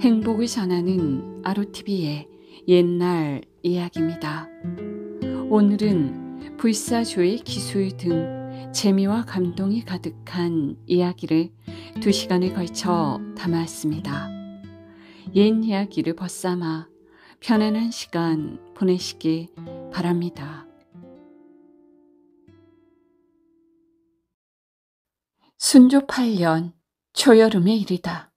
행복을 전하는 아로TV의 옛날 이야기입니다. 오늘은 불사조의 기술 등 재미와 감동이 가득한 이야기를 두 시간에 걸쳐 담았습니다. 옛 이야기를 벗삼아 편안한 시간 보내시기 바랍니다. 순조 8년 초여름의 일이다.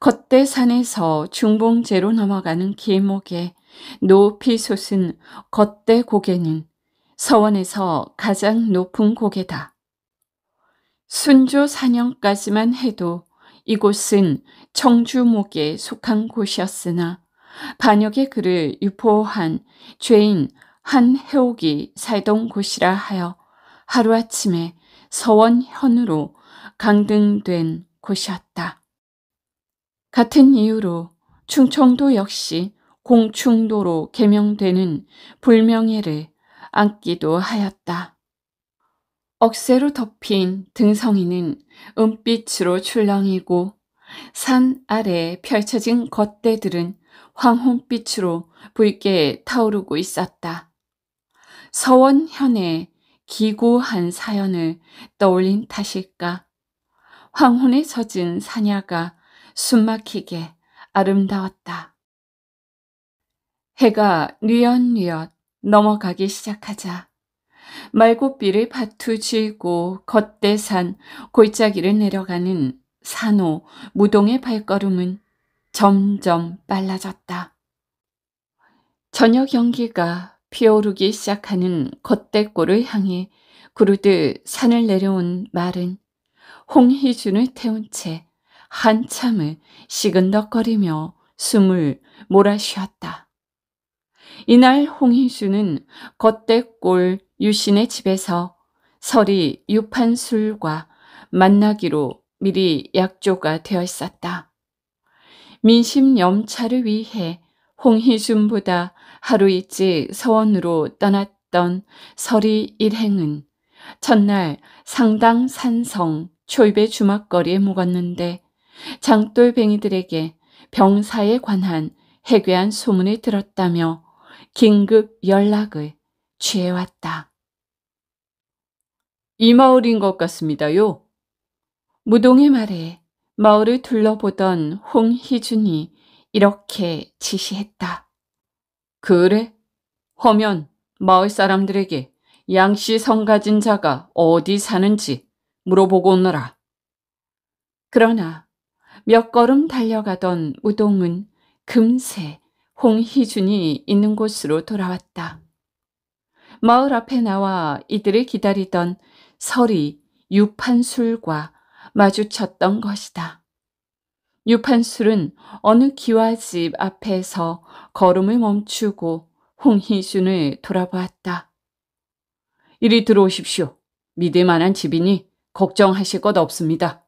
겉대산에서 중봉제로 넘어가는 길목에 높이 솟은 겉대 고개는 서원에서 가장 높은 고개다. 순조 산영까지만 해도 이곳은 청주목에 속한 곳이었으나 반역의 그를 유포한 죄인 한해옥이 살던 곳이라 하여 하루아침에 서원현으로 강등된 곳이었다. 같은 이유로 충청도 역시 공충도로 개명되는 불명예를 안기도 하였다. 억새로 덮인 등성이는 은빛으로 출렁이고 산 아래에 펼쳐진 겉대들은 황혼빛으로 붉게 타오르고 있었다. 서원현의 기구한 사연을 떠올린 탓일까? 황혼에 젖은 사냐가 숨막히게 아름다웠다. 해가 뉘엿뉘엿 넘어가기 시작하자 말고비를 바투 쥐고 겉대산 골짜기를 내려가는 산호 무동의 발걸음은 점점 빨라졌다. 저녁 연기가 피어오르기 시작하는 겉대골을 향해 구르듯 산을 내려온 말은 홍희준을 태운 채 한참을 시근덕거리며 숨을 몰아쉬었다. 이날 홍희수는 겉대골 유신의 집에서 서리 유판술과 만나기로 미리 약조가 되어 있었다. 민심 염차를 위해 홍희순보다 하루 일찍 서원으로 떠났던 서리 일행은 첫날 상당 산성 초입의 주막거리에 묵었는데 장돌뱅이들에게 병사에 관한 해괴한 소문을 들었다며 긴급 연락을 취해왔다. 이 마을인 것 같습니다요. 무동의 말에 마을을 둘러보던 홍희준이 이렇게 지시했다. 그래? 허면 마을 사람들에게 양씨 성가진 자가 어디 사는지 물어보고 오너라. 그러나 몇 걸음 달려가던 우동은 금세 홍희준이 있는 곳으로 돌아왔다. 마을 앞에 나와 이들을 기다리던 설이 유판술과 마주쳤던 것이다. 유판술은 어느 기와집 앞에서 걸음을 멈추고 홍희준을 돌아보았다. 이리 들어오십시오. 믿을 만한 집이니 걱정하실 것 없습니다.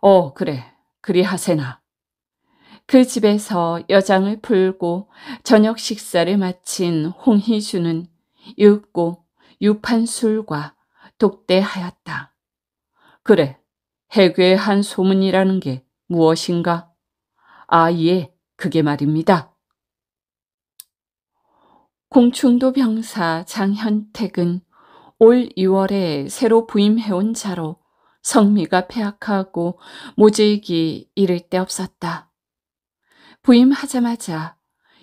어, 그래. 그리하세나. 그 집에서 여장을 풀고 저녁 식사를 마친 홍희주는 읽고 유판 술과 독대하였다. 그래, 해괴한 소문이라는 게 무엇인가? 아, 예, 그게 말입니다. 공충도 병사 장현택은 올 2월에 새로 부임해온 자로 성미가 폐악하고 모직이 이를 데 없었다. 부임하자마자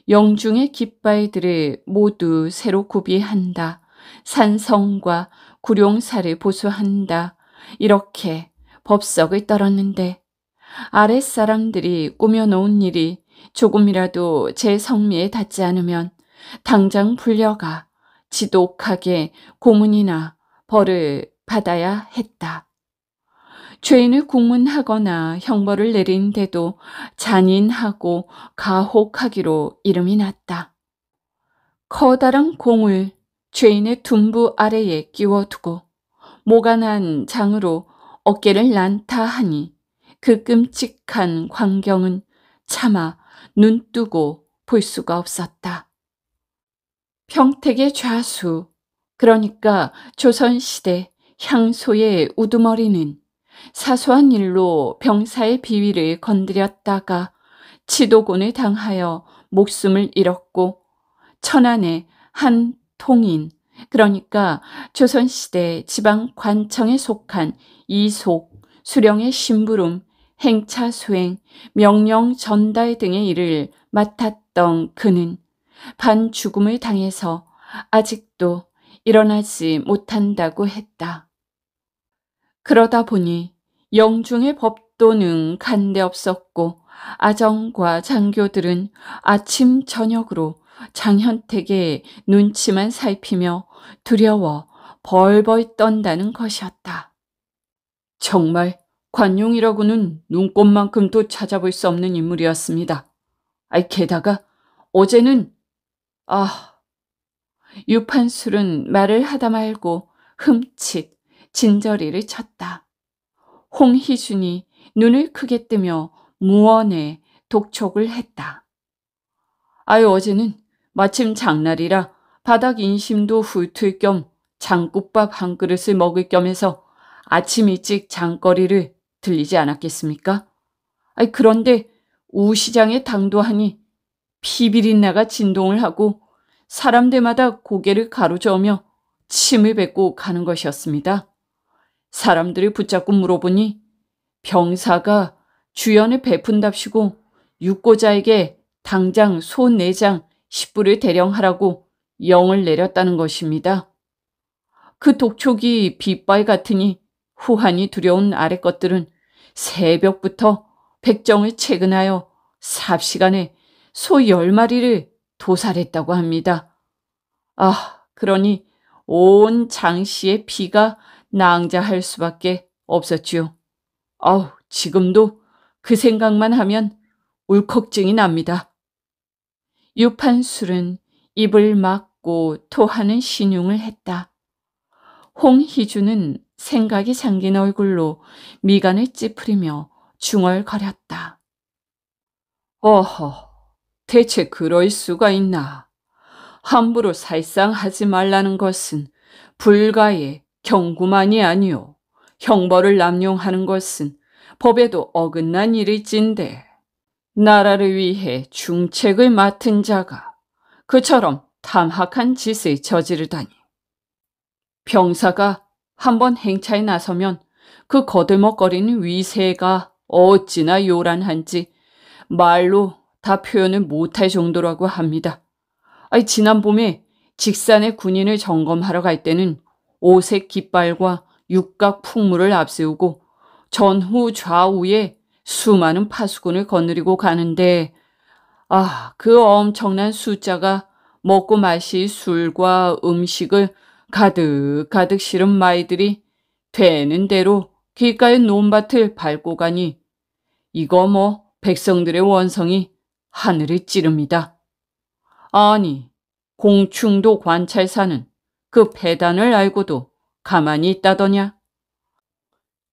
영중의 깃발들을 모두 새로 구비한다. 산성과 구룡사를 보수한다. 이렇게 법석을 떨었는데 아랫사람들이 꾸며놓은 일이 조금이라도 제 성미에 닿지 않으면 당장 불려가 지독하게 고문이나 벌을 받아야 했다. 죄인을 국문하거나 형벌을 내린데도 잔인하고 가혹하기로 이름이 났다. 커다란 공을 죄인의 둔부 아래에 끼워두고 모가 난 장으로 어깨를 난타하니 그 끔찍한 광경은 차마 눈뜨고 볼 수가 없었다. 평택의 좌수, 그러니까 조선시대 향소의 우두머리는 사소한 일로 병사의 비위를 건드렸다가 치도곤을 당하여 목숨을 잃었고 천안의 한 통인 그러니까 조선시대 지방 관청에 속한 이속, 수령의 심부름, 행차 수행, 명령 전달 등의 일을 맡았던 그는 반 죽음을 당해서 아직도 일어나지 못한다고 했다. 그러다 보니 영중의 법도는 간데 없었고 아정과 장교들은 아침 저녁으로 장현택의 눈치만 살피며 두려워 벌벌 떤다는 것이었다. 정말 관용이라고는 눈꽃만큼도 찾아볼 수 없는 인물이었습니다. 아이 게다가 어제는 아 유판술은 말을 하다 말고 흠칫 진저리를 쳤다. 홍희순이 눈을 크게 뜨며 무언의 독촉을 했다. 아유 어제는 마침 장날이라 바닥 인심도 훑을 겸 장국밥 한 그릇을 먹을 겸 해서 아침 일찍 장거리를 들리지 않았겠습니까? 아이 그런데 우시장에 당도하니 피비린내가 진동을 하고 사람들마다 고개를 가로저으며 침을 뱉고 가는 것이었습니다. 사람들이 붙잡고 물어보니 병사가 주연을 베푼답시고 육고자에게 당장 소 4장 1 0부를 대령하라고 영을 내렸다는 것입니다. 그 독촉이 빗발 같으니 후한이 두려운 아래 것들은 새벽부터 백정을 채근하여 삽시간에 소 10마리를 도살했다고 합니다. 아, 그러니 온 장씨의 피가 낭자할 수밖에 없었지요. 아우, 지금도 그 생각만 하면 울컥증이 납니다. 유판술은 입을 막고 토하는 신용을 했다. 홍희주는 생각이 잠긴 얼굴로 미간을 찌푸리며 중얼거렸다. 어허, 대체 그럴 수가 있나. 함부로 살상하지 말라는 것은 불가에 경구만이 아니요. 형벌을 남용하는 것은 법에도 어긋난 일일진데 나라를 위해 중책을 맡은 자가 그처럼 탐악한 짓을 저지르다니. 병사가 한 번 행차에 나서면 그 거들먹거리는 위세가 어찌나 요란한지 말로 다 표현을 못할 정도라고 합니다. 아니, 지난 봄에 직산의 군인을 점검하러 갈 때는 오색 깃발과 육각 풍물을 앞세우고 전후 좌우에 수많은 파수꾼을 거느리고 가는데 아, 그 엄청난 숫자가 먹고 마실 술과 음식을 가득가득 실은 마이들이 되는 대로 길가의 논밭을 밟고 가니 이거 뭐 백성들의 원성이 하늘을 찌릅니다. 아니, 공충도 관찰사는 그 배단을 알고도 가만히 있다더냐.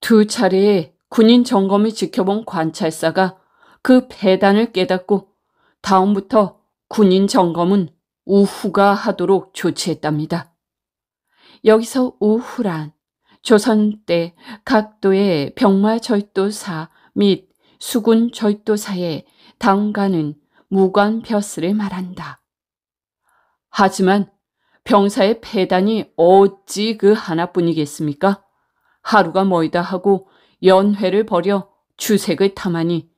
두 차례의 군인 점검이 지켜본 관찰사가 그 배단을 깨닫고 다음부터 군인 점검은 우후가 하도록 조치했답니다. 여기서 우후란 조선 때 각도의 병마절도사 및 수군절도사의 당가는 무관벼슬을 말한다. 하지만 병사의 폐단이 어찌 그 하나뿐이겠습니까? 하루가 멀다 하고 연회를 벌여 주색을 탐하니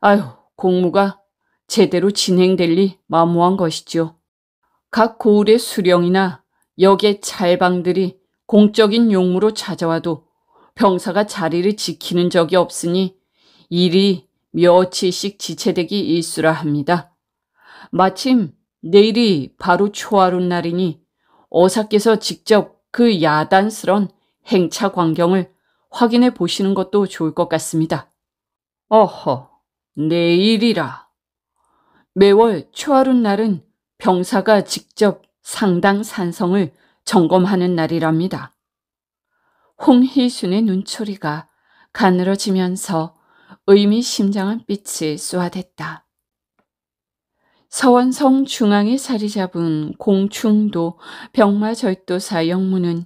아휴 공무가 제대로 진행될리 마무한 것이지요. 각 고을의 수령이나 역의 찰방들이 공적인 용무로 찾아와도 병사가 자리를 지키는 적이 없으니 일이 며칠씩 지체되기 일수라 합니다. 마침 내일이 바로 초하루 날이니 어사께서 직접 그 야단스런 행차 광경을 확인해 보시는 것도 좋을 것 같습니다. 어허, 내일이라. 매월 초하루 날은 병사가 직접 상당 산성을 점검하는 날이랍니다. 홍희순의 눈초리가 가늘어지면서 의미심장한 빛이 쏘아댔다. 서원성 중앙에 자리 잡은 공충도 병마절도사 영문은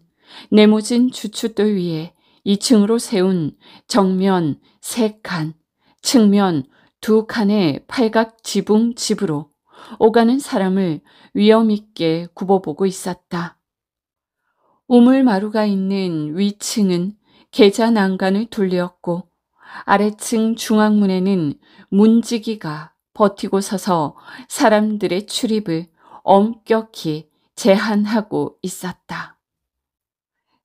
네모진 주춧돌 위에 2층으로 세운 정면 3칸, 측면 2칸의 팔각 지붕 집으로 오가는 사람을 위험있게 굽어보고 있었다. 우물마루가 있는 위층은 계좌 난간을 둘렸고 아래층 중앙문에는 문지기가 버티고 서서 사람들의 출입을 엄격히 제한하고 있었다.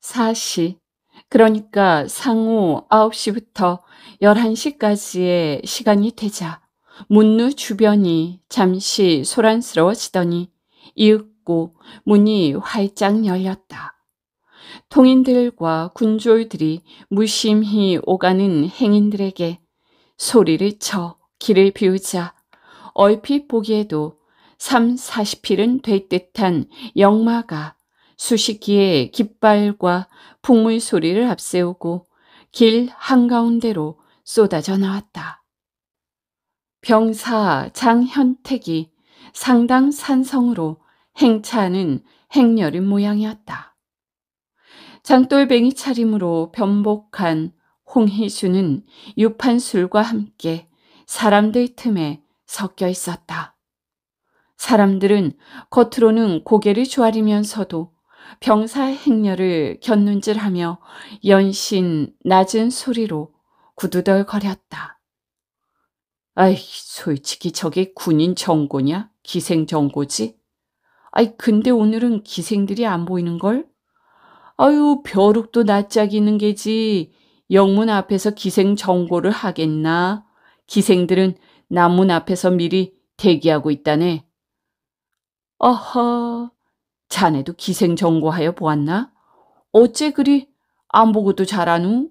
4시 그러니까 상호 9시부터 11시까지의 시간이 되자 문루 주변이 잠시 소란스러워지더니 이윽고 문이 활짝 열렸다. 통인들과 군졸들이 무심히 오가는 행인들에게 소리를 쳐 길을 비우자 얼핏 보기에도 3, 40필은 될 듯한 영마가 수시기의 깃발과 풍물 소리를 앞세우고 길 한가운데로 쏟아져 나왔다. 병사 장현택이 상당 산성으로 행차하는 행렬인 모양이었다. 장돌뱅이 차림으로 변복한 홍희수는 유판술과 함께 사람들 틈에 섞여 있었다. 사람들은 겉으로는 고개를 조아리면서도 병사 의 행렬을 곁눈질하며 연신 낮은 소리로 구두덜거렸다. 아이, 솔직히 저게 군인 정고냐? 기생 정고지? 아이, 근데 오늘은 기생들이 안 보이는 걸? 아유, 벼룩도 낯짝이는 게지. 영문 앞에서 기생 정고를 하겠나? 기생들은 남문 앞에서 미리 대기하고 있다네. 어허, 자네도 기생 정보하여 보았나? 어째 그리 안 보고도 잘하누?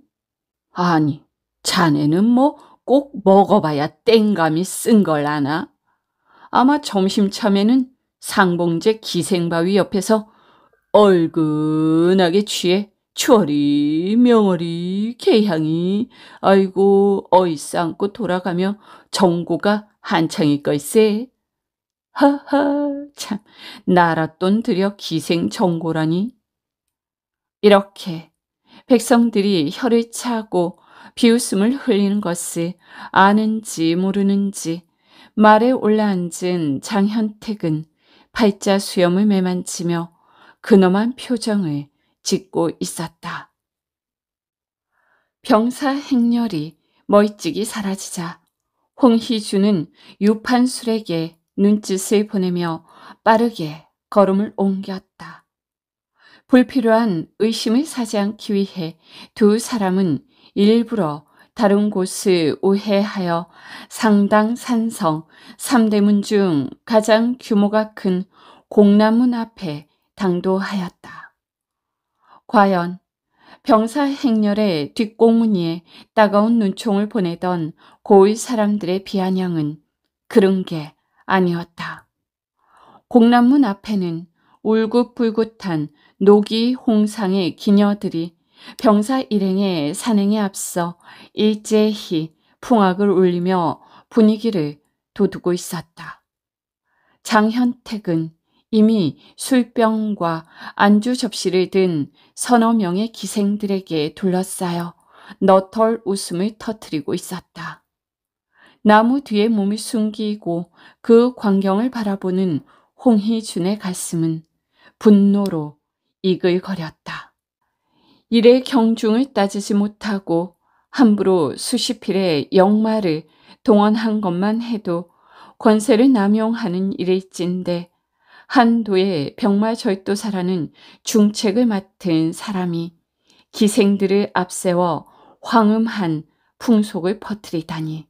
아니, 자네는 뭐 꼭 먹어봐야 땡감이 쓴 걸 아나? 아마 점심참에는 상봉제 기생바위 옆에서 얼근하게 취해 추월이 명월이 개향이 아이고 어이쌍고 돌아가며 정고가 한창일 걸세. 하하 참 나랏돈 들여 기생정고라니. 이렇게 백성들이 혀를 차고 비웃음을 흘리는 것을 아는지 모르는지 말에 올라앉은 장현택은 팔자 수염을 매만치며 근엄한 표정을 짓고 있었다. 병사 행렬이 멀찍이 사라지자 홍희준은 유판술에게 눈짓을 보내며 빠르게 걸음을 옮겼다. 불필요한 의심을 사지 않기 위해 두 사람은 일부러 다른 곳을 우해하여 상당 산성 3대문 중 가장 규모가 큰 공나문 앞에 당도하였다. 과연 병사 행렬의 뒷꽁무니에 따가운 눈총을 보내던 고위 사람들의 비아냥은 그런 게 아니었다. 공란문 앞에는 울긋불긋한 노기 홍상의 기녀들이 병사 일행의 산행에 앞서 일제히 풍악을 울리며 분위기를 도두고 있었다. 장현택은 이미 술병과 안주 접시를 든 서너 명의 기생들에게 둘러싸여 너털 웃음을 터뜨리고 있었다. 나무 뒤에 몸이 숨기고 그 광경을 바라보는 홍희준의 가슴은 분노로 이글거렸다. 일의 경중을 따지지 못하고 함부로 수십 필의 역마를 동원한 것만 해도 권세를 남용하는 일일진데 한도의 병마절도사라는 중책을 맡은 사람이 기생들을 앞세워 황음한 풍속을 퍼뜨리다니.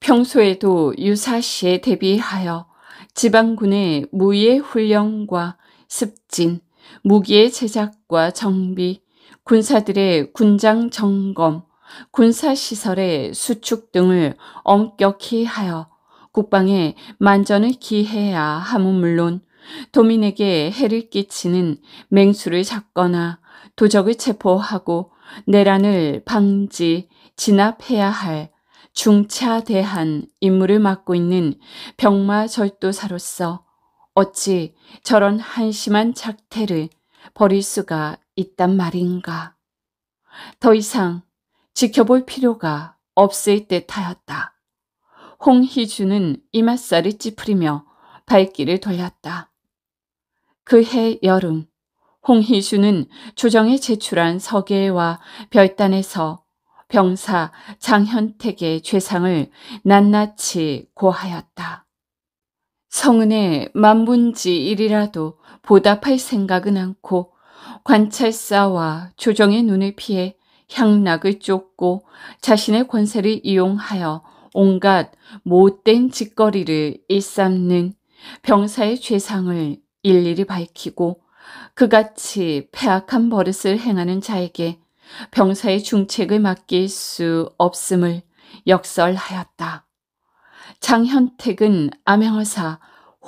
평소에도 유사시에 대비하여 지방군의 무예 훈련과 습진, 무기의 제작과 정비, 군사들의 군장 점검, 군사시설의 수축 등을 엄격히 하여 국방에 만전을 기해야 함은 물론 도민에게 해를 끼치는 맹수를 잡거나 도적을 체포하고 내란을 방지, 진압해야 할 중차대한 임무를 맡고 있는 병마절도사로서 어찌 저런 한심한 작태를 버릴 수가 있단 말인가. 더 이상 지켜볼 필요가 없을 듯하였다. 홍희주는 이맛살이 찌푸리며 발길을 돌렸다. 그 해 여름 홍희주는 조정에 제출한 서계와 별단에서 병사 장현택의 죄상을 낱낱이 고하였다. 성은의 만분지 일이라도 보답할 생각은 않고 관찰사와 조정의 눈을 피해 향락을 쫓고 자신의 권세를 이용하여 온갖 못된 짓거리를 일삼는 병사의 죄상을 일일이 밝히고 그같이 폐악한 버릇을 행하는 자에게 병사의 중책을 맡길 수 없음을 역설하였다. 장현택은 암행어사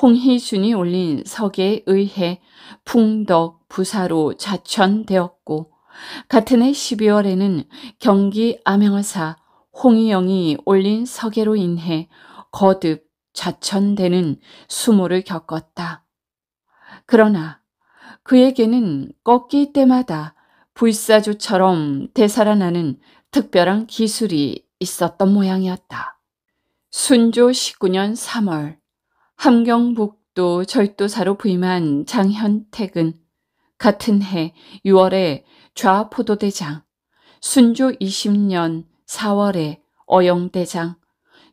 홍희준이 올린 서에 의해 풍덕 부사로 좌천되었고 같은 해 12월에는 경기 암행어사 홍희영이 올린 서계로 인해 거듭 좌천되는 수모를 겪었다. 그러나 그에게는 꺾일 때마다 불사조처럼 되살아나는 특별한 기술이 있었던 모양이었다. 순조 19년 3월 함경북도 절도사로 부임한 장현택은 같은 해 6월에 좌포도대장, 순조 20년 4월에 어영대장,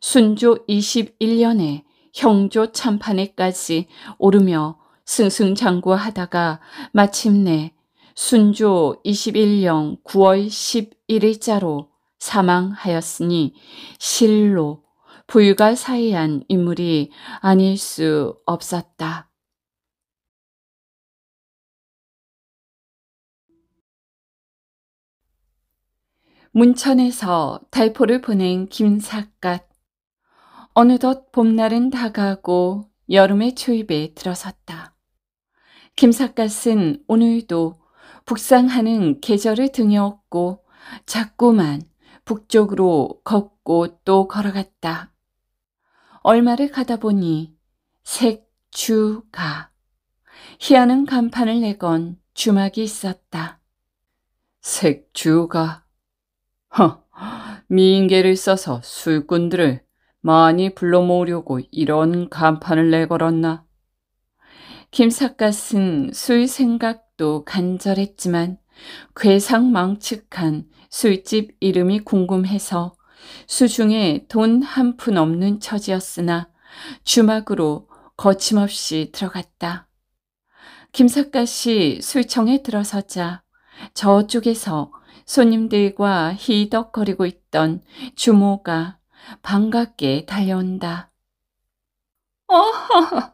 순조 21년에 형조 참판에까지 오르며 승승장구하다가 마침내 순조 21년 9월 11일자로 사망하였으니 실로 불가사의한 인물이 아닐 수 없었다. 문천에서 달포를 보낸 김삿갓. 어느덧 봄날은 다가고 여름의 초입에 들어섰다. 김삿갓은 오늘도 북상하는 계절을 등에 업고 자꾸만 북쪽으로 걷고 또 걸어갔다. 얼마를 가다 보니 색주가 희한는 간판을 내건 주막이 있었다. 색주가 허, 미인계를 써서 술꾼들을 많이 불러 모으려고 이런 간판을 내걸었나. 김삿갓은 술 생각도 간절했지만 괴상망측한 술집 이름이 궁금해서 수중에 돈 한 푼 없는 처지였으나 주막으로 거침없이 들어갔다. 김삿갓이 술청에 들어서자 저쪽에서 손님들과 희덕거리고 있던 주모가 반갑게 달려온다. 어허,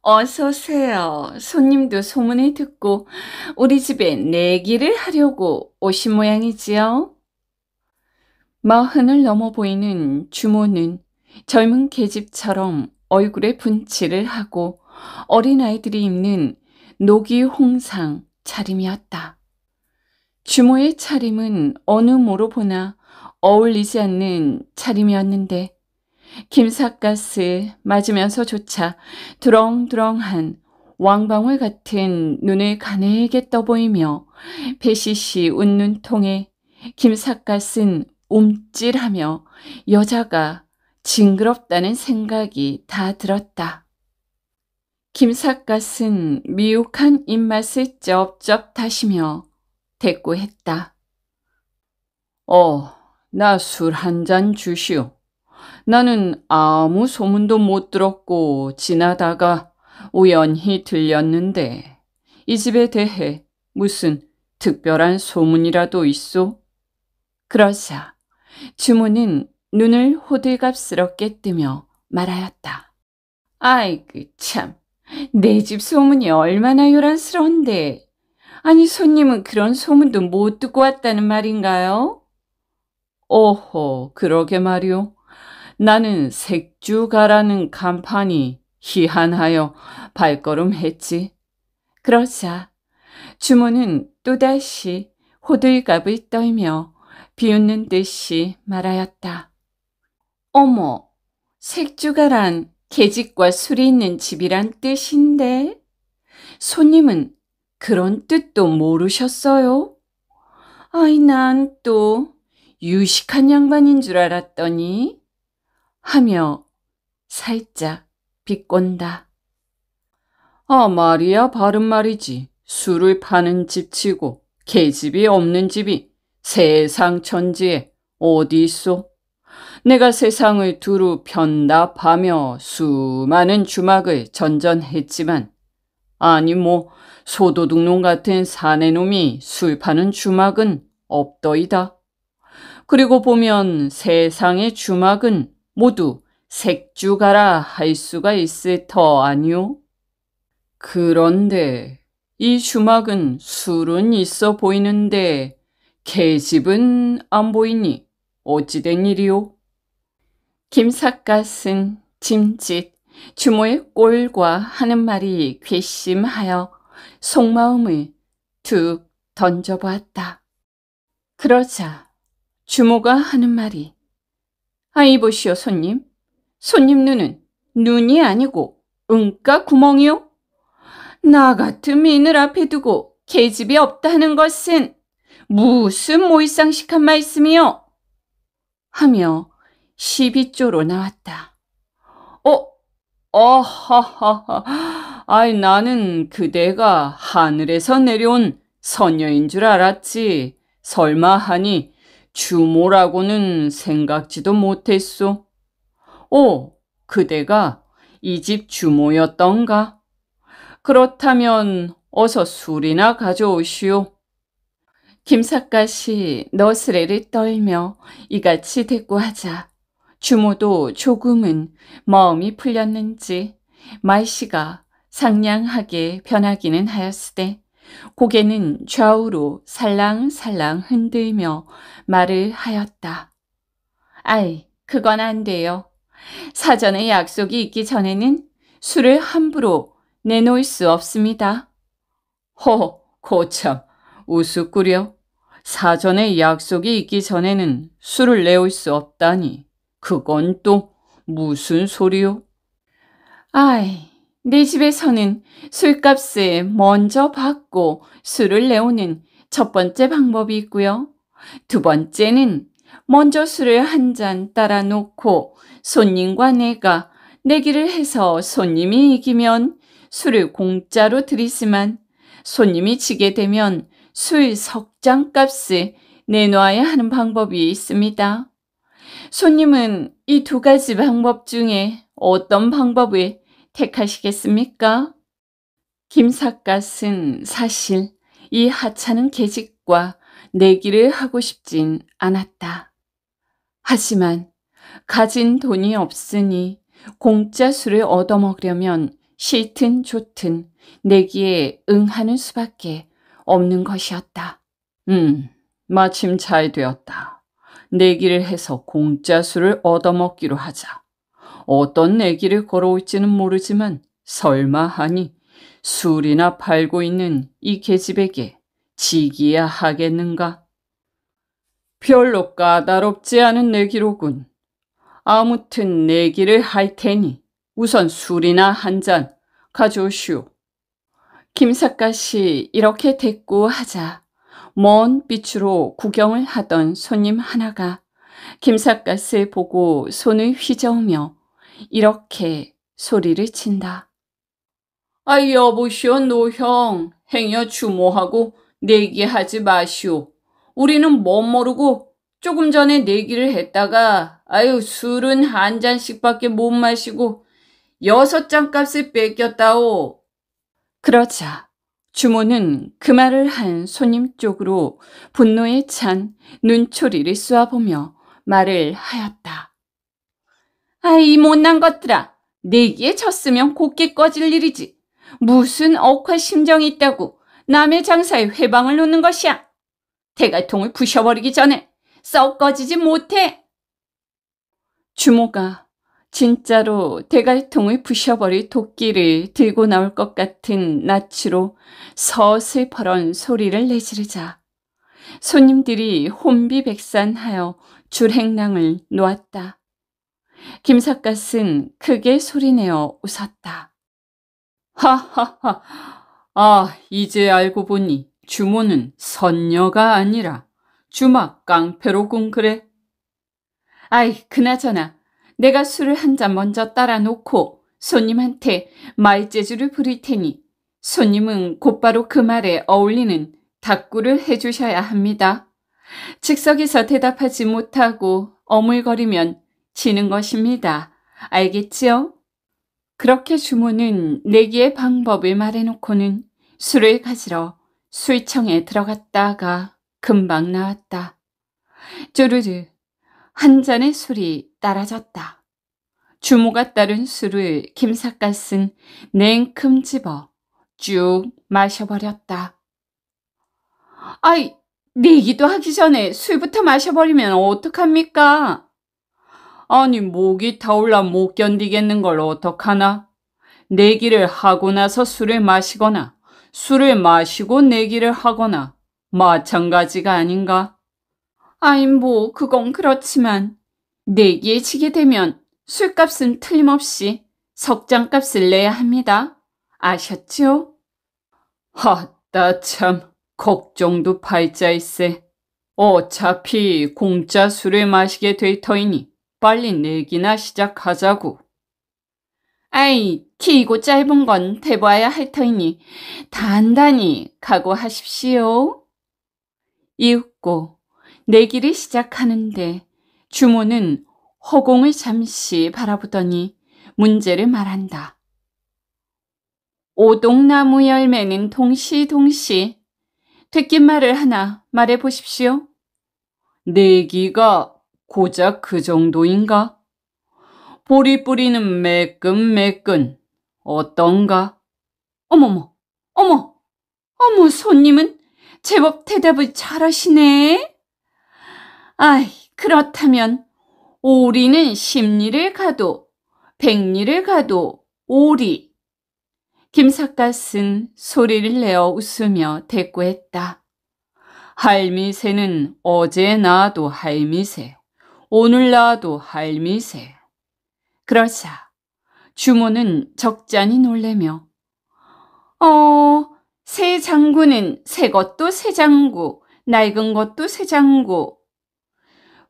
어서오세요. 손님도 소문을 듣고 우리 집에 내기를 하려고 오신 모양이지요. 마흔을 넘어 보이는 주모는 젊은 계집처럼 얼굴에 분칠을 하고 어린아이들이 입는 녹이 홍상 차림이었다. 주모의 차림은 어느 모로 보나 어울리지 않는 차림이었는데 김삿가스 맞으면서조차 두렁두렁한 왕방울 같은 눈을 가늘게 떠보이며 배시시 웃는 통에 김삿갓은 움찔하며 여자가 징그럽다는 생각이 다 들었다. 김삿갓은 미혹한 입맛을 쩝쩝 다시며 대꾸했다. 어, 나 술 한 잔 주시오. 나는 아무 소문도 못 들었고 지나다가 우연히 들렸는데 이 집에 대해 무슨 특별한 소문이라도 있소? 그러자 주문은 눈을 호들갑스럽게 뜨며 말하였다. 아이그 참, 내 집 소문이 얼마나 요란스러운데 아니 손님은 그런 소문도 못 듣고 왔다는 말인가요? 오호 그러게 말이오. 나는 색주가라는 간판이 희한하여 발걸음했지. 그러자 주모는 또다시 호들갑을 떨며 비웃는 듯이 말하였다. 어머, 색주가란 계집과 술이 있는 집이란 뜻인데 손님은 그런 뜻도 모르셨어요? 아이, 난 또 유식한 양반인 줄 알았더니 하며 살짝 비꼰다. 아, 말이야, 바른 말이지. 술을 파는 집 치고 개집이 없는 집이 세상 천지에 어디 있소? 내가 세상을 두루 편답하며 수많은 주막을 전전했지만 아니 뭐 소도둑놈 같은 사내놈이 수입하는 주막은 없더이다. 그리고 보면 세상의 주막은 모두 색주가라 할 수가 있을 터 아니오? 그런데 이 주막은 술은 있어 보이는데 개집은 안 보이니 어찌된 일이오? 김삿갓은 짐짓, 주모의 꼴과 하는 말이 괘씸하여 속마음을 툭 던져보았다. 그러자 주모가 하는 말이 아이 보시오 손님. 손님 눈은 눈이 아니고 응가 구멍이요. 나 같은 미인을 앞에 두고 계집이 없다는 것은 무슨 모이상식한 말씀이요. 하며 시비조로 나왔다. 어, 어허허허. 아이, 나는 그대가 하늘에서 내려온 선녀인 줄 알았지. 설마 하니 주모라고는 생각지도 못했소. 오, 그대가 이 집 주모였던가? 그렇다면 어서 술이나 가져오시오. 김삿갓이 너스레를 떨며 이같이 대꾸하자 주모도 조금은 마음이 풀렸는지 말씨가 상냥하게 변하기는 하였으되 고개는 좌우로 살랑살랑 흔들며 말을 하였다. 아이, 그건 안 돼요. 사전에 약속이 있기 전에는 술을 함부로 내놓을 수 없습니다. 허, 고참, 우스꾸려. 사전에 약속이 있기 전에는 술을 내올 수 없다니. 그건 또 무슨 소리요? 아이, 내 네 집에서는 술값을 먼저 받고 술을 내오는 첫 번째 방법이 있고요. 두 번째는 먼저 술을 한 잔 따라 놓고 손님과 내가 내기를 해서 손님이 이기면 술을 공짜로 드리지만 손님이 지게 되면 술 석장 값을 내놓아야 하는 방법이 있습니다. 손님은 이 두 가지 방법 중에 어떤 방법을 택하시겠습니까? 김삿갓은 사실 이 하찮은 계집과 내기를 하고 싶진 않았다. 하지만 가진 돈이 없으니 공짜 술을 얻어먹으려면 싫든 좋든 내기에 응하는 수밖에 없는 것이었다. 음, 마침 잘 되었다. 내기를 해서 공짜 술을 얻어먹기로 하자. 어떤 내기를 걸어올지는 모르지만 설마 하니 술이나 팔고 있는 이 계집에게 지기야 하겠는가? 별로 까다롭지 않은 내기로군. 아무튼 내기를 할 테니 우선 술이나 한 잔 가져오시오. 김삿갓이 이렇게 대꾸 하자 먼 빛으로 구경을 하던 손님 하나가 김삿갓을 보고 손을 휘저으며 이렇게 소리를 친다. 아 여보시오 노형 행여 주모하고 내기하지 마시오. 우리는 못 뭐 모르고 조금 전에 내기를 했다가 아유 술은 한 잔씩밖에 못 마시고 여섯 잔 값을 뺏겼다오. 그러자 주모는 그 말을 한 손님 쪽으로 분노에 찬 눈초리를 쏘아보며 말을 하였다. 아이 못난 것들아 내기에 졌으면 곱게 꺼질 일이지. 무슨 억화 심정이 있다고 남의 장사에 회방을 놓는 것이야. 대갈통을 부셔버리기 전에 썩 꺼지지 못해. 주모가 진짜로 대갈통을 부셔버릴 도끼를 들고 나올 것 같은 낯으로 서슬퍼런 소리를 내지르자 손님들이 혼비백산하여 줄행랑을 놓았다. 김삿갓은 크게 소리내어 웃었다. 하하하, 아, 이제 알고 보니 주모는 선녀가 아니라 주막 깡패로군 그래. 아이, 그나저나 내가 술을 한 잔 먼저 따라 놓고 손님한테 말재주를 부릴 테니 손님은 곧바로 그 말에 어울리는 답구를 해주셔야 합니다. 즉석에서 대답하지 못하고 어물거리면 지는 것입니다. 알겠지요? 그렇게 주모는 내기의 방법을 말해놓고는 술을 가지러 술청에 들어갔다가 금방 나왔다. 쪼르르 한 잔의 술이 따라졌다. 주모가 따른 술을 김삿갓은 냉큼 집어 쭉 마셔버렸다. 아이, 내기도 하기 전에 술부터 마셔버리면 어떡합니까? 아니 목이 타올라 못 견디겠는 걸 어떡하나? 내기를 하고 나서 술을 마시거나 술을 마시고 내기를 하거나 마찬가지가 아닌가? 아이 뭐 그건 그렇지만 내기에 지게 되면 술값은 틀림없이 석장값을 내야 합니다. 아셨죠? 하따 참 걱정도 팔자일세. 어차피 공짜 술을 마시게 될 터이니 빨리 내기나 시작하자고. 아이, 길고 짧은 건 대봐야 할 터이니 단단히 각오하십시오. 이윽고 내기를 시작하는데 주모는 허공을 잠시 바라보더니 문제를 말한다. 오동나무 열매는 동시동시 되긴 말을 하나 말해보십시오. 내기가 고작 그 정도인가? 보리 뿌리는 매끈매끈 어떤가? 어머머, 어머, 어머 손님은 제법 대답을 잘하시네. 아이, 그렇다면 오리는 십리를 가도 백리를 가도 오리. 김삿갓은 소리를 내어 웃으며 대꾸했다. 할미새는 어제 나도 할미새, 오늘라도 할미세. 그러자 주모는 적잖이 놀래며 어, 새장군은새 것도 새 장구, 낡은 것도 새 장구.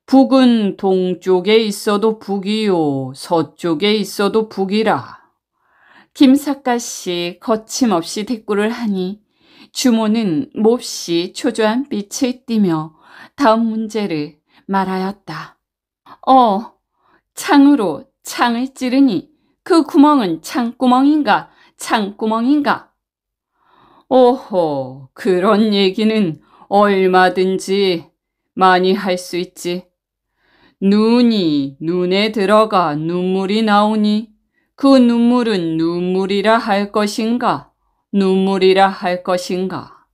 북은 동쪽에 있어도 북이요, 서쪽에 있어도 북이라. 김사가씨 거침없이 대꾸를 하니 주모는 몹시 초조한 빛을 띠며 다음 문제를 말하였다. 어, 창으로 창을 찌르니 그 구멍은 창구멍인가 창구멍인가? 오호, 그런 얘기는 얼마든지 많이 할 수 있지. 눈이 눈에 들어가 눈물이 나오니 그 눈물은 눈물이라 할 것인가? 눈물이라 할 것인가?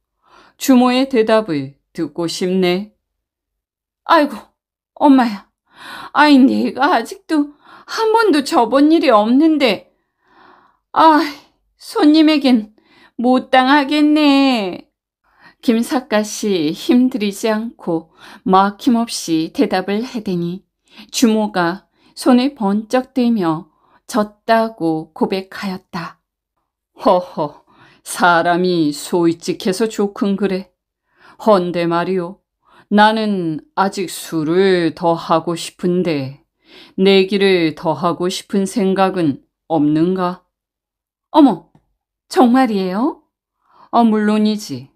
주모의 대답을 듣고 싶네. 아이고, 엄마야. 아이, 내가 아직도 한 번도 접은 일이 없는데. 아, 손님에겐 못 당하겠네. 김사가씨 힘들이지 않고 막힘없이 대답을 해대니 주모가 손을 번쩍 들며 졌다고 고백하였다. 허허, 사람이 소이직해서 좋군 그래. 헌데 말이오, 나는 아직 술을 더 하고 싶은데 내기를 더 하고 싶은 생각은 없는가? 어머, 정말이에요? 어, 물론이지.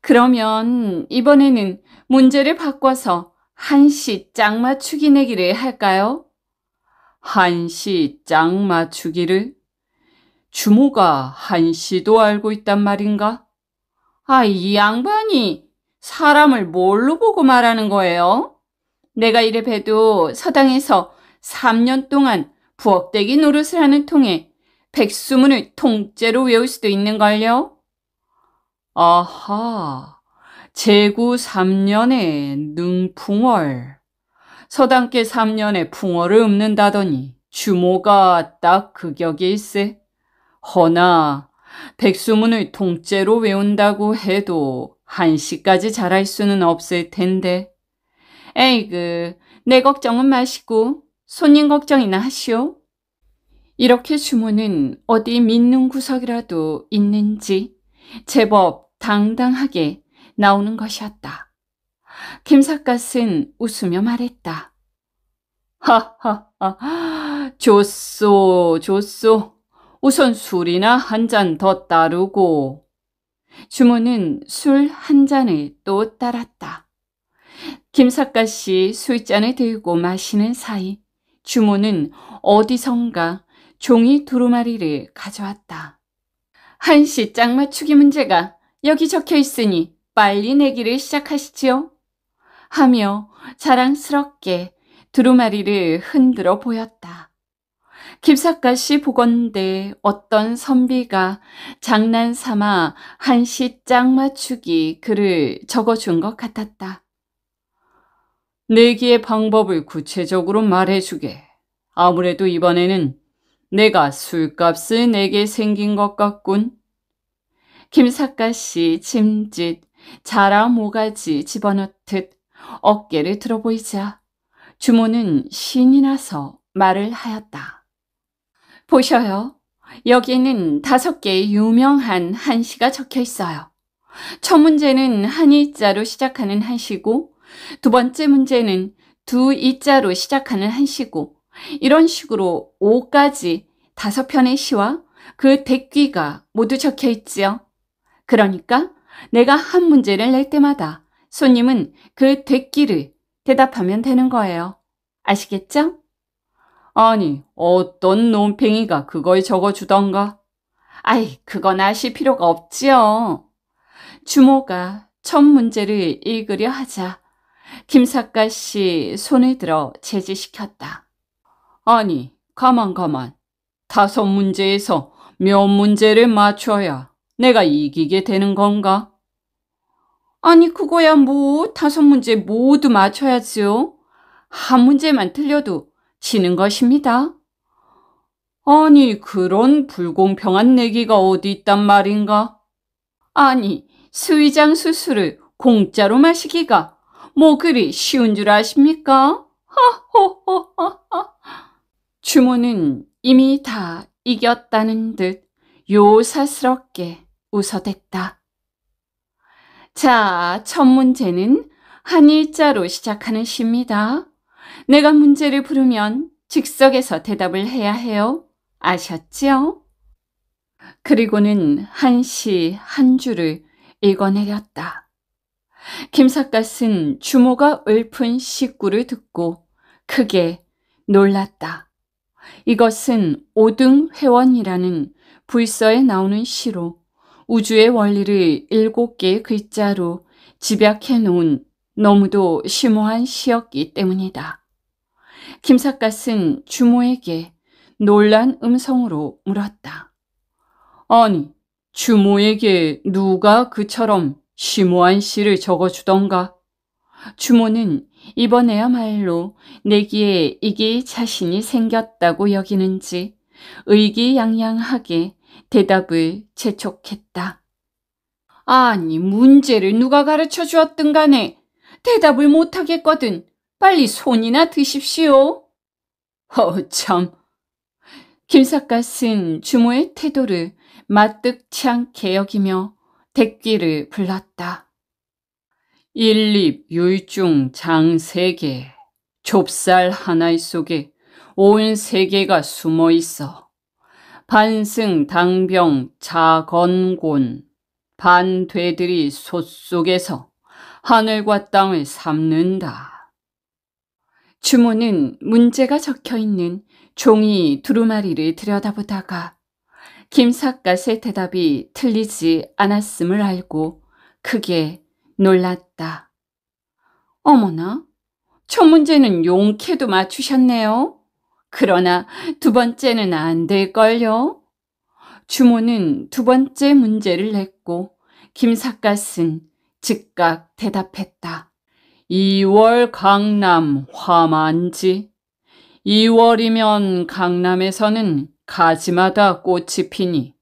그러면 이번에는 문제를 바꿔서 한시 짝 맞추기 내기를 할까요? 한시 짝 맞추기를? 주모가 한시도 알고 있단 말인가? 아, 이 양반이 사람을 뭘로 보고 말하는 거예요? 내가 이래 봬도 서당에서 3년 동안 부엌대기 노릇을 하는 통에 백수문을 통째로 외울 수도 있는걸요? 아하, 제구 3년에 능풍월. 서당께 3년에 풍어를 읊는다더니 주모가 딱 그 격일세. 허나 백수문을 통째로 외운다고 해도 한시까지 잘할 수는 없을 텐데. 에이그, 내 걱정은 마시고 손님 걱정이나 하시오. 이렇게 주문은 어디 믿는 구석이라도 있는지 제법 당당하게 나오는 것이었다. 김삿갓은 웃으며 말했다. 하하하, 좋소, 좋소. 우선 술이나 한 잔 더 따르고. 주모는 술 한 잔을 또 따랐다. 김석가씨 술잔을 들고 마시는 사이 주모는 어디선가 종이 두루마리를 가져왔다. 한 시 짝 맞추기 문제가 여기 적혀 있으니 빨리 내기를 시작하시지요. 하며 자랑스럽게 두루마리를 흔들어 보였다. 김사가씨 보건대 어떤 선비가 장난삼아 한시 짝 맞추기 글을 적어준 것 같았다. 내기의 방법을 구체적으로 말해주게. 아무래도 이번에는 내가 술값을 내게 생긴 것 같군. 김사가씨 짐짓 자라 모가지 집어넣듯 어깨를 들어 보이자 주모는 신이 나서 말을 하였다. 보셔요. 여기에는 다섯 개의 유명한 한시가 적혀 있어요. 첫 문제는 한이자로 시작하는 한시고 두 번째 문제는 두 이자로 시작하는 한시고 이런 식으로 5까지 다섯 편의 시와 그 대귀가 모두 적혀 있지요. 그러니까 내가 한 문제를 낼 때마다 손님은 그 대귀를 대답하면 되는 거예요. 아시겠죠? 아니, 어떤 논팽이가 그걸 적어주던가? 아이, 그건 아실 필요가 없지요. 주모가 첫 문제를 읽으려 하자 김사과 씨 손을 들어 제지시켰다. 아니, 가만 가만. 다섯 문제에서 몇 문제를 맞춰야 내가 이기게 되는 건가? 아니, 그거야 뭐 다섯 문제 모두 맞춰야지요. 한 문제만 틀려도 치는 것입니다. 아니, 그런 불공평한 내기가 어디 있단 말인가? 아니, 수의장 수술을 공짜로 마시기가 뭐 그리 쉬운 줄 아십니까? 하호호하하. 주모는 이미 다 이겼다는 듯 요사스럽게 웃어댔다. 자, 첫 문제는 한일자로 시작하는 시입니다. 내가 문제를 부르면 즉석에서 대답을 해야 해요. 아셨지요? 그리고는 한 시 한 줄을 읽어내렸다. 김삿갓은 주모가 읊은 식구를 듣고 크게 놀랐다. 이것은 오등 회원이라는 불서에 나오는 시로 우주의 원리를 일곱 개의 글자로 집약해 놓은 너무도 심오한 시였기 때문이다. 김삿갓은 주모에게 놀란 음성으로 물었다. 아니, 주모에게 누가 그처럼 심오한 시를 적어주던가? 주모는 이번에야말로 내기에 이게 자신이 생겼다고 여기는지 의기양양하게 대답을 재촉했다. 아니, 문제를 누가 가르쳐 주었든 간에 대답을 못하겠거든. 빨리 손이나 드십시오. 어참. 김삿갓은 주모의 태도를 마뜩치 않게 여기며 대기를 불렀다. 일립 율중 장세계 좁쌀 하나의 속에 온 세계가 숨어 있어. 반승 당병 자건곤, 반되들이 솥 속에서 하늘과 땅을 삼는다. 주모는 문제가 적혀 있는 종이 두루마리를 들여다보다가 김삿갓의 대답이 틀리지 않았음을 알고 크게 놀랐다. 어머나, 첫 문제는 용케도 맞추셨네요. 그러나 두 번째는 안 될걸요? 주모는 두 번째 문제를 냈고 김삿갓은 즉각 대답했다. 2월 강남 화만지 2월이면 강남에서는 가지마다 꽃이 피니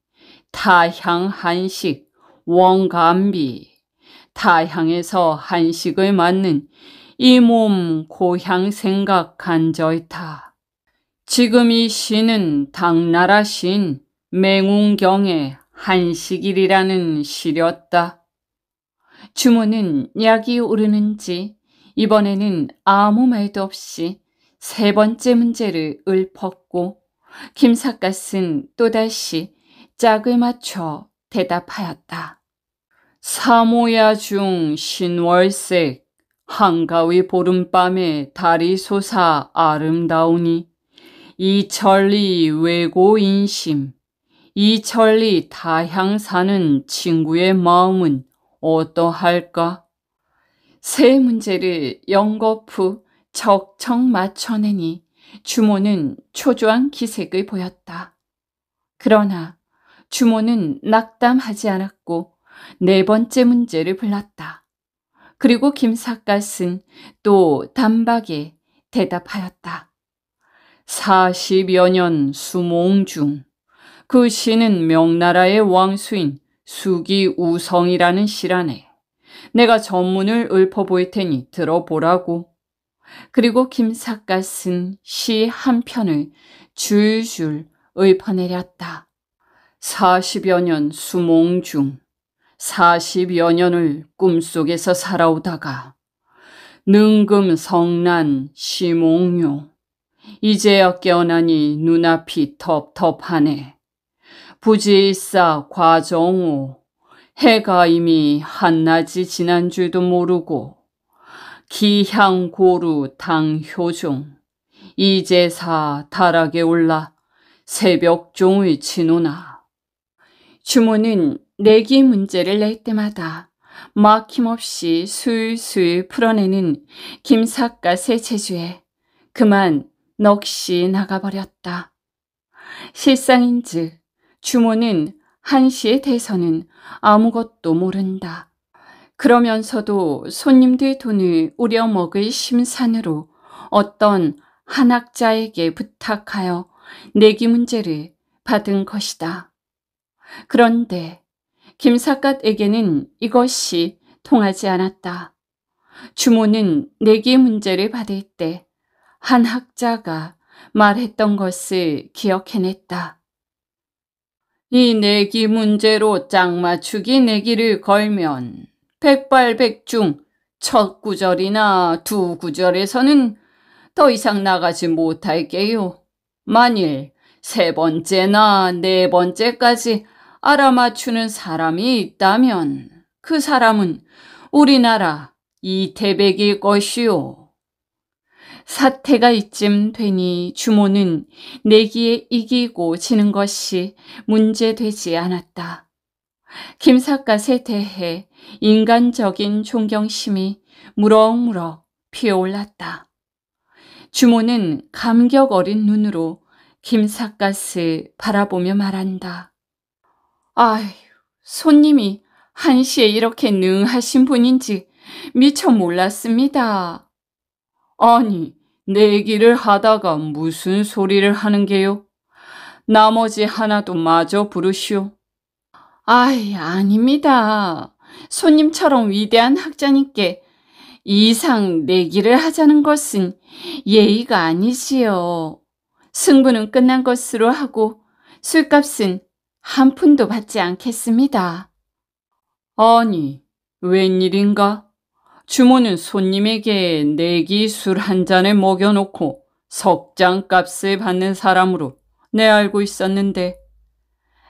타향 한식 원감비 타향에서 한식을 맞는 이 몸 고향 생각 간절타 지금 이 시는 당나라 시인 맹운경의 한식일이라는 시렸다. 주문은 약이 오르는지 이번에는 아무 말도 없이 세 번째 문제를 읊었고 김삿갓은 또다시 짝을 맞춰 대답하였다. 사모야 중 신월색 한가위 보름밤에 달이 솟아 아름다우니 이 천리 외고 인심 이 천리 다향사는 친구의 마음은 어떠할까? 세 문제를 영거푸 적청 맞춰내니 주모는 초조한 기색을 보였다. 그러나 주모는 낙담하지 않았고 네 번째 문제를 불렀다. 그리고 김삿갓은 또 단박에 대답하였다. 4 0여년 수몽 중 그 시는 명나라의 왕수인 수기우성이라는 시라네. 내가 전문을 읊어보일 테니 들어보라고. 그리고 김사가 쓴시한 편을 줄줄 읊어내렸다. 40여 년 수몽 중 40여 년을 꿈속에서 살아오다가 능금 성난 시몽요 이제야 깨어나니 눈앞이 텁텁하네. 부지일사 과정오 해가 이미 한낮이 지난 줄도 모르고 기향고루 당효종 이제사 다락에 올라 새벽종의 치노나 주모는 내기 문제를 낼 때마다 막힘없이 술술 풀어내는 김삿갓의 재주에 그만 넋이 나가버렸다. 실상인즉 주모는 한시에 대서는 아무것도 모른다. 그러면서도 손님들의 돈을 우려먹을 심산으로 어떤 한학자에게 부탁하여 내기 문제를 받은 것이다. 그런데 김사갓에게는 이것이 통하지 않았다. 주모는 내기 문제를 받을 때 한 학자가 말했던 것을 기억해냈다. 이 내기 문제로 짝맞추기 내기를 걸면 백발백중 첫 구절이나 두 구절에서는 더 이상 나가지 못할게요. 만일 세 번째나 네 번째까지 알아맞추는 사람이 있다면 그 사람은 우리나라 이태백일 것이요. 사태가 이쯤 되니 주모는 내기에 이기고 지는 것이 문제되지 않았다. 김삿갓에 대해 인간적인 존경심이 무럭무럭 피어올랐다. 주모는 감격 어린 눈으로 김삿갓을 바라보며 말한다. 아휴, 손님이 한시에 이렇게 능하신 분인지 미처 몰랐습니다. 아니, 내기를 하다가 무슨 소리를 하는 게요? 나머지 하나도 마저 부르시오. 아이, 아닙니다. 손님처럼 위대한 학자님께 이상 내기를 하자는 것은 예의가 아니지요. 승부는 끝난 것으로 하고 술값은 한 푼도 받지 않겠습니다. 아니, 웬일인가? 주모는 손님에게 내기 술 한잔에 먹여놓고 석장 값을 받는 사람으로 내 알고 있었는데.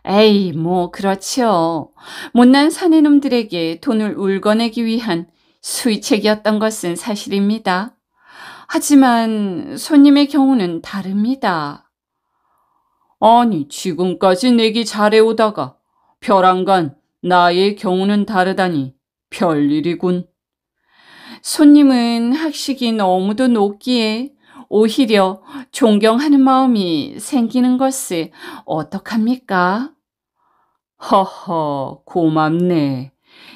에이, 뭐, 그렇지요. 못난 사내놈들에게 돈을 울거내기 위한 수의책이었던 것은 사실입니다. 하지만 손님의 경우는 다릅니다. 아니, 지금까지 내기 잘해오다가 별안간 나의 경우는 다르다니 별일이군. 손님은 학식이 너무도 높기에 오히려 존경하는 마음이 생기는 것을 어떡합니까? 허허, 고맙네.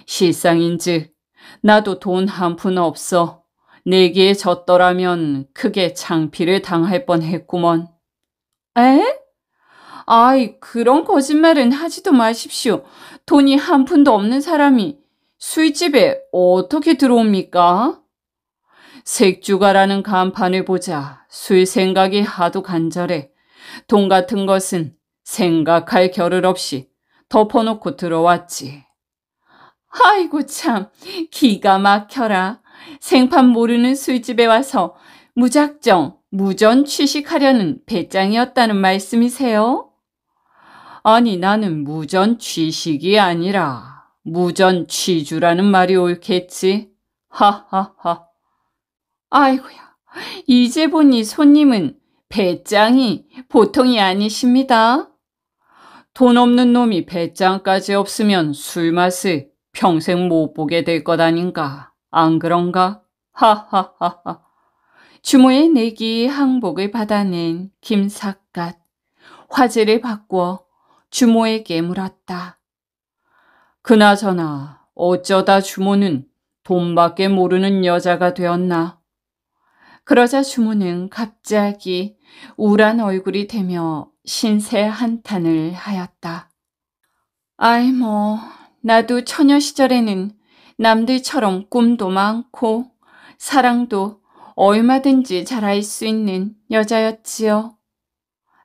실상인즉 나도 돈 한 푼 없어. 내게에 졌더라면 크게 창피를 당할 뻔했구먼. 에? 아이, 그런 거짓말은 하지도 마십시오. 돈이 한 푼도 없는 사람이 술집에 어떻게 들어옵니까? 색주가라는 간판을 보자 술 생각이 하도 간절해 돈 같은 것은 생각할 겨를 없이 덮어놓고 들어왔지. 아이고 참 기가 막혀라. 생판 모르는 술집에 와서 무작정 무전 취식하려는 배짱이었다는 말씀이세요? 아니 나는 무전 취식이 아니라 무전 취주라는 말이 옳겠지. 하하하. 아이고야, 이제 보니 손님은 배짱이 보통이 아니십니다. 돈 없는 놈이 배짱까지 없으면 술 맛을 평생 못 보게 될 것 아닌가. 안 그런가? 하하하하. 주모의 내기 항복을 받아낸 김삿갓. 화제를 바꾸어 주모에게 물었다. 그나저나 어쩌다 주모는 돈밖에 모르는 여자가 되었나. 그러자 주모는 갑자기 우울한 얼굴이 되며 신세 한탄을 하였다. 아이 뭐 나도 처녀 시절에는 남들처럼 꿈도 많고 사랑도 얼마든지 잘할 수 있는 여자였지요.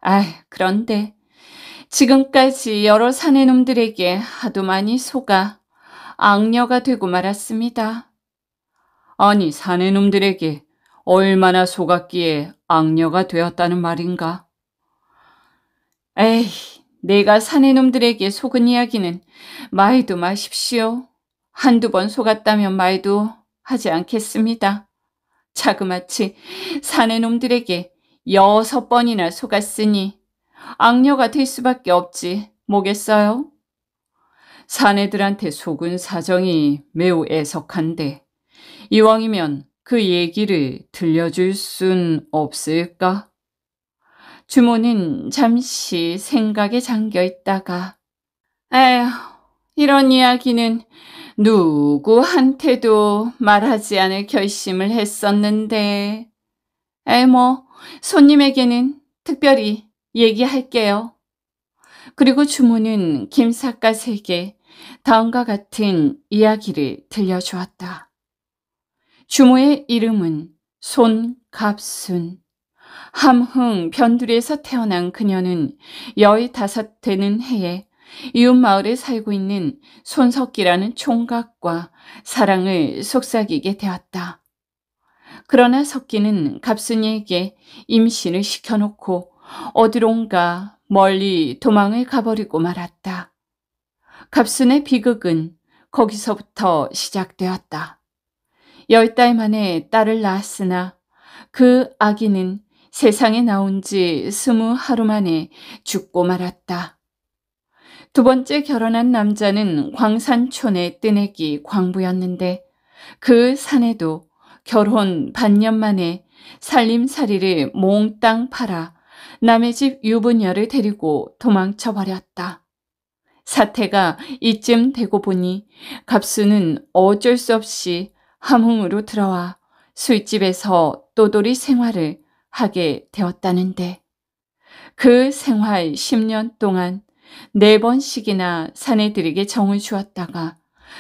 아 그런데 지금까지 여러 사내놈들에게 하도 많이 속아 악녀가 되고 말았습니다. 아니 사내놈들에게 얼마나 속았기에 악녀가 되었다는 말인가? 에이, 내가 사내놈들에게 속은 이야기는 말도 마십시오. 한두 번 속았다면 말도 하지 않겠습니다. 자그마치 사내놈들에게 여섯 번이나 속았으니 악녀가 될 수밖에 없지 뭐겠어요? 사내들한테 속은 사정이 매우 애석한데 이왕이면 그 얘기를 들려줄 순 없을까? 주모는 잠시 생각에 잠겨 있다가 에휴 이런 이야기는 누구한테도 말하지 않을 결심을 했었는데 에뭐 손님에게는 특별히 얘기할게요. 그리고 주모는 김사갓에게 다음과 같은 이야기를 들려주었다. 주모의 이름은 손갑순. 함흥 변두리에서 태어난 그녀는 열다섯 되는 해에 이웃 마을에 살고 있는 손석기라는 총각과 사랑을 속삭이게 되었다. 그러나 석기는 갑순이에게 임신을 시켜놓고 어디론가 멀리 도망을 가버리고 말았다. 갑순의 비극은 거기서부터 시작되었다. 열 달 만에 딸을 낳았으나 그 아기는 세상에 나온 지 스무 하루 만에 죽고 말았다. 두 번째 결혼한 남자는 광산촌의 뜨내기 광부였는데 그 사내도 결혼 반년 만에 살림살이를 몽땅 팔아 남의 집 유부녀를 데리고 도망쳐 버렸다. 사태가 이쯤 되고 보니 갑수는 어쩔 수 없이 함흥으로 들어와 술집에서 또돌이 생활을 하게 되었다는데 그 생활 10년 동안 네 번씩이나 사내들에게 정을 주었다가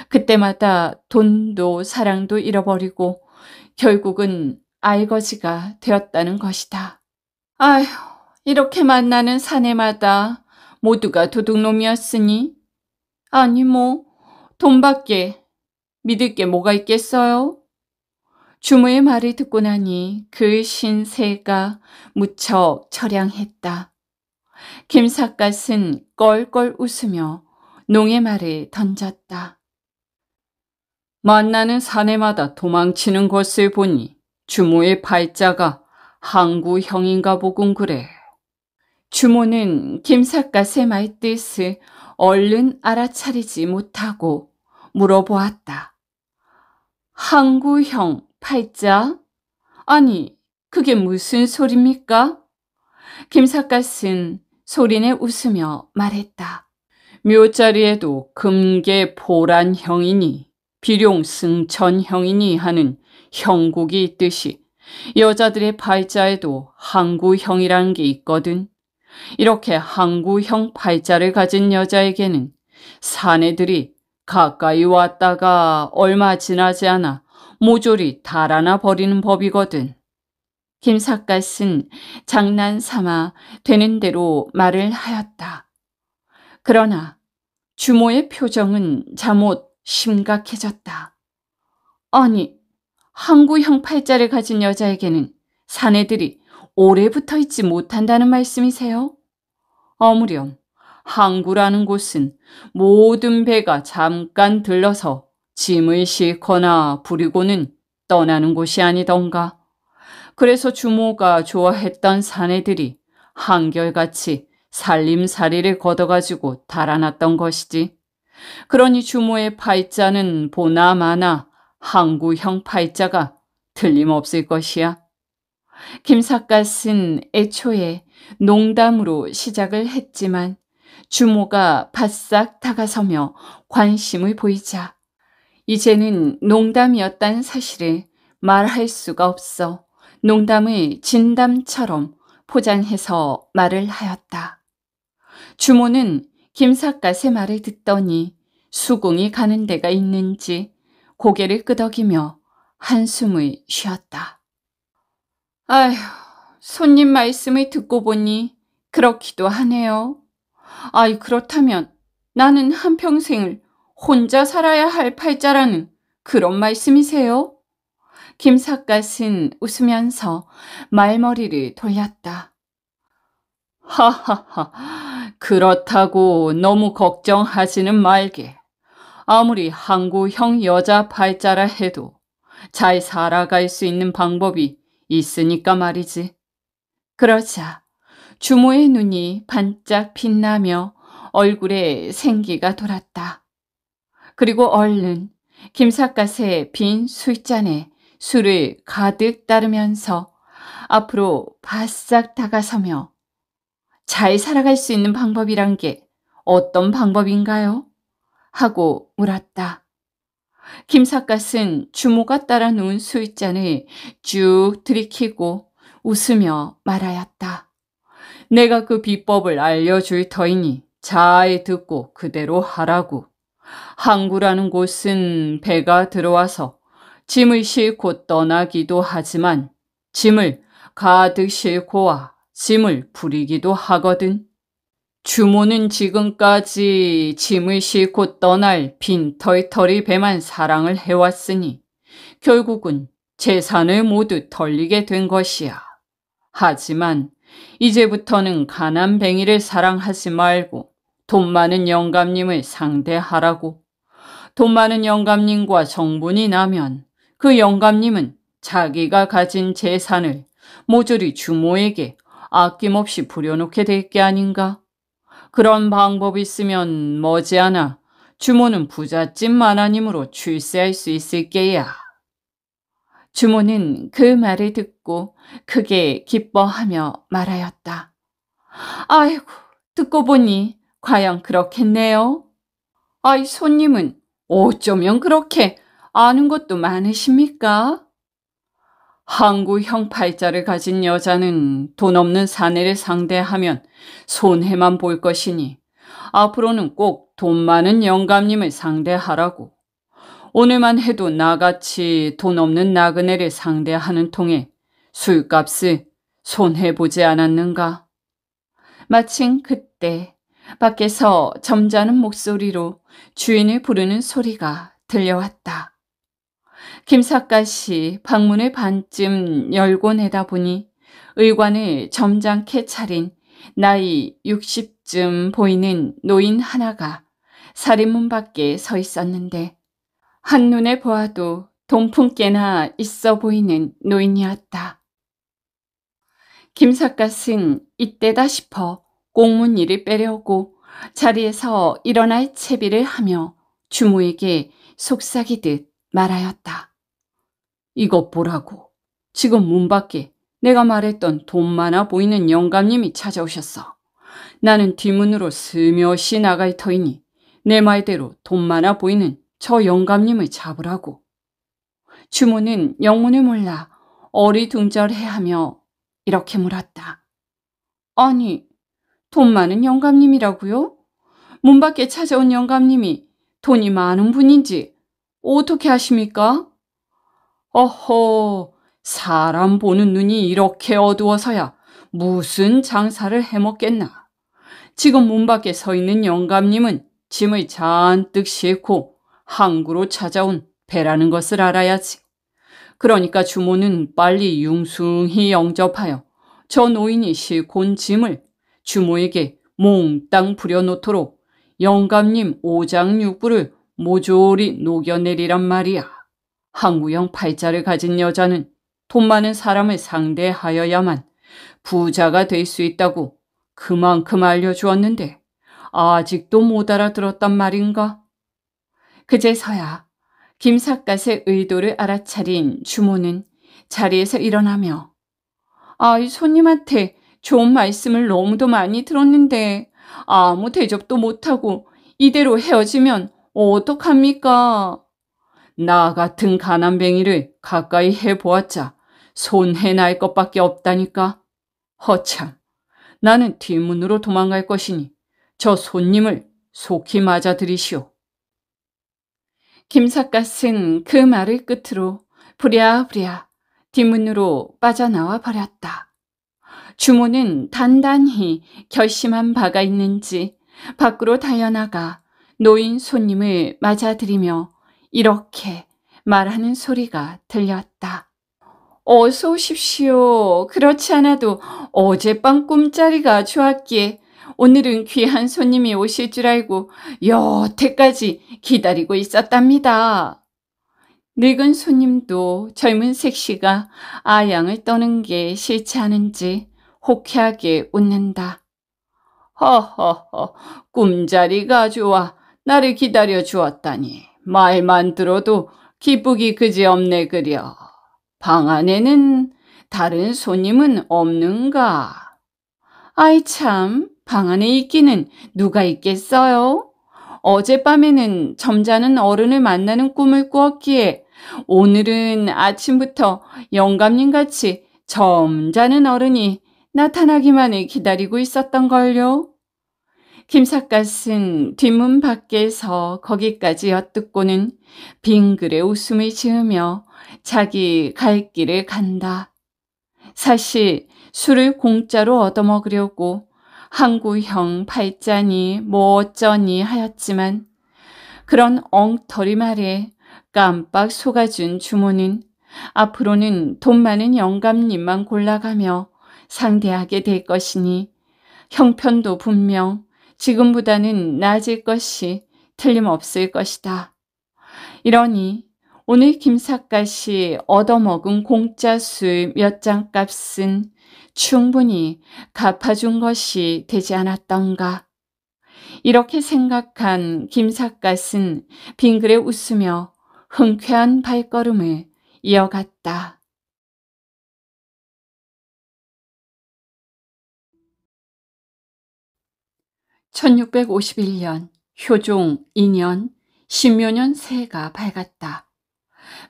그때마다 돈도 사랑도 잃어버리고 결국은 알거지가 되었다는 것이다. 아휴, 이렇게 만나는 사내마다 모두가 도둑놈이었으니 아니 뭐 돈밖에 믿을 게 뭐가 있겠어요? 주모의 말을 듣고 나니 그 신세가 무척 처량했다. 김삿갓은 껄껄 웃으며 농의 말을 던졌다. 만나는 사내마다 도망치는 것을 보니 주모의 발자가 항구형인가 보군 그래. 주모는 김삿갓세마의 뜻을 얼른 알아차리지 못하고 물어보았다. 항구형 팔자? 아니, 그게 무슨 소리입니까? 김삿갓은 소리내 웃으며 말했다. 묘자리에도 금계 보란형이니 비룡승천형이니 하는 형국이 있듯이 여자들의 팔자에도 항구형이란게 있거든. 이렇게 항구형 팔자를 가진 여자에게는 사내들이 가까이 왔다가 얼마 지나지 않아 모조리 달아나 버리는 법이거든. 김삿갓은 장난 삼아 되는 대로 말을 하였다. 그러나 주모의 표정은 잠옷 심각해졌다. 아니, 항구형 팔자를 가진 여자에게는 사내들이 오래 붙어 있지 못한다는 말씀이세요? 어무렴, 항구라는 곳은 모든 배가 잠깐 들러서 짐을 싣거나 부리고는 떠나는 곳이 아니던가. 그래서 주모가 좋아했던 사내들이 한결같이 살림살이를 걷어가지고 달아났던 것이지. 그러니 주모의 팔자는 보나마나 항구형 팔자가 틀림없을 것이야. 김삿갓은 애초에 농담으로 시작을 했지만 주모가 바싹 다가서며 관심을 보이자 이제는 농담이었다는 사실을 말할 수가 없어 농담의 진담처럼 포장해서 말을 하였다. 주모는 김삿갓의 말을 듣더니 수궁이 가는 데가 있는지 고개를 끄덕이며 한숨을 쉬었다. 아휴, 손님 말씀을 듣고 보니 그렇기도 하네요. 아이, 그렇다면 나는 한평생을 혼자 살아야 할 팔자라는 그런 말씀이세요? 김삿갓은 웃으면서 말머리를 돌렸다. 하하하, 그렇다고 너무 걱정하지는 말게. 아무리 항구형 여자 팔자라 해도 잘 살아갈 수 있는 방법이 있으니까 말이지. 그러자 주모의 눈이 반짝 빛나며 얼굴에 생기가 돌았다. 그리고 얼른 김삿갓의 빈 술잔에 술을 가득 따르면서 앞으로 바싹 다가서며 잘 살아갈 수 있는 방법이란 게 어떤 방법인가요? 하고 물었다. 김삿갓은 주모가 따라 놓은 수 술잔을 쭉 들이키고 웃으며 말하였다. 내가 그 비법을 알려줄 터이니 잘 듣고 그대로 하라고. 항구라는 곳은 배가 들어와서 짐을 싣고 떠나기도 하지만 짐을 가득 싣고와 짐을 부리기도 하거든. 주모는 지금까지 짐을 싣고 떠날 빈털털이 배만 사랑을 해왔으니 결국은 재산을 모두 털리게 된 것이야. 하지만 이제부터는 가난뱅이를 사랑하지 말고 돈 많은 영감님을 상대하라고. 돈 많은 영감님과 정분이 나면 그 영감님은 자기가 가진 재산을 모조리 주모에게 아낌없이 부려놓게 될 게 아닌가? 그런 방법이 있으면 머지않아 주모는 부잣집 만화님으로 출세할 수 있을 게야. 주모는 그 말을 듣고 크게 기뻐하며 말하였다. 아이고, 듣고 보니 과연 그렇겠네요. 아이 손님은 어쩌면 그렇게 아는 것도 많으십니까? 항구형 팔자를 가진 여자는 돈 없는 사내를 상대하면 손해만 볼 것이니 앞으로는 꼭 돈 많은 영감님을 상대하라고. 오늘만 해도 나같이 돈 없는 나그네를 상대하는 통에 술값을 손해보지 않았는가? 마침 그때 밖에서 점잖은 목소리로 주인을 부르는 소리가 들려왔다. 김삿갓이 방문을 반쯤 열고 내다보니 의관을 점잖게 차린 나이 60쯤 보이는 노인 하나가 살인문 밖에 서 있었는데 한눈에 보아도 동풍깨나 있어 보이는 노인이었다. 김삿갓은 이때다 싶어 공문이를 빼려고 자리에서 일어날 채비를 하며 주무에게 속삭이듯 말하였다. 이것 보라고. 지금 문 밖에 내가 말했던 돈 많아 보이는 영감님이 찾아오셨어. 나는 뒷문으로 스며시 나갈 터이니 내 말대로 돈 많아 보이는 저 영감님을 잡으라고. 주문은 영문을 몰라 어리둥절해하며 이렇게 물었다. 아니, 돈 많은 영감님이라고요? 문 밖에 찾아온 영감님이 돈이 많은 분인지 어떻게 아십니까? 어허, 사람 보는 눈이 이렇게 어두워서야 무슨 장사를 해먹겠나. 지금 문 밖에 서 있는 영감님은 짐을 잔뜩 싣고 항구로 찾아온 배라는 것을 알아야지. 그러니까 주모는 빨리 융숭히 영접하여 저 노인이 싣고 온 짐을 주모에게 몽땅 부려놓도록 영감님 오장육부를 모조리 녹여내리란 말이야. 항구형 팔자를 가진 여자는 돈 많은 사람을 상대하여야만 부자가 될 수 있다고 그만큼 알려주었는데 아직도 못 알아들었단 말인가? 그제서야 김삿갓의 의도를 알아차린 주모는 자리에서 일어나며 아이 손님한테 좋은 말씀을 너무도 많이 들었는데 아무 대접도 못하고 이대로 헤어지면 어떡합니까? 나 같은 가난뱅이를 가까이 해보았자 손해날 것밖에 없다니까. 허참, 나는 뒷문으로 도망갈 것이니 저 손님을 속히 맞아들이시오. 김삿갓은 그 말을 끝으로 부랴부랴 뒷문으로 빠져나와 버렸다. 주모는 단단히 결심한 바가 있는지 밖으로 달려나가 노인 손님을 맞아들이며 이렇게 말하는 소리가 들렸다. 어서 오십시오. 그렇지 않아도 어젯밤 꿈자리가 좋았기에 오늘은 귀한 손님이 오실 줄 알고 여태까지 기다리고 있었답니다. 늙은 손님도 젊은 색시가 아양을 떠는 게 싫지 않은지 호쾌하게 웃는다. 허허허, 꿈자리가 좋아 나를 기다려 주었다니. 말만 들어도 기쁘기 그지없네 그려. 방 안에는 다른 손님은 없는가? 아이 참, 방 안에 있기는 누가 있겠어요? 어젯밤에는 점잖은 어른을 만나는 꿈을 꾸었기에 오늘은 아침부터 영감님 같이 점잖은 어른이 나타나기만을 기다리고 있었던걸요. 김삿갓은 뒷문 밖에서 거기까지 엿듣고는 빙글에 웃음을 지으며 자기 갈 길을 간다. 사실 술을 공짜로 얻어먹으려고 항구형 팔자니 뭐 어쩌니 하였지만 그런 엉터리 말에 깜빡 속아준 주모는 앞으로는 돈 많은 영감님만 골라가며 상대하게 될 것이니 형편도 분명 지금보다는 나아질 것이 틀림없을 것이다. 이러니 오늘 김삿갓이 얻어먹은 공짜 술 몇 장 값은 충분히 갚아준 것이 되지 않았던가. 이렇게 생각한 김삿갓은 빙그레 웃으며 흔쾌한 발걸음을 이어갔다. 1651년 효종 2년 신묘년 새해가 밝았다.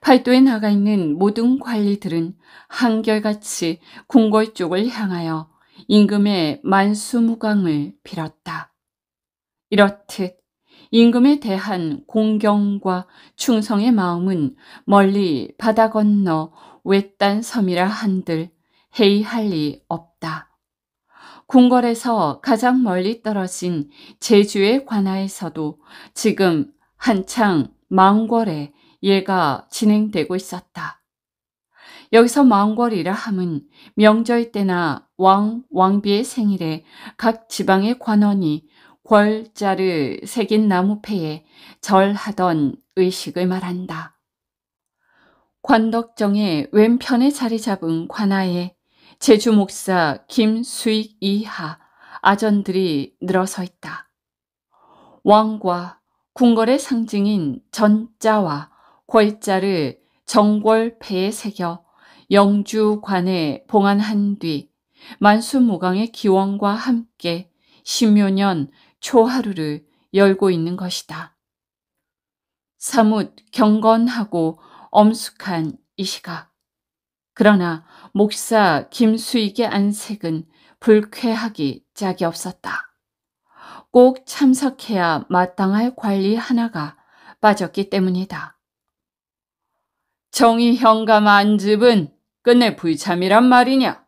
팔도에 나가 있는 모든 관리들은 한결같이 궁궐 쪽을 향하여 임금의 만수무강을 빌었다. 이렇듯 임금에 대한 공경과 충성의 마음은 멀리 바다 건너 외딴 섬이라 한들 해이할 리 없다. 궁궐에서 가장 멀리 떨어진 제주의 관하에서도 지금 한창 망궐의 예가 진행되고 있었다. 여기서 망궐이라 함은 명절 때나 왕, 왕비의 생일에 각 지방의 관원이 궐자를 새긴 나무패에 절하던 의식을 말한다. 관덕정의 왼편에 자리 잡은 관하에 제주 목사 김수익 이하 아전들이 늘어서 있다. 왕과 궁궐의 상징인 전자와 궐자를 정궐패에 새겨 영주관에 봉안한 뒤 만수무강의 기원과 함께 신묘년 초하루를 열고 있는 것이다. 사뭇 경건하고 엄숙한 이 시각. 그러나 목사 김수익의 안색은 불쾌하기 짝이 없었다. 꼭 참석해야 마땅할 관리 하나가 빠졌기 때문이다. 정의 형과만집은 끝내 불참이란 말이냐?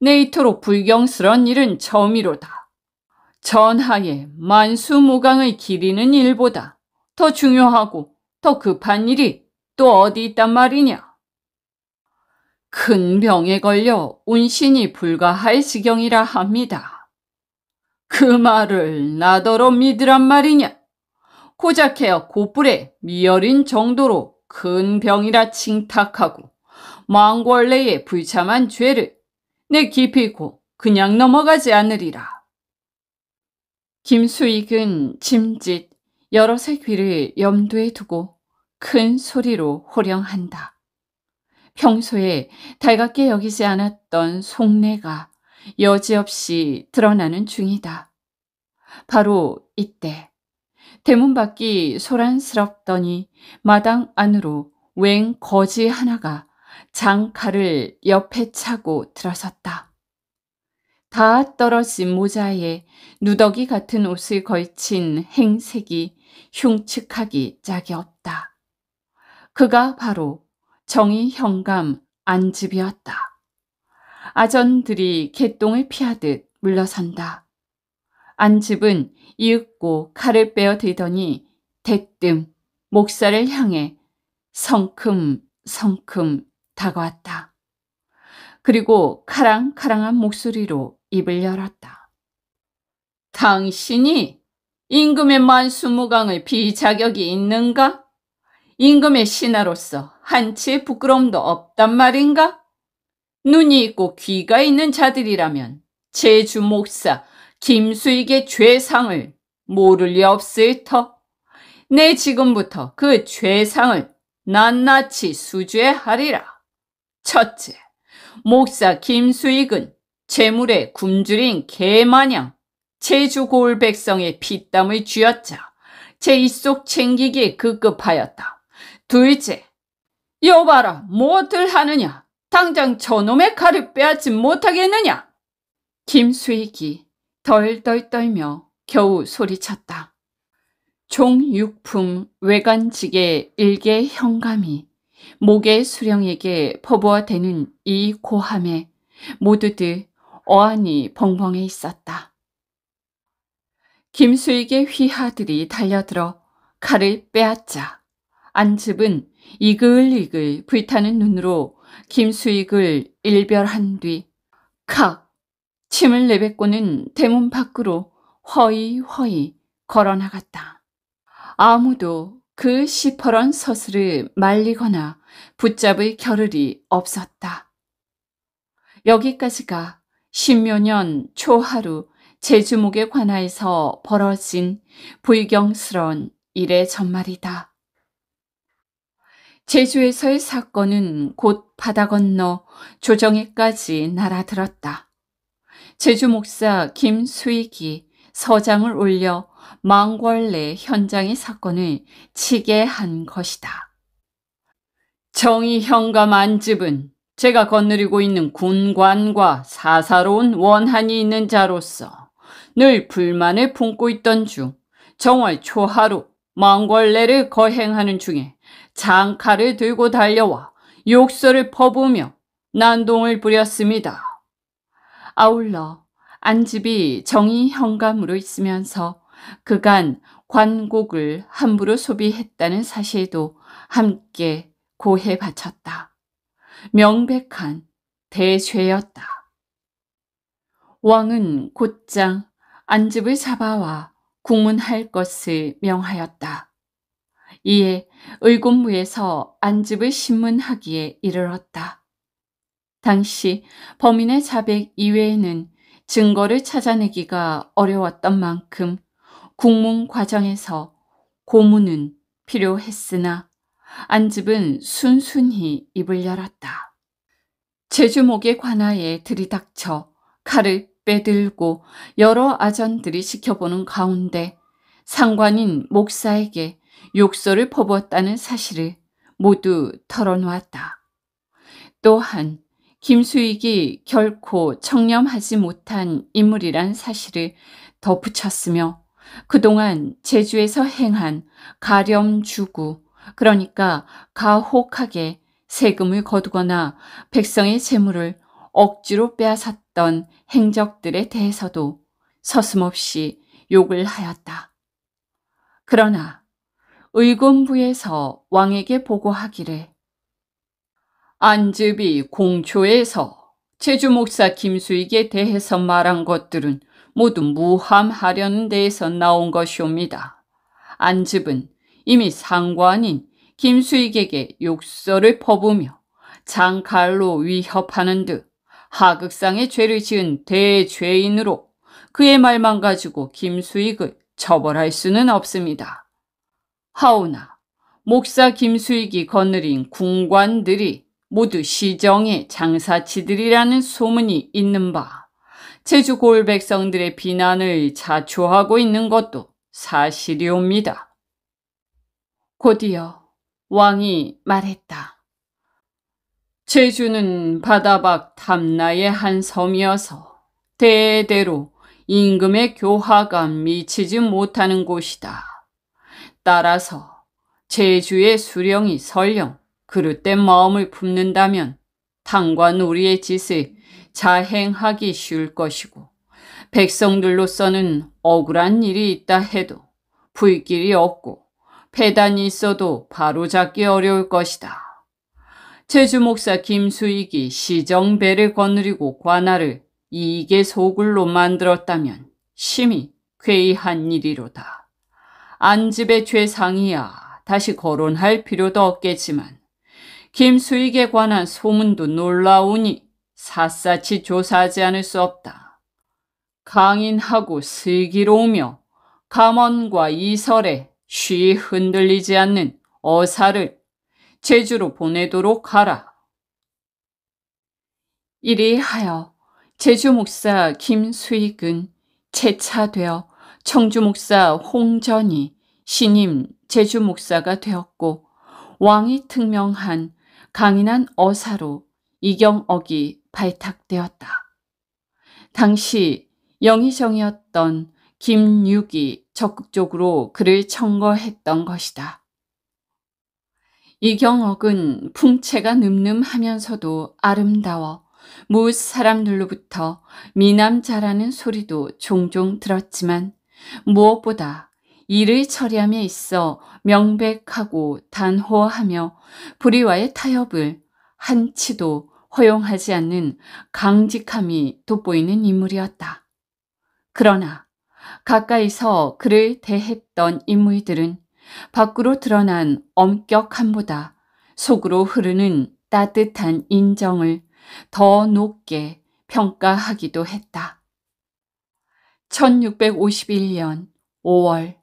내 이토록 불경스런 일은 처음이로다. 전하의 만수무강을 기리는 일보다 더 중요하고 더 급한 일이 또 어디 있단 말이냐? 큰 병에 걸려 운신이 불가할 지경이라 합니다. 그 말을 나더러 믿으란 말이냐? 고작해야 곧불에 미열인 정도로 큰 병이라 칭탁하고 망골레의 불참한 죄를 내 깊이고 그냥 넘어가지 않으리라. 김수익은 짐짓 여러 새 귀를 염두에 두고 큰 소리로 호령한다. 평소에 달갑게 여기지 않았던 속내가 여지없이 드러나는 중이다. 바로 이때 대문 밖이 소란스럽더니 마당 안으로 웬 거지 하나가 장칼을 옆에 차고 들어섰다. 다 떨어진 모자에 누더기 같은 옷을 걸친 행색이 흉측하기 짝이 없다. 그가 바로 정이 형감 안집이었다. 아전들이 개똥을 피하듯 물러선다. 안집은 이윽고 칼을 빼어 들더니 대뜸 목살을 향해 성큼 성큼 다가왔다. 그리고 카랑카랑한 목소리로 입을 열었다. 당신이 임금의 만수무강의 비자격이 있는가? 임금의 신하로서 한치의 부끄러움도 없단 말인가? 눈이 있고 귀가 있는 자들이라면 제주 목사 김수익의 죄상을 모를 리 없을 터. 내 지금부터 그 죄상을 낱낱이 수죄하리라. 첫째, 목사 김수익은 재물의 굶주린 개마냥 제주 고을 백성의 피땀을 쥐었자 제 입속 챙기기에 급급하였다. 둘째, 여봐라, 무엇을 하느냐? 당장 저놈의 칼을 빼앗지 못하겠느냐? 김수익이 덜덜 떨며 겨우 소리쳤다. 종육품 외관직의 일개 형감이 목의 수령에게 퍼부어대는 이 고함에 모두들 어안이 벙벙해 있었다. 김수익의 휘하들이 달려들어 칼을 빼앗자 안즙은 이글이글 불타는 눈으로 김수익을 일별한 뒤 칵! 침을 내뱉고는 대문 밖으로 허이허이 걸어나갔다. 아무도 그 시퍼런 서스을 말리거나 붙잡을 겨를이 없었다. 여기까지가 신묘년 초하루 제주목에 관하여서 벌어진 불경스런 일의 전말이다. 제주에서의 사건은 곧 바다 건너 조정에까지 날아들었다. 제주 목사 김수익이 서장을 올려 망궐래 현장의 사건을 치게 한 것이다. 정의 현감 안집은 제가 거느리고 있는 군관과 사사로운 원한이 있는 자로서 늘 불만을 품고 있던 중 정월 초하루 망궐래를 거행하는 중에 장칼을 들고 달려와 욕설을 퍼부으며 난동을 부렸습니다. 아울러 안집이 정의 현감으로 있으면서 그간 관곡을 함부로 소비했다는 사실도 함께 고해 바쳤다. 명백한 대죄였다. 왕은 곧장 안집을 잡아와 국문할 것을 명하였다. 이에 의군무에서 안집을 신문하기에 이르렀다. 당시 범인의 자백 이외에는 증거를 찾아내기가 어려웠던 만큼 국문 과정에서 고문은 필요했으나 안집은 순순히 입을 열었다. 제주목의 관하에 들이닥쳐 칼을 빼들고 여러 아전들이 지켜보는 가운데 상관인 목사에게 욕설을 퍼부었다는 사실을 모두 털어놓았다. 또한 김수익이 결코 청렴하지 못한 인물이란 사실을 덧붙였으며 그동안 제주에서 행한 가렴주구 그러니까 가혹하게 세금을 거두거나 백성의 재물을 억지로 빼앗았던 행적들에 대해서도 서슴없이 욕을 하였다. 그러나 의검부에서 왕에게 보고하기를 안즈비 공초에서 제주 목사 김수익에 대해서 말한 것들은 모두 무함하려는 데에서 나온 것이옵니다. 안즙은 이미 상관인 김수익에게 욕설을 퍼부며 장칼로 위협하는 듯 하극상의 죄를 지은 대죄인으로 그의 말만 가지고 김수익을 처벌할 수는 없습니다. 하오나 목사 김수익이 거느린 궁관들이 모두 시정의 장사치들이라는 소문이 있는 바 제주 골 백성들의 비난을 자초하고 있는 것도 사실이옵니다. 곧이어 왕이 말했다. 제주는 바다밖탐나의한 섬이어서 대대로 임금의 교화가 미치지 못하는 곳이다. 따라서 제주의 수령이 설령 그릇된 마음을 품는다면 탕관 우리의 짓을 자행하기 쉬울 것이고 백성들로서는 억울한 일이 있다 해도 불길이 없고 폐단이 있어도 바로잡기 어려울 것이다. 제주 목사 김수익이 시정배를 거느리고 관할을 이익의 소굴로 만들었다면 심히 괴이한 일이로다. 안집의 죄상이야 다시 거론할 필요도 없겠지만 김수익에 관한 소문도 놀라우니 샅샅이 조사하지 않을 수 없다. 강인하고 슬기로우며 감언과 이설에 쉬 흔들리지 않는 어사를 제주로 보내도록 하라. 이리하여 제주 목사 김수익은 재차되어 청주 목사 홍전이 신임 제주 목사가 되었고 왕이 특명한 강인한 어사로 이경억이 발탁되었다. 당시 영의정이었던 김육이 적극적으로 그를 청거했던 것이다. 이경억은 풍채가 늠름하면서도 아름다워 무엇 사람들로부터 미남자라는 소리도 종종 들었지만 무엇보다 일을 처리함에 있어 명백하고 단호하며 불의와의 타협을 한치도 허용하지 않는 강직함이 돋보이는 인물이었다. 그러나 가까이서 그를 대했던 인물들은 밖으로 드러난 엄격함보다 속으로 흐르는 따뜻한 인정을 더 높게 평가하기도 했다. 1651년 5월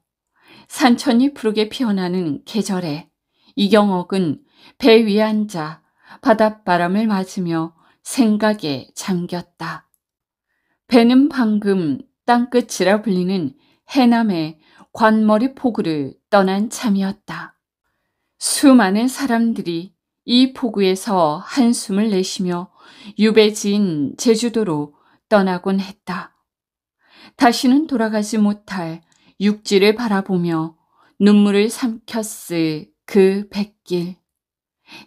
산천이 푸르게 피어나는 계절에 이경옥은 배 위에 앉아 바닷바람을 맞으며 생각에 잠겼다. 배는 방금 땅끝이라 불리는 해남의 관머리 포구를 떠난 참이었다. 수많은 사람들이 이 포구에서 한숨을 내쉬며 유배지인 제주도로 떠나곤 했다. 다시는 돌아가지 못할 육지를 바라보며 눈물을 삼켰을 그 백길.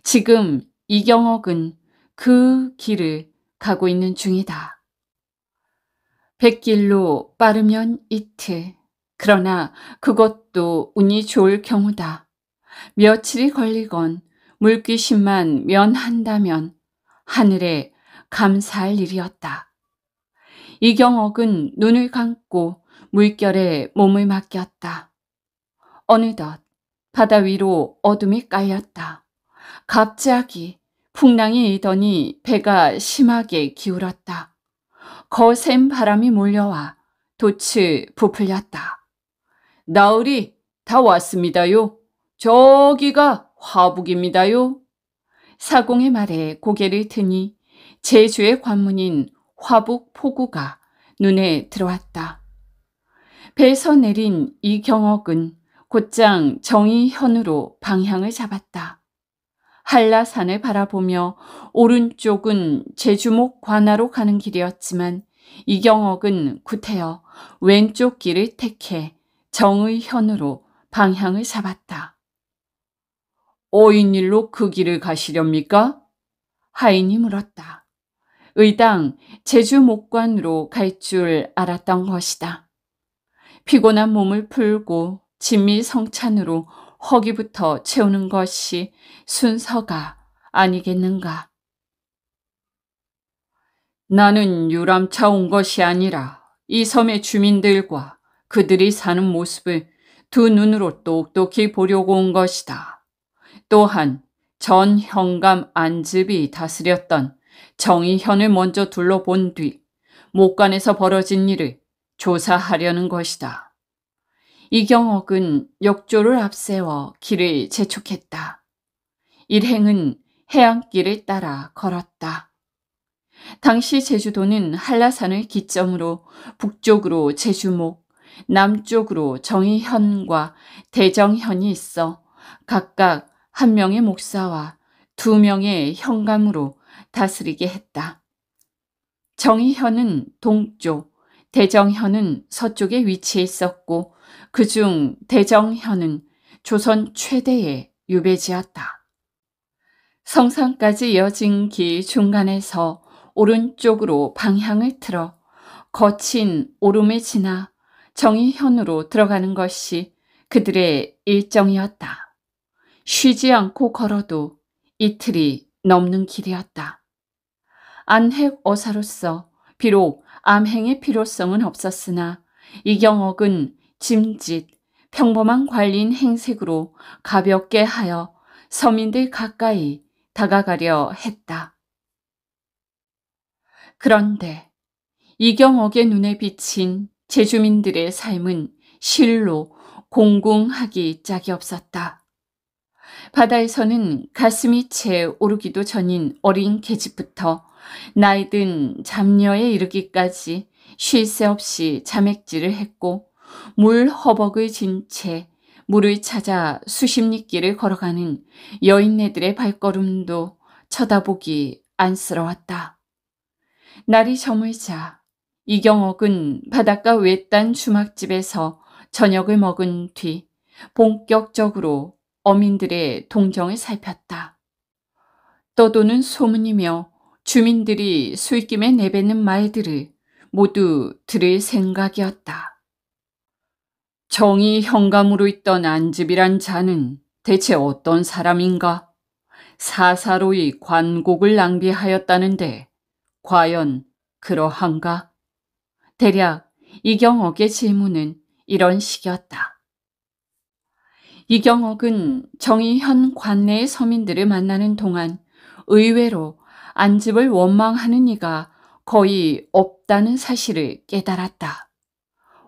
지금 이경옥은 그 길을 가고 있는 중이다. 백길로 빠르면 이틀. 그러나 그것도 운이 좋을 경우다. 며칠이 걸리건 물귀신만 면한다면 하늘에 감사할 일이었다. 이경옥은 눈을 감고 물결에 몸을 맡겼다. 어느덧 바다 위로 어둠이 깔렸다. 갑자기 풍랑이 일더니 배가 심하게 기울었다. 거센 바람이 몰려와 도치 부풀렸다. 나으리 다 왔습니다요. 저기가 화북입니다요. 사공의 말에 고개를 드니 제주의 관문인 화북 포구가 눈에 들어왔다. 배에서 내린 이경옥은 곧장 정의현으로 방향을 잡았다. 한라산을 바라보며 오른쪽은 제주목 관하로 가는 길이었지만 이경옥은 구태여 왼쪽 길을 택해 정의현으로 방향을 잡았다. 오인일로 그 길을 가시렵니까? 하인이 물었다. 의당 제주목관으로 갈 줄 알았던 것이다. 피곤한 몸을 풀고 진미성찬으로 허기부터 채우는 것이 순서가 아니겠는가. 나는 유람차 온 것이 아니라 이 섬의 주민들과 그들이 사는 모습을 두 눈으로 똑똑히 보려고 온 것이다. 또한 전 현감 안즙이 다스렸던 정의현을 먼저 둘러본 뒤 목간에서 벌어진 일을 조사하려는 것이다. 이경옥은 역조를 앞세워 길을 재촉했다. 일행은 해안길을 따라 걸었다. 당시 제주도는 한라산을 기점으로 북쪽으로 제주목, 남쪽으로 정의현과 대정현이 있어 각각 한 명의 목사와 두 명의 현감으로 다스리게 했다. 정의현은 동쪽, 대정현은 서쪽에 위치해 있었고 그 중 대정현은 조선 최대의 유배지였다. 성산까지 이어진 길 중간에서 오른쪽으로 방향을 틀어 거친 오름을 지나 정의현으로 들어가는 것이 그들의 일정이었다. 쉬지 않고 걸어도 이틀이 넘는 길이었다. 안핵어사로서 비록 암행의 필요성은 없었으나 이경옥은 짐짓, 평범한 관리인 행색으로 가볍게 하여 서민들 가까이 다가가려 했다. 그런데 이경옥의 눈에 비친 제주민들의 삶은 실로 공공하기 짝이 없었다. 바다에서는 가슴이 채 오르기도 전인 어린 계집부터 나이든 잡녀에 이르기까지 쉴 새 없이 자맥질을 했고 물 허벅을 진 채 물을 찾아 수십 리 길을 걸어가는 여인네들의 발걸음도 쳐다보기 안쓰러웠다. 날이 저물자 이경옥은 바닷가 외딴 주막집에서 저녁을 먹은 뒤 본격적으로 어민들의 동정을 살폈다. 떠도는 소문이며 주민들이 술김에 내뱉는 말들을 모두 들을 생각이었다. 정이 현감으로 있던 안집이란 자는 대체 어떤 사람인가? 사사로이 관곡을 낭비하였다는데 과연 그러한가? 대략 이경옥의 질문은 이런 식이었다. 이경옥은 정의현 관내의 서민들을 만나는 동안 의외로 안집을 원망하는 이가 거의 없다는 사실을 깨달았다.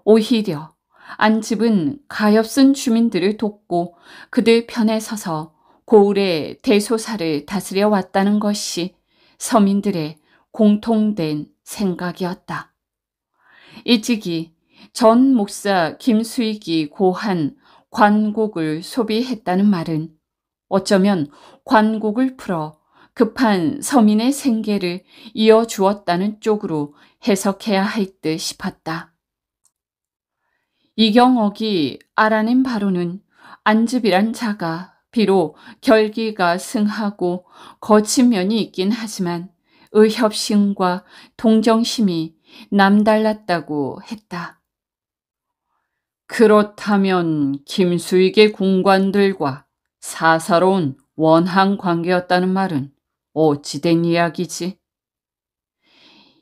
오히려 안집은 가엾은 주민들을 돕고 그들 편에 서서 고을의 대소사를 다스려 왔다는 것이 서민들의 공통된 생각이었다. 일찍이 전 목사 김수익이 고한 관곡을 소비했다는 말은 어쩌면 관곡을 풀어 급한 서민의 생계를 이어주었다는 쪽으로 해석해야 할 듯 싶었다. 이경옥이 알아낸 바로는 안집이란 자가 비록 결기가 승하고 거친 면이 있긴 하지만 의협심과 동정심이 남달랐다고 했다. 그렇다면 김수익의 군관들과 사사로운 원한 관계였다는 말은 어찌된 이야기지?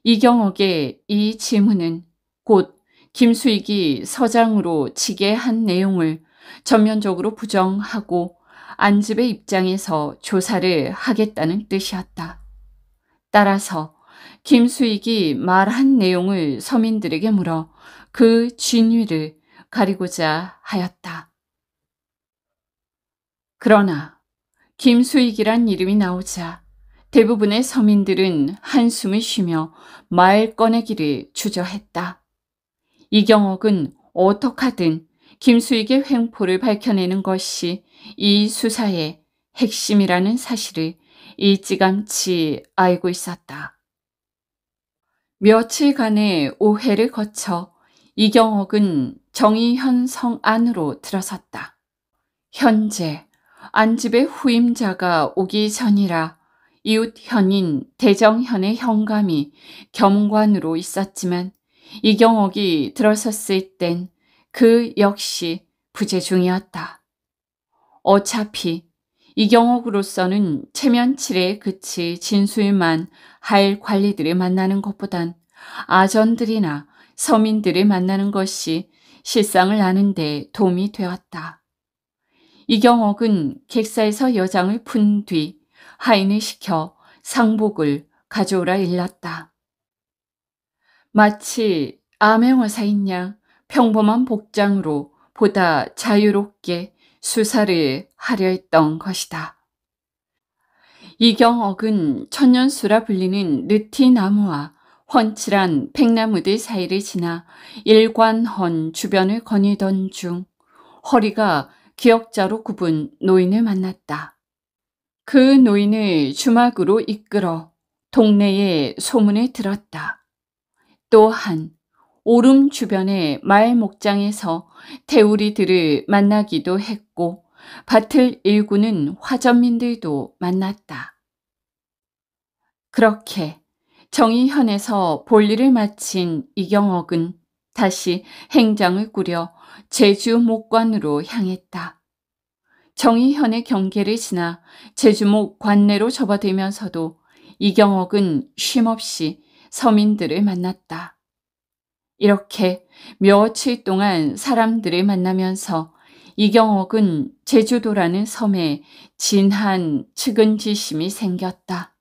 이경옥의 이질문은곧 김수익이 서장으로 치게 한 내용을 전면적으로 부정하고 안집의 입장에서 조사를 하겠다는 뜻이었다. 따라서 김수익이 말한 내용을 서민들에게 물어 그 진위를 가리고자 하였다. 그러나 김수익이란 이름이 나오자 대부분의 서민들은 한숨을 쉬며 말 꺼내기를 주저했다. 이경옥은 어떡하든 김수익의 횡포를 밝혀내는 것이 이 수사의 핵심이라는 사실을 일찌감치 알고 있었다. 며칠간의 오해를 거쳐 이경옥은 정의현 성 안으로 들어섰다. 현재 안집의 후임자가 오기 전이라 이웃 현인 대정현의 형감이 겸관으로 있었지만 이경옥이 들어섰을 땐 그 역시 부재중이었다. 어차피 이경옥으로서는 체면치레 의 그치 진술만 할 관리들을 만나는 것보단 아전들이나 서민들을 만나는 것이 실상을 아는 데 도움이 되었다. 이경옥은 객사에서 여장을 푼뒤 하인을 시켜 상복을 가져오라 일렀다. 마치 암행어사인 양 평범한 복장으로 보다 자유롭게 수사를 하려 했던 것이다. 이경억은 천년수라 불리는 느티나무와 훤칠한 백나무들 사이를 지나 일관헌 주변을 거니던 중 허리가 기역자로 굽은 노인을 만났다. 그 노인을 주막으로 이끌어 동네에 소문을 들었다. 또한 오름 주변의 마을 목장에서 대우리들을 만나기도 했고 밭을 일구는 화전민들도 만났다. 그렇게 정의현에서 볼일을 마친 이경옥은 다시 행장을 꾸려 제주 목관으로 향했다. 정의현의 경계를 지나 제주목 관내로 접어들면서도 이경옥은 쉼없이 서민들을 만났다. 이렇게 며칠 동안 사람들을 만나면서 이경옥은 제주도라는 섬에 진한 측은지심이 생겼다.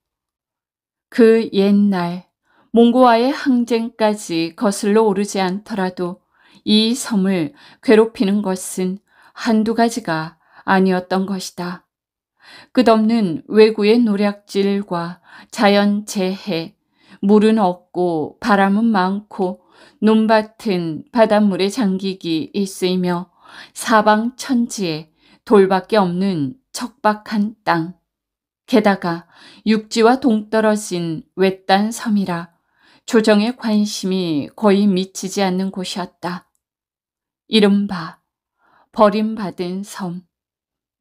그 옛날 몽고와의 항쟁까지 거슬러 오르지 않더라도 이 섬을 괴롭히는 것은 한두 가지가 아니었던 것이다. 끝없는 외구의 노략질과 자연 재해, 물은 없고 바람은 많고 눈밭은 바닷물에 잠기기 있으이며 사방 천지에 돌밖에 없는 척박한 땅. 게다가 육지와 동떨어진 외딴 섬이라 조정에 관심이 거의 미치지 않는 곳이었다. 이른바 버림받은 섬.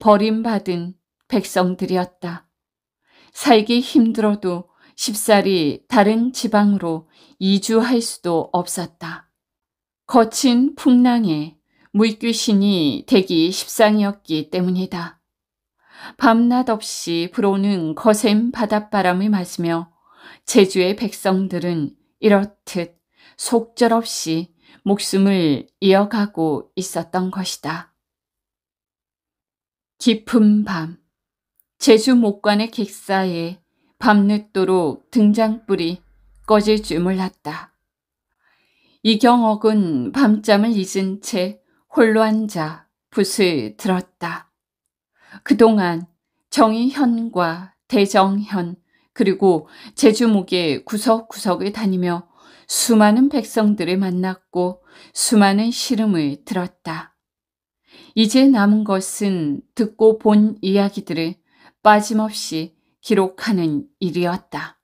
버림받은 백성들이었다. 살기 힘들어도 십살이 다른 지방으로 이주할 수도 없었다. 거친 풍랑에 물귀신이 대기 십상이었기 때문이다. 밤낮 없이 불어오는 거센 바닷바람을 맞으며 제주의 백성들은 이렇듯 속절없이 목숨을 이어가고 있었던 것이다. 깊은 밤 제주 목관의 객사에 밤늦도록 등장불이 꺼질 줄을랐다 이경옥은 밤잠을 잊은 채 홀로 앉아 붓을 들었다. 그동안 정의현과 대정현 그리고 제주목의 구석구석을 다니며 수많은 백성들을 만났고 수많은 시름을 들었다. 이제 남은 것은 듣고 본 이야기들을 빠짐없이 기록하는 일이었다.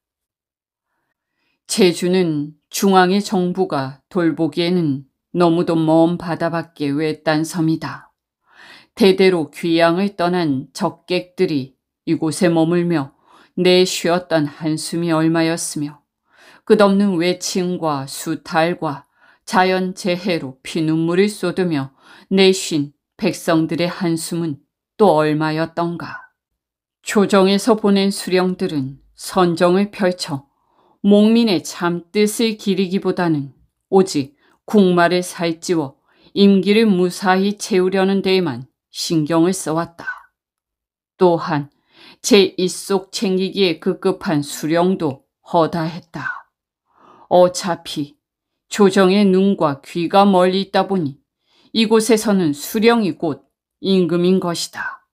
제주는 중앙의 정부가 돌보기에는 너무도 먼 바다밖에 외딴 섬이다. 대대로 귀양을 떠난 적객들이 이곳에 머물며 내 쉬었던 한숨이 얼마였으며 끝없는 외침과 수탈과 자연재해로 피눈물을 쏟으며 내쉰 백성들의 한숨은 또 얼마였던가. 조정에서 보낸 수령들은 선정을 펼쳐 목민의 잠뜻을 기리기보다는 오직 국말를 살찌워 임기를 무사히 채우려는 데에만 신경을 써왔다. 또한 제 입속 챙기기에 급급한 수령도 허다했다. 어차피 조정의 눈과 귀가 멀리 있다 보니 이곳에서는 수령이 곧 임금인 것이다.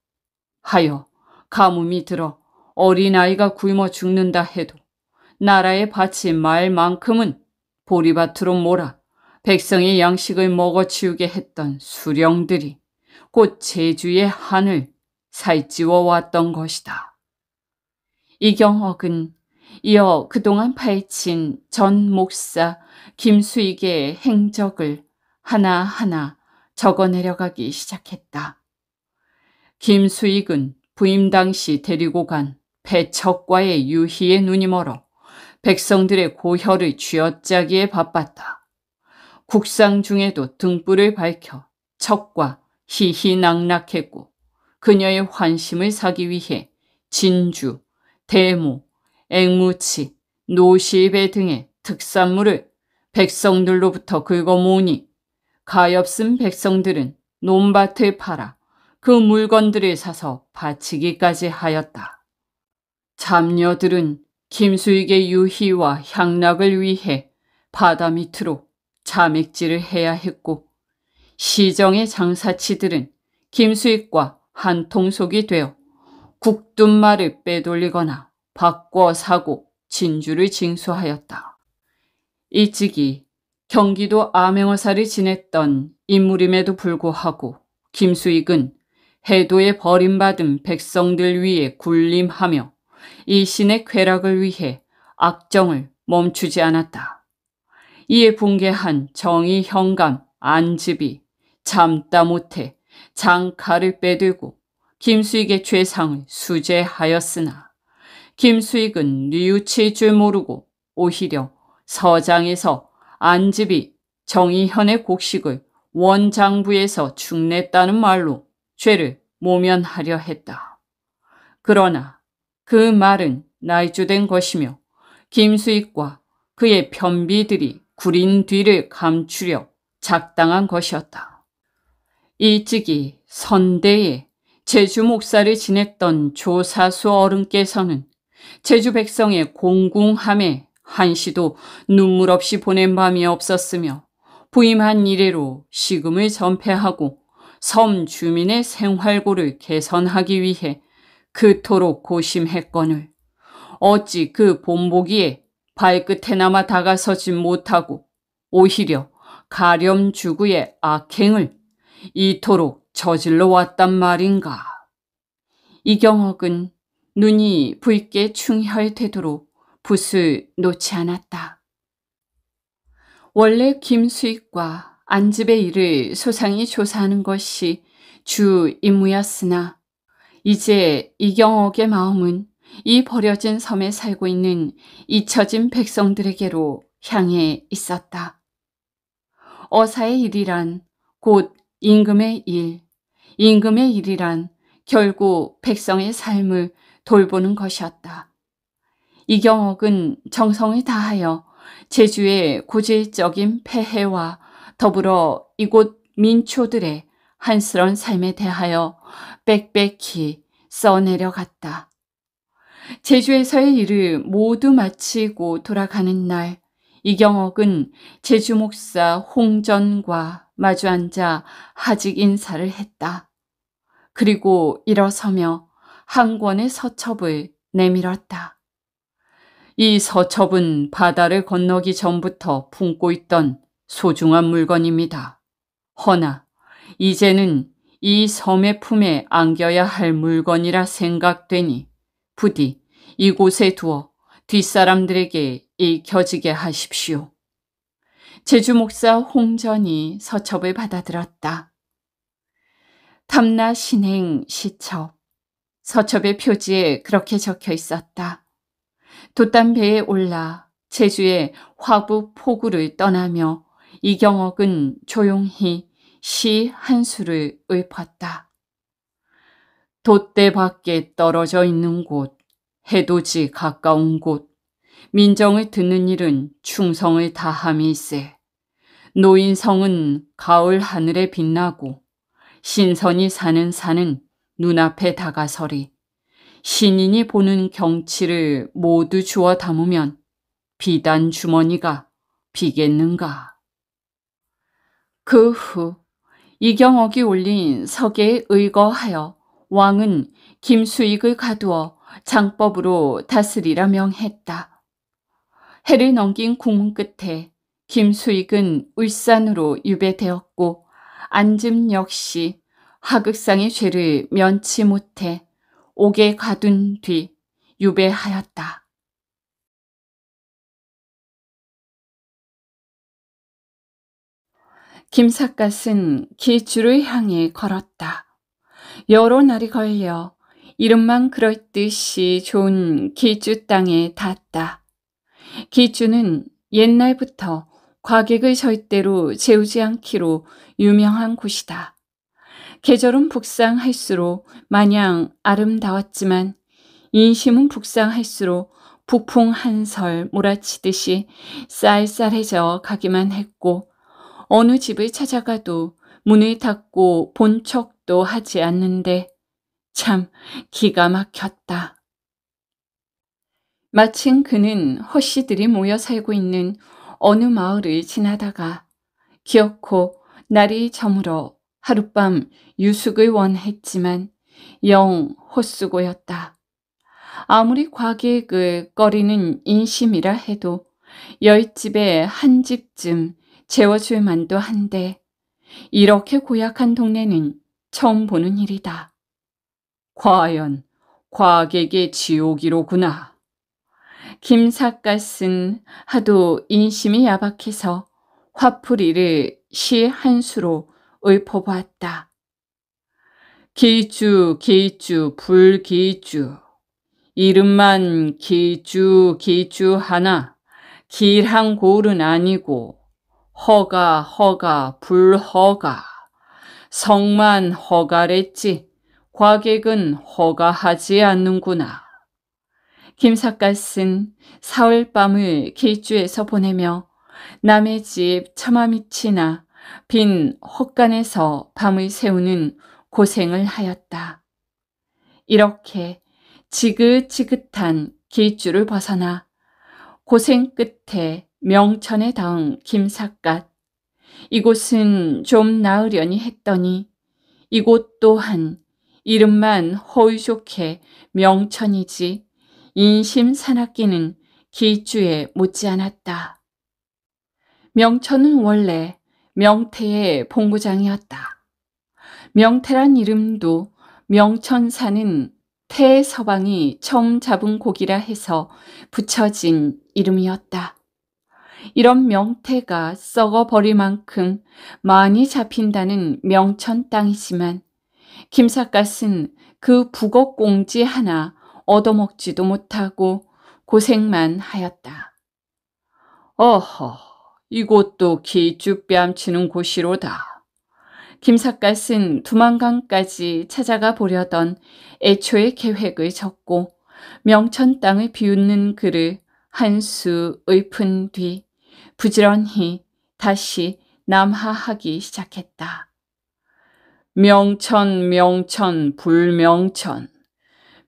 하여 가뭄이 들어 어린아이가 굶어 죽는다 해도 나라에 바친 말만큼은 보리밭으로 몰아 백성의 양식을 먹어치우게 했던 수령들이 곧 제주의 한을 살찌워 왔던 것이다. 이경억은 이어 그동안 파헤친 전 목사 김수익의 행적을 하나하나 적어 내려가기 시작했다. 김수익은 부임 당시 데리고 간 배척과의 유희의 눈이 멀어 백성들의 고혈의 쥐어짜기에 바빴다. 국상 중에도 등불을 밝혀 척과 희희낙낙했고 그녀의 환심을 사기 위해 진주, 대모, 앵무치, 노시배 등의 특산물을 백성들로부터 긁어모으니 가엾은 백성들은 논밭을 팔아 그 물건들을 사서 바치기까지 하였다. 잡녀들은 김수익의 유희와 향락을 위해 바다 밑으로 자맥질을 해야 했고 시정의 장사치들은 김수익과 한통속이 되어 국둔말을 빼돌리거나 바꿔 사고 진주를 징수하였다. 일찍이 경기도 암행어사를 지냈던 인물임에도 불구하고 김수익은 해도에 버림받은 백성들 위에 군림하며 이 신의 쾌락을 위해 악정을 멈추지 않았다. 이에 붕괴한 정의 형감 안집이 잠다 못해 장가를 빼들고 김수익의 죄상을 수제하였으나 김수익은 뉘우칠 줄 모르고 오히려 서장에서 안집이 정의현의 곡식을 원장부에서 축냈다는 말로 죄를 모면하려 했다. 그러나 그 말은 날조된 것이며 김수익과 그의 편비들이 구린 뒤를 감추려 작당한 것이었다. 일찍이 선대에 제주 목사를 지냈던 조사수 어른께서는 제주 백성의 공궁함에 한시도 눈물 없이 보낸 밤이 없었으며 부임한 이래로 시금을 전폐하고 섬 주민의 생활고를 개선하기 위해 그토록 고심했건을 어찌 그 본보기에 발끝에 나마 다가서지 못하고 오히려 가렴 주구의 악행을 이토록 저질러 왔단 말인가. 이경옥은 눈이 붉게 충혈되도록 붓을 놓지 않았다. 원래 김수익과 안집의 일을 소상히 조사하는 것이 주 임무였으나 이제 이경옥의 마음은 이 버려진 섬에 살고 있는 잊혀진 백성들에게로 향해 있었다. 어사의 일이란 곧 임금의 일, 임금의 일이란 결국 백성의 삶을 돌보는 것이었다. 이경옥은 정성이 다하여 제주의 고질적인 폐해와 더불어 이곳 민초들의 한스런 삶에 대하여 빽빽히 써내려갔다. 제주에서의 일을 모두 마치고 돌아가는 날 이경옥은 제주 목사 홍전과 마주 앉아 하직 인사를 했다. 그리고 일어서며 한 권의 서첩을 내밀었다. 이 서첩은 바다를 건너기 전부터 품고 있던 소중한 물건입니다. 허나 이제는 이 섬의 품에 안겨야 할 물건이라 생각되니 부디 이곳에 두어 뒷사람들에게 읽혀지게 하십시오. 제주 목사 홍전이 서첩을 받아들었다. 탐나 신행 시첩. 서첩의 표지에 그렇게 적혀 있었다. 돛담배에 올라 제주의 화북 포구를 떠나며 이경옥은 조용히 시 한 수를 읊었다. 돛대 밖에 떨어져 있는 곳, 해돋이 가까운 곳, 민정을 듣는 일은 충성을 다함일세. 노인성은 가을 하늘에 빛나고 신선이 사는 산은 눈앞에 다가서리. 신인이 보는 경치를 모두 주워 담으면 비단 주머니가 비겠는가. 그 후 이경옥이 올린 서계에 의거하여 왕은 김수익을 가두어 장법으로 다스리라 명했다. 해를 넘긴 궁문 끝에 김수익은 울산으로 유배되었고 안즘 역시 하극상의 죄를 면치 못해 옥에 가둔 뒤 유배하였다. 김삿갓은 길주를 향해 걸었다. 여러 날이 걸려 이름만 그럴듯이 좋은 길주 땅에 닿았다. 길주는 옛날부터 과객을 절대로 재우지 않기로 유명한 곳이다. 계절은 북상할수록 마냥 아름다웠지만 인심은 북상할수록 북풍 한설 몰아치듯이 쌀쌀해져 가기만 했고 어느 집을 찾아가도 문을 닫고 본 척도 하지 않는데 참 기가 막혔다. 마침 그는 허씨들이 모여 살고 있는 어느 마을을 지나다가 기어코 날이 저물어 하룻밤 유숙을 원했지만 영호수고였다 아무리 과객을 그 꺼리는 인심이라 해도 열 집에 한 집쯤 재워줄 만도 한데 이렇게 고약한 동네는 처음 보는 일이다. 과연 과객의 지옥이로구나. 김삿갓은 하도 인심이 야박해서 화풀이를 시 한 수로 읊어보았다. 기주 기주 불기주 이름만 기주 기주 하나 길한 골은 아니고 허가 허가 불허가 성만 허가랬지 과객은 허가하지 않는구나. 김삿갓은 사흘밤을 길주에서 보내며 남의 집처마밑이나 빈 헛간에서 밤을 새우는 고생을 하였다. 이렇게 지긋지긋한 길줄을 벗어나 고생 끝에 명천에 닿은 김삿갓. 이곳은 좀 나으려니 했더니 이곳 또한 이름만 허위 좋게 명천이지 인심 산악기는 길주에 못지않았다. 명천은 원래 명태의 본부장이었다. 명태란 이름도 명천사는 태서방이 처음 잡은 고기라 해서 붙여진 이름이었다. 이런 명태가 썩어버릴 만큼 많이 잡힌다는 명천 땅이지만 김삿갓은 그 북옥 공지 하나 얻어먹지도 못하고 고생만 하였다. 어허. 이곳도 기쭈뺨치는 곳이로다. 김삿갓은 두만강까지 찾아가 보려던 애초의 계획을 적고 명천 땅을 비웃는 글을 한 수 읊은 뒤 부지런히 다시 남하하기 시작했다. 명천 명천 불명천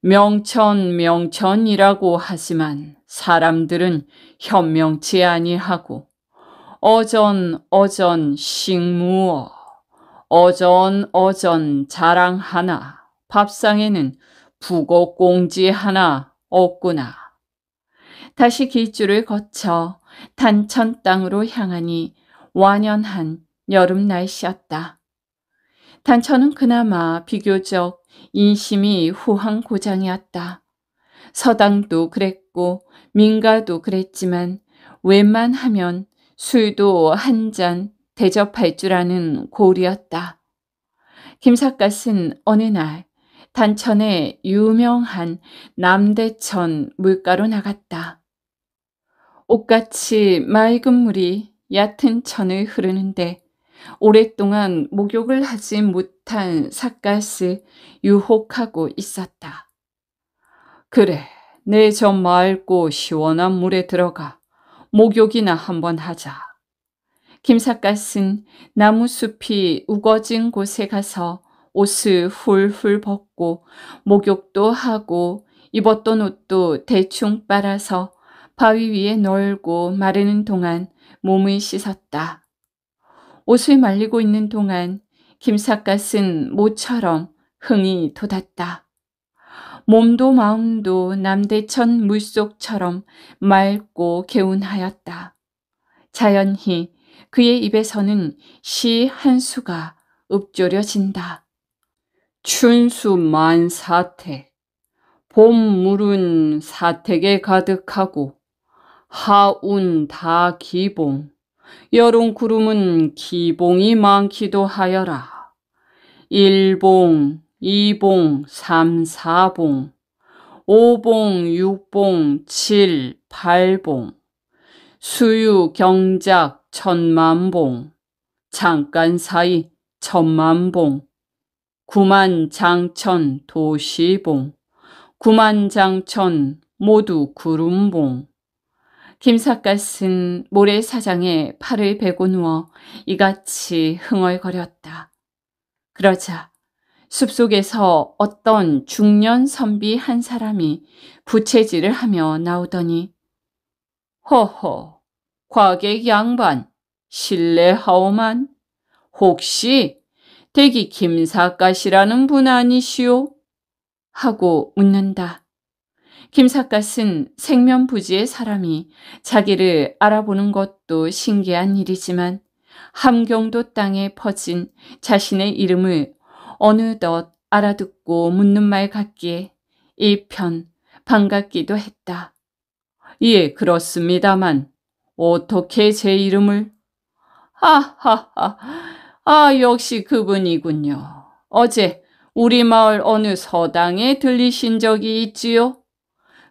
명천 명천이라고 하지만 사람들은 현명치 아니하고 어전 어전 식무어 어전 어전 자랑 하나 밥상에는 북어꽁지 하나 없구나. 다시 길주를 거쳐 단천 땅으로 향하니 완연한 여름 날씨였다. 단천은 그나마 비교적 인심이 후한고장이었다 서당도 그랬고 민가도 그랬지만 웬만하면 술도 한 잔 대접할 줄 아는 고울이었다. 김삿갓은 어느 날 단천의 유명한 남대천 물가로 나갔다. 옷같이 맑은 물이 얕은 천을 흐르는데 오랫동안 목욕을 하지 못한 삿갓을 유혹하고 있었다. 그래, 내 저 맑고 시원한 물에 들어가 목욕이나 한번 하자. 김삿갓은 나무숲이 우거진 곳에 가서 옷을 훌훌 벗고 목욕도 하고 입었던 옷도 대충 빨아서 바위 위에 널고 마르는 동안 몸을 씻었다. 옷을 말리고 있는 동안 김삿갓은 모처럼 흥이 돋았다. 몸도 마음도 남대천 물속처럼 맑고 개운하였다. 자연히 그의 입에서는 시 한 수가 읊조려진다. 춘수 만사태 봄물은 사택에 가득하고 하운 다 기봉 여름 구름은 기봉이 많기도 하여라. 일봉 2봉, 3, 4봉, 5봉, 6봉, 7, 8봉, 수유, 경작, 천만봉, 잠깐 사이, 천만봉, 구만장천, 도시봉, 구만장천, 모두 구름봉, 김삿갓은 모래사장에 팔을 베고 누워 이같이 흥얼거렸다. 그러자 숲속에서 어떤 중년 선비 한 사람이 부채질을 하며 나오더니 허허, 과객 양반, 실례하오만 혹시 대기 김사갓이라는 분 아니시오? 하고 묻는다. 김사갓은 생면부지의 사람이 자기를 알아보는 것도 신기한 일이지만 함경도 땅에 퍼진 자신의 이름을 어느덧 알아듣고 묻는 말 같기에 이 편 반갑기도 했다. 예, 그렇습니다만 어떻게 제 이름을? 하하하, 아 역시 그분이군요. 어제 우리 마을 어느 서당에 들리신 적이 있지요?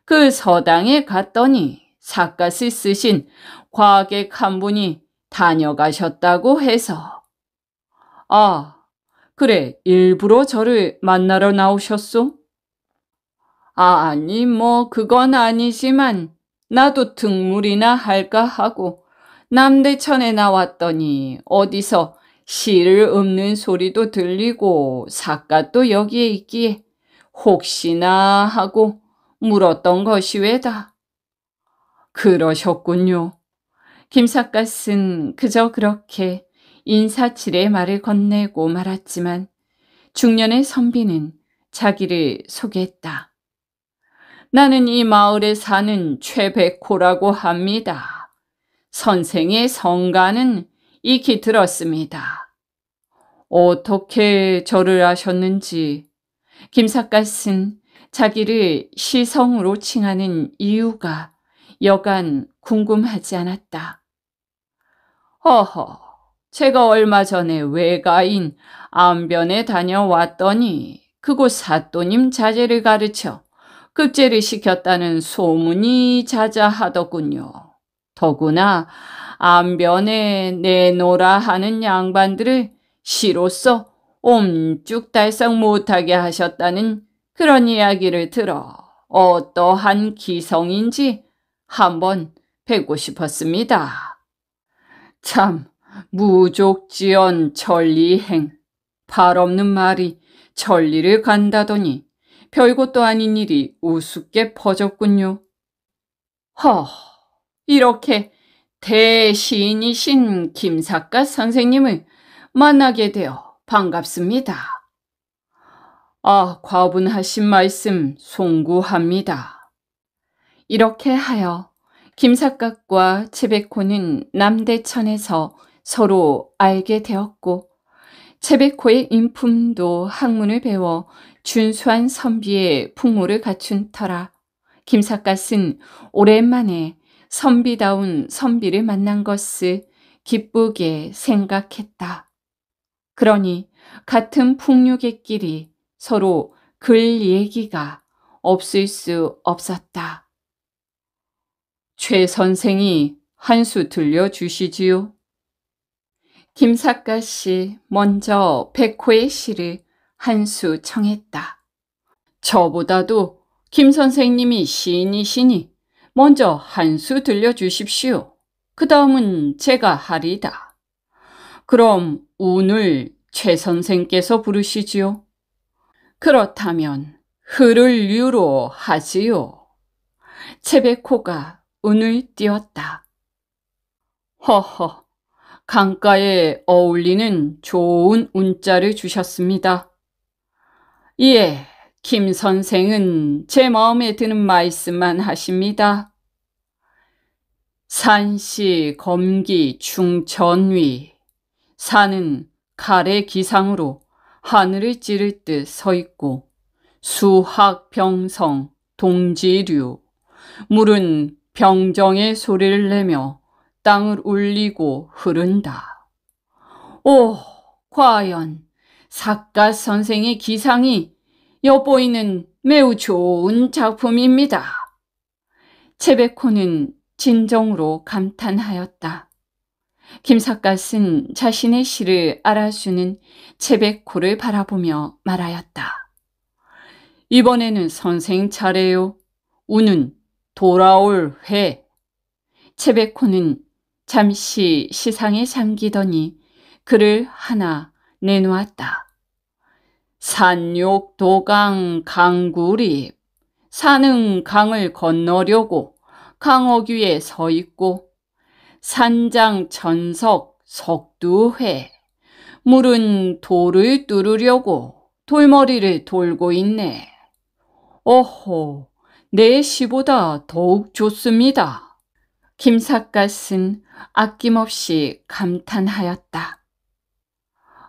그 서당에 갔더니 사갓을 쓰신 과객 한 분이 다녀가셨다고 해서 아, 그래, 일부러 저를 만나러 나오셨소? 아, 아니, 뭐, 그건 아니지만, 나도 등물이나 할까 하고, 남대천에 나왔더니, 어디서 실을 읊는 소리도 들리고, 사갓도 여기에 있기에, 혹시나 하고 물었던 것이 왜다. 그러셨군요. 김사갓은 그저 그렇게 인사칠의 말을 건네고 말았지만 중년의 선비는 자기를 소개했다. 나는 이 마을에 사는 최백호라고 합니다. 선생의 성가는 익히 들었습니다. 어떻게 절을 하셨는지 김삿갓은 자기를 시성으로 칭하는 이유가 여간 궁금하지 않았다. 허허 제가 얼마 전에 외가인 안변에 다녀왔더니 그곳 사또님 자제를 가르쳐 급제를 시켰다는 소문이 자자하더군요. 더구나 안변에 내놓으라 하는 양반들을 시로써 옴쭉달싹 못하게 하셨다는 그런 이야기를 들어 어떠한 기성인지 한번 뵙고 싶었습니다. 참 무족지언 천리행. 발 없는 말이 천리를 간다더니 별것도 아닌 일이 우습게 퍼졌군요. 허, 이렇게 대시인이신 김사과 선생님을 만나게 되어 반갑습니다. 아, 과분하신 말씀 송구합니다. 이렇게 하여 김사각과 채백호는 남대천에서 서로 알게 되었고 채베코의 인품도 학문을 배워 준수한 선비의 풍모를 갖춘 터라 김삿갓은 오랜만에 선비다운 선비를 만난 것을 기쁘게 생각했다. 그러니 같은 풍류객끼리 서로 글 얘기가 없을 수 없었다. 최 선생이 한 수 들려주시지요. 김사가 씨 먼저 백호의 시를 한 수 청했다. 저보다도 김 선생님이 시인이시니 먼저 한 수 들려주십시오. 그 다음은 제가 하리다. 그럼 운을 최 선생께서 부르시지요. 그렇다면 흐를 류로 하지요. 채백호가 운을 띄웠다. 허허. 강가에 어울리는 좋은 운자를 주셨습니다. 예, 김 선생은 제 마음에 드는 말씀만 하십니다. 산시 검기 중전위. 산은 칼의 기상으로 하늘을 찌를 듯 서 있고 수학 병성 동지류. 물은 병정의 소리를 내며 땅을 울리고 흐른다. 오, 과연 사갓 선생의 기상이 엿보이는 매우 좋은 작품입니다. 채베코는 진정으로 감탄하였다. 김사갓은 자신의 시를 알아주는 채베코를 바라보며 말하였다. 이번에는 선생 차례요. 우는 돌아올 회. 채베코는 잠시 시상에 잠기더니 그를 하나 내놓았다. 산욕도강 강구립 산은 강을 건너려고 강옥 위에 서 있고 산장 천석 석두회 물은 돌을 뚫으려고 돌머리를 돌고 있네. 오호, 내 시보다 더욱 좋습니다. 김삿갓은 아낌없이 감탄하였다.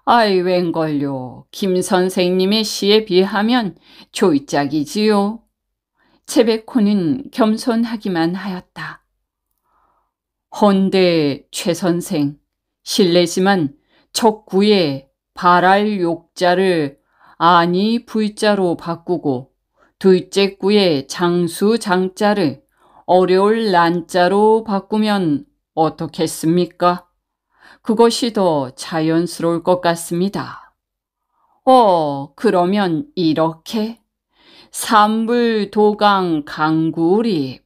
아이 웬걸요. 김 선생님의 시에 비하면 조이짝이지요. 채베코는 겸손하기만 하였다. 헌데 최 선생, 실례지만 적구에 발할 욕자를 아니 부자로 바꾸고 둘째 구에 장수 장자를 어려울 난자로 바꾸면 어떻겠습니까? 그것이 더 자연스러울 것 같습니다. 어, 그러면 이렇게 산불 도강 강구리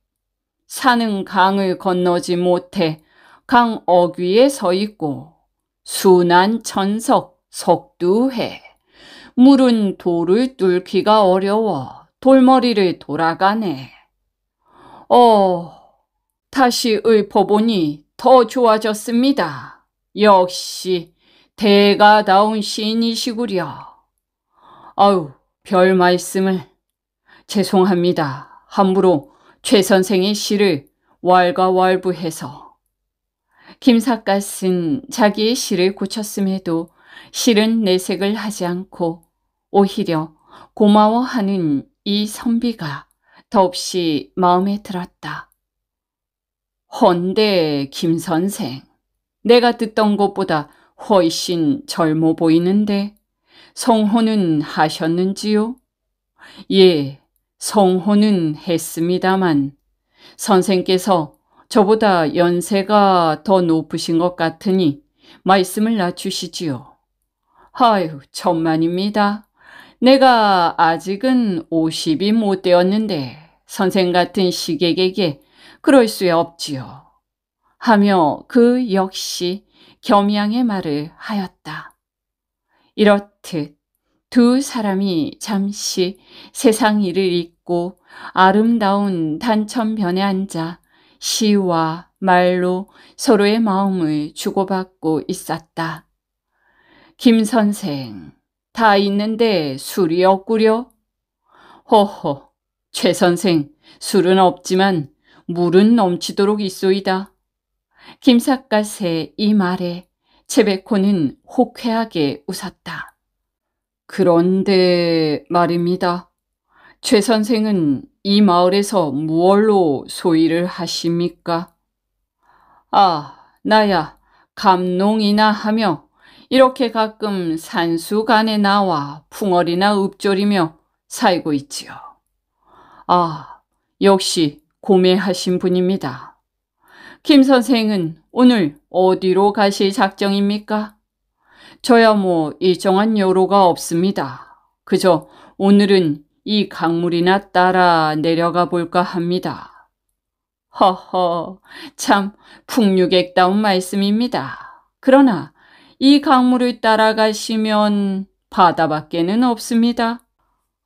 산은 강을 건너지 못해 강 어귀에 서 있고 순한 천석 석두해 물은 돌을 뚫기가 어려워 돌머리를 돌아가네. 어, 다시 읊어보니 더 좋아졌습니다. 역시 대가다운 시인이시구려. 아우별 말씀을. 죄송합니다. 함부로 최 선생의 시를 왈가왈부해서. 김삿갓은 자기의 시를 고쳤음에도 실은 내색을 하지 않고 오히려 고마워하는 이 선비가 더없이 마음에 들었다. 헌데 김선생, 내가 듣던 것보다 훨씬 젊어 보이는데 성호는 하셨는지요? 예, 성호는 했습니다만 선생께서 저보다 연세가 더 높으신 것 같으니 말씀을 낮추시지요. 아유, 천만입니다. 내가 아직은 50이 못 되었는데 선생 같은 시객에게 그럴 수에 없지요. 하며 그 역시 겸양의 말을 하였다. 이렇듯 두 사람이 잠시 세상 일을 잊고 아름다운 단천변에 앉아 시와 말로 서로의 마음을 주고받고 있었다. 김 선생, 다 있는데 술이 없구려? 허허, 최 선생, 술은 없지만 물은 넘치도록 있소이다. 김삿갓의 이 말에 채베코는 혹쾌하게 웃었다. 그런데 말입니다. 최 선생은 이 마을에서 무얼로 소일을 하십니까? 아, 나야 감농이나 하며 이렇게 가끔 산수간에 나와 풍월이나 읍조리며 살고 있지요. 아, 역시 구매하신 분입니다. 김 선생은 오늘 어디로 가실 작정입니까? 저야 뭐 일정한 여로가 없습니다. 그저 오늘은 이 강물이나 따라 내려가 볼까 합니다. 허허, 참 풍류객다운 말씀입니다. 그러나 이 강물을 따라가시면 바다밖에는 없습니다.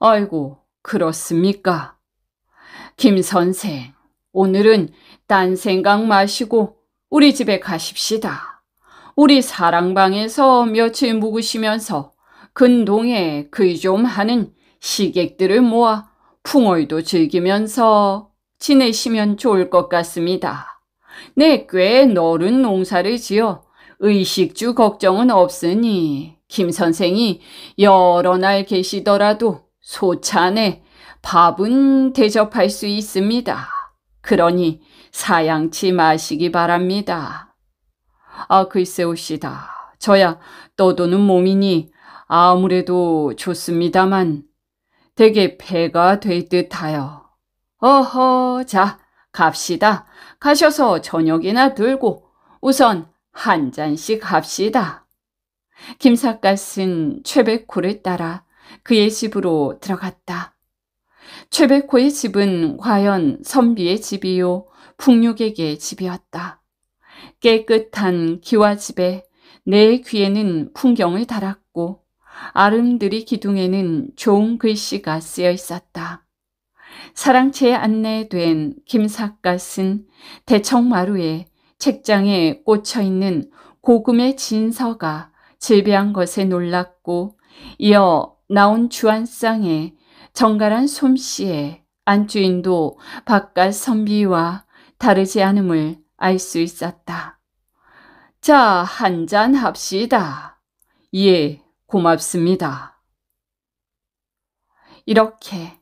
아이고, 그렇습니까? 김 선생, 오늘은 딴 생각 마시고 우리 집에 가십시다. 우리 사랑방에서 며칠 묵으시면서 근동에 그좀 하는 시객들을 모아 풍월도 즐기면서 지내시면 좋을 것 같습니다. 내꽤 네, 른 농사를 지어 의식주 걱정은 없으니 김 선생이 여러 날 계시더라도 소찬에 밥은 대접할 수 있습니다. 그러니 사양치 마시기 바랍니다. 아 글쎄옵시다. 저야 떠도는 몸이니 아무래도 좋습니다만 되게 배가 될 듯하여. 어허 자 갑시다. 가셔서 저녁이나 들고 우선 한 잔씩 합시다. 김삿갓은 최백호를 따라 그의 집으로 들어갔다. 최백호의 집은 과연 선비의 집이요 풍육에게 집이었다. 깨끗한 기와 집에 내 귀에는 풍경을 달았고 아름드리 기둥에는 좋은 글씨가 쓰여 있었다. 사랑채에 안내된 김삿갓은 대청마루에 책장에 꽂혀 있는 고금의 진서가 질비한 것에 놀랐고 이어 나온 주안상에 정갈한 솜씨에 안주인도 바깥 선비와 다르지 않음을 알 수 있었다. 자, 한 잔 합시다. 예, 고맙습니다. 이렇게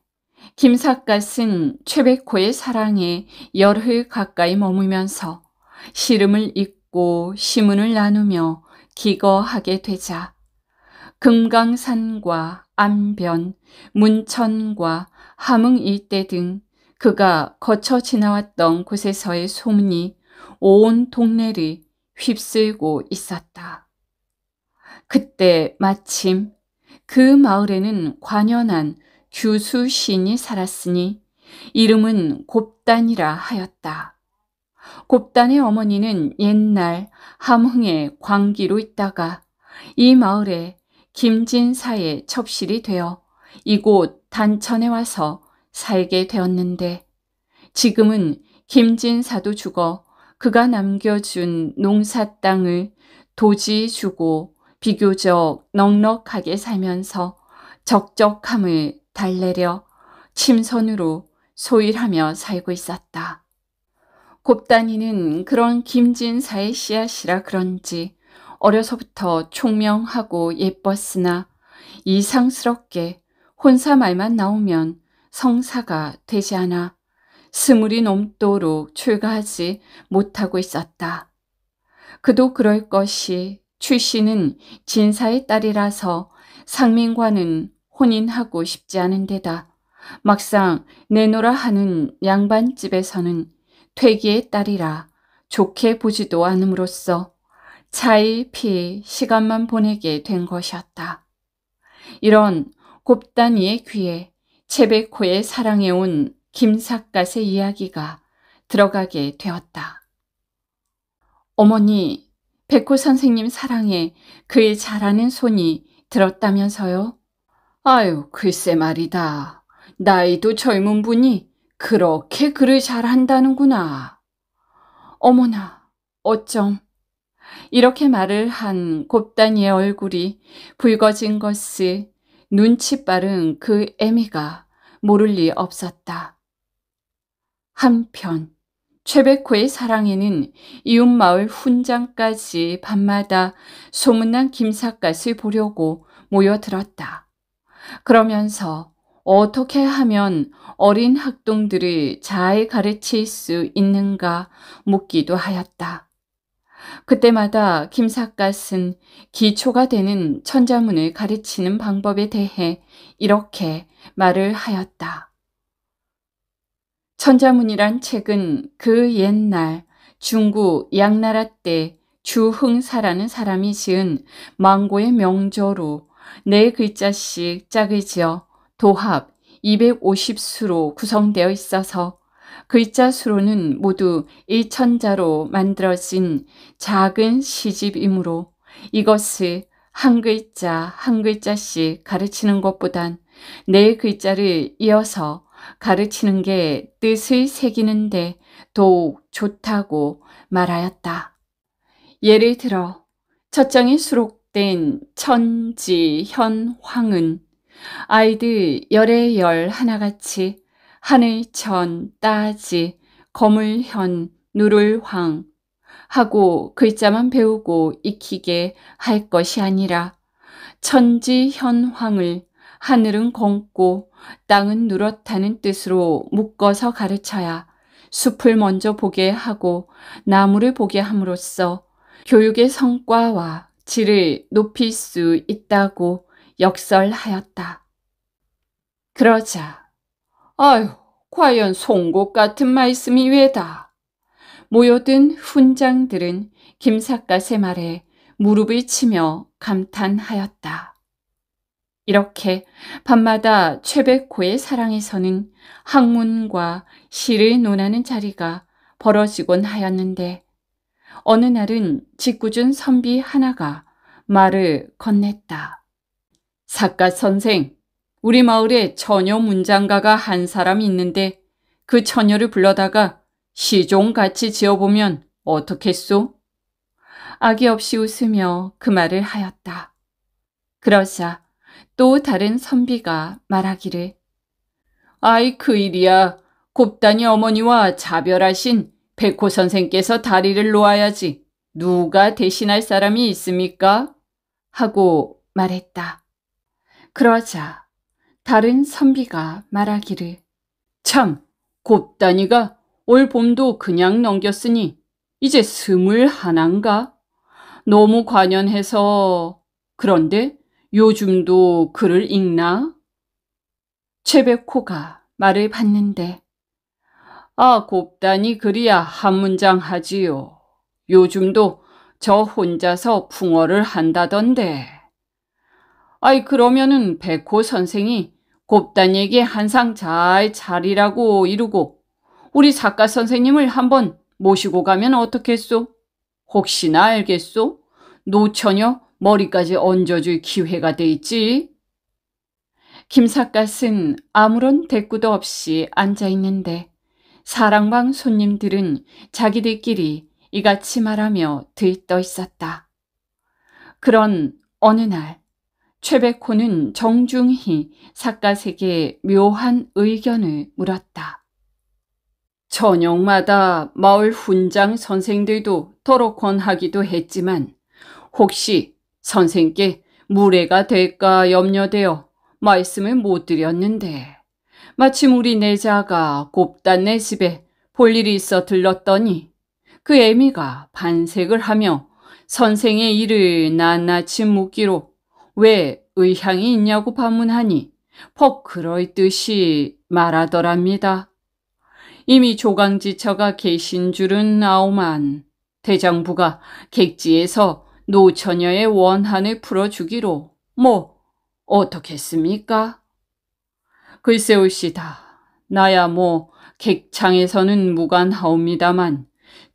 김삿갓은 최백호의 사랑에 열흘 가까이 머물면서 시름을 잊고 시문을 나누며 기거하게 되자 금강산과 안변 문천과 함흥 일대 등 그가 거쳐 지나왔던 곳에서의 소문이 온 동네를 휩쓸고 있었다. 그때 마침 그 마을에는 관연한 규수 시인이 살았으니 이름은 곱단이라 하였다. 곱단의 어머니는 옛날 함흥에 광기로 있다가 이 마을에 김진사의 첩실이 되어 이곳 단천에 와서 살게 되었는데 지금은 김진사도 죽어 그가 남겨준 농사 땅을 도지 주고 비교적 넉넉하게 살면서 적적함을 달래려 침선으로 소일하며 살고 있었다. 곱단이는 그런 김진사의 씨앗이라 그런지 어려서부터 총명하고 예뻤으나 이상스럽게 혼사 말만 나오면 성사가 되지 않아 스물이 넘도록 출가하지 못하고 있었다. 그도 그럴 것이 출신은 진사의 딸이라서 상민과는 혼인하고 싶지 않은 데다 막상 내노라 하는 양반집에서는 퇴기의 딸이라 좋게 보지도 않음으로써 차이피 시간만 보내게 된 것이었다. 이런 곱단이의 귀에 체베코의 사랑해온 김삿갓의 이야기가 들어가게 되었다. 어머니, 백호 선생님 사랑에 그의 잘하는 손이 들었다면서요? 아유, 글쎄 말이다. 나이도 젊은 분이 그렇게 글을 잘한다는구나. 어머나, 어쩜 이렇게 말을 한 곱단이의 얼굴이 붉어진 것이 눈치 빠른 그 애미가 모를 리 없었다. 한편 최백호의 사랑에는 이웃마을 훈장까지 밤마다 소문난 김삿갓을 보려고 모여들었다. 그러면서 어떻게 하면 어린 학동들을 잘 가르칠 수 있는가 묻기도 하였다. 그때마다 김삿갓은 기초가 되는 천자문을 가르치는 방법에 대해 이렇게 말을 하였다. 천자문이란 책은 그 옛날 중국 양나라 때 주흥사라는 사람이 지은 망고의 명저로 네 글자씩 짝을 지어 도합 250수로 구성되어 있어서 글자 수로는 모두 1천자로 만들어진 작은 시집이므로 이것을 한 글자 한 글자씩 가르치는 것보단 네 글자를 이어서 가르치는 게 뜻을 새기는데 더욱 좋다고 말하였다. 예를 들어 첫 장에 수록된 천지현황은 아이들 열의 열 하나같이 하늘천, 따지, 거물현, 누룰황 하고 글자만 배우고 익히게 할 것이 아니라 천지현황을 하늘은 검고 땅은 누렇다는 뜻으로 묶어서 가르쳐야 숲을 먼저 보게 하고 나무를 보게 함으로써 교육의 성과와 질을 높일 수 있다고 역설하였다. 그러자 아유, 과연 송곳 같은 말씀이 왜다. 모여든 훈장들은 김삿갓의 말에 무릎을 치며 감탄하였다. 이렇게 밤마다 최백호의 사랑에서는 학문과 시를 논하는 자리가 벌어지곤 하였는데 어느 날은 직구준 선비 하나가 말을 건넸다. 사갓 선생, 우리 마을에 처녀 문장가가 한 사람이 있는데 그 처녀를 불러다가 시종같이 지어보면 어떻겠소? 악이 없이 웃으며 그 말을 하였다. 그러자 또 다른 선비가 말하기를 아이 그 일이야 곱다니 어머니와 자별하신 백호 선생께서 다리를 놓아야지 누가 대신할 사람이 있습니까? 하고 말했다. 그러자 다른 선비가 말하기를 참 곱다니가 올 봄도 그냥 넘겼으니 이제 스물 하나인가? 너무 관연해서 그런데 요즘도 글을 읽나? 최백호가 말을 받는데 아 곱다니 그리야 한 문장 하지요. 요즘도 저 혼자서 풍어를 한다던데. 아이 그러면은 백호 선생이 곱단 얘기 항상 잘 자리라고 이루고 우리 작가 선생님을 한번 모시고 가면 어떻겠소? 혹시나 알겠소? 노처녀 머리까지 얹어줄 기회가 돼 있지. 김삿갓은 아무런 대꾸도 없이 앉아있는데 사랑방 손님들은 자기들끼리 이같이 말하며 들떠 있었다. 그런 어느 날 최백호는 정중히 사갓에게 묘한 의견을 물었다. 저녁마다 마을 훈장 선생들도 더러 권하기도 했지만 혹시 선생께 무례가 될까 염려되어 말씀을 못 드렸는데 마침 우리 내자가 곱단내 집에 볼 일이 있어 들렀더니 그 애미가 반색을 하며 선생의 일을 낱낱이 묻기로 왜 의향이 있냐고 반문하니 퍽 그럴듯이 말하더랍니다. 이미 조강지처가 계신 줄은 아오만 대장부가 객지에서 노처녀의 원한을 풀어주기로 뭐 어떻겠습니까? 글쎄올시다. 나야 뭐 객창에서는 무관하옵니다만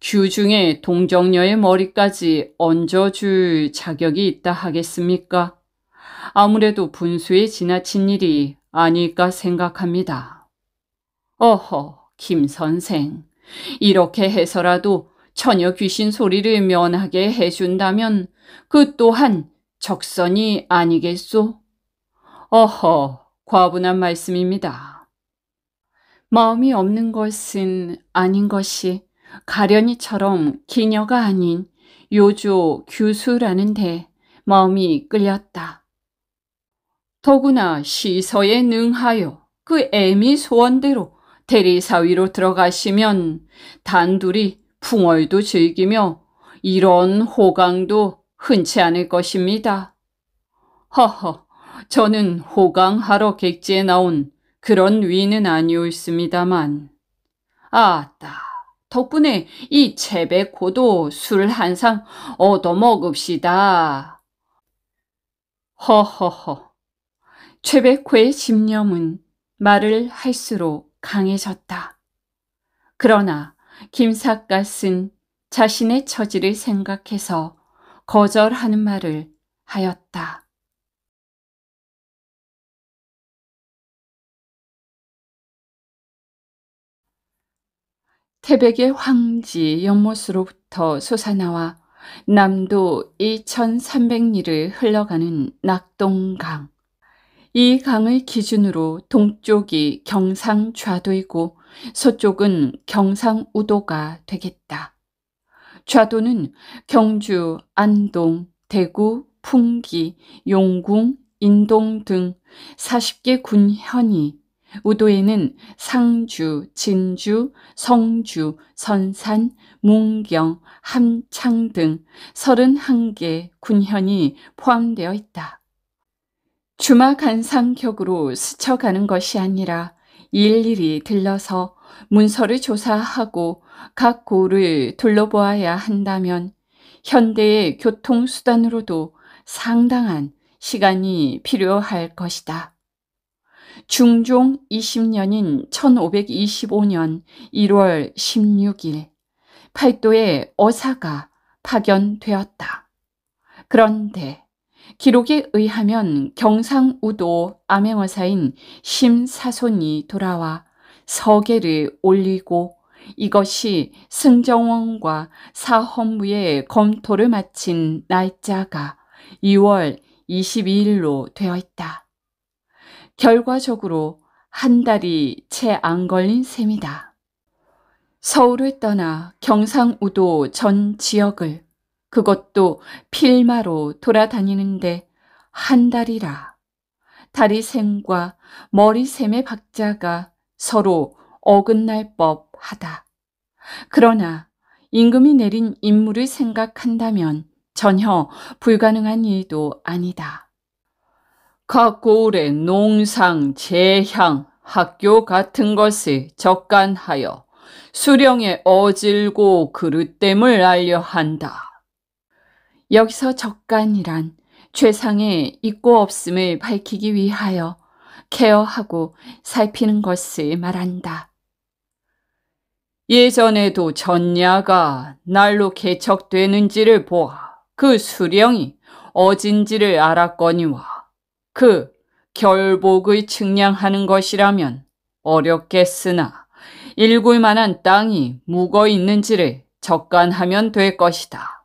규중에 동정녀의 머리까지 얹어줄 자격이 있다 하겠습니까? 아무래도 분수에 지나친 일이 아닐까 생각합니다. 어허, 김 선생. 이렇게 해서라도 처녀 귀신 소리를 면하게 해준다면 그 또한 적선이 아니겠소? 어허, 과분한 말씀입니다. 마음이 없는 것은 아닌 것이 가련이처럼 기녀가 아닌 요조 규수라는데 마음이 끌렸다. 더구나 시서에 능하여 그 애미 소원대로 대리사위로 들어가시면 단둘이 풍월도 즐기며 이런 호강도 흔치 않을 것입니다. 허허, 저는 호강하러 객지에 나온 그런 위는 아니옳습니다만. 아따, 덕분에 이 채백호도 술 한 상 얻어먹읍시다. 허허허. 최백호의 집념은 말을 할수록 강해졌다. 그러나 김삿갓은 자신의 처지를 생각해서 거절하는 말을 하였다. 태백의 황지 연못으로부터 솟아나와 남도 2300리를 흘러가는 낙동강. 이 강을 기준으로 동쪽이 경상좌도이고 서쪽은 경상우도가 되겠다. 좌도는 경주, 안동, 대구, 풍기, 용궁, 인동 등 40개 군현이 우도에는 상주, 진주, 성주, 선산, 문경, 함창 등 31개 군현이 포함되어 있다. 주막한상격으로 스쳐가는 것이 아니라 일일이 들러서 문서를 조사하고 각 고를 둘러보아야 한다면 현대의 교통수단으로도 상당한 시간이 필요할 것이다. 중종 20년인 1525년 1월 16일 팔도에 어사가 파견되었다. 그런데 기록에 의하면 경상우도 암행어사인 심사손이 돌아와 서계를 올리고 이것이 승정원과 사헌부의 검토를 마친 날짜가 2월 22일로 되어 있다. 결과적으로 한 달이 채 안 걸린 셈이다. 서울을 떠나 경상우도 전 지역을 그것도 필마로 돌아다니는데 한 달이라. 다리샘과 머리샘의 박자가 서로 어긋날 법하다. 그러나 임금이 내린 임무를 생각한다면 전혀 불가능한 일도 아니다. 각 고을의 농상, 재향, 학교 같은 것을 적간하여 수령의 어질고 그릇됨을 알려 한다. 여기서 적간이란 최상의 있고 없음을 밝히기 위하여 케어하고 살피는 것을 말한다. 예전에도 전야가 날로 개척되는지를 보아 그 수령이 어진지를 알았거니와 그 결복을 측량하는 것이라면 어렵겠으나 일굴 만한 땅이 묵어 있는지를 적간하면 될 것이다.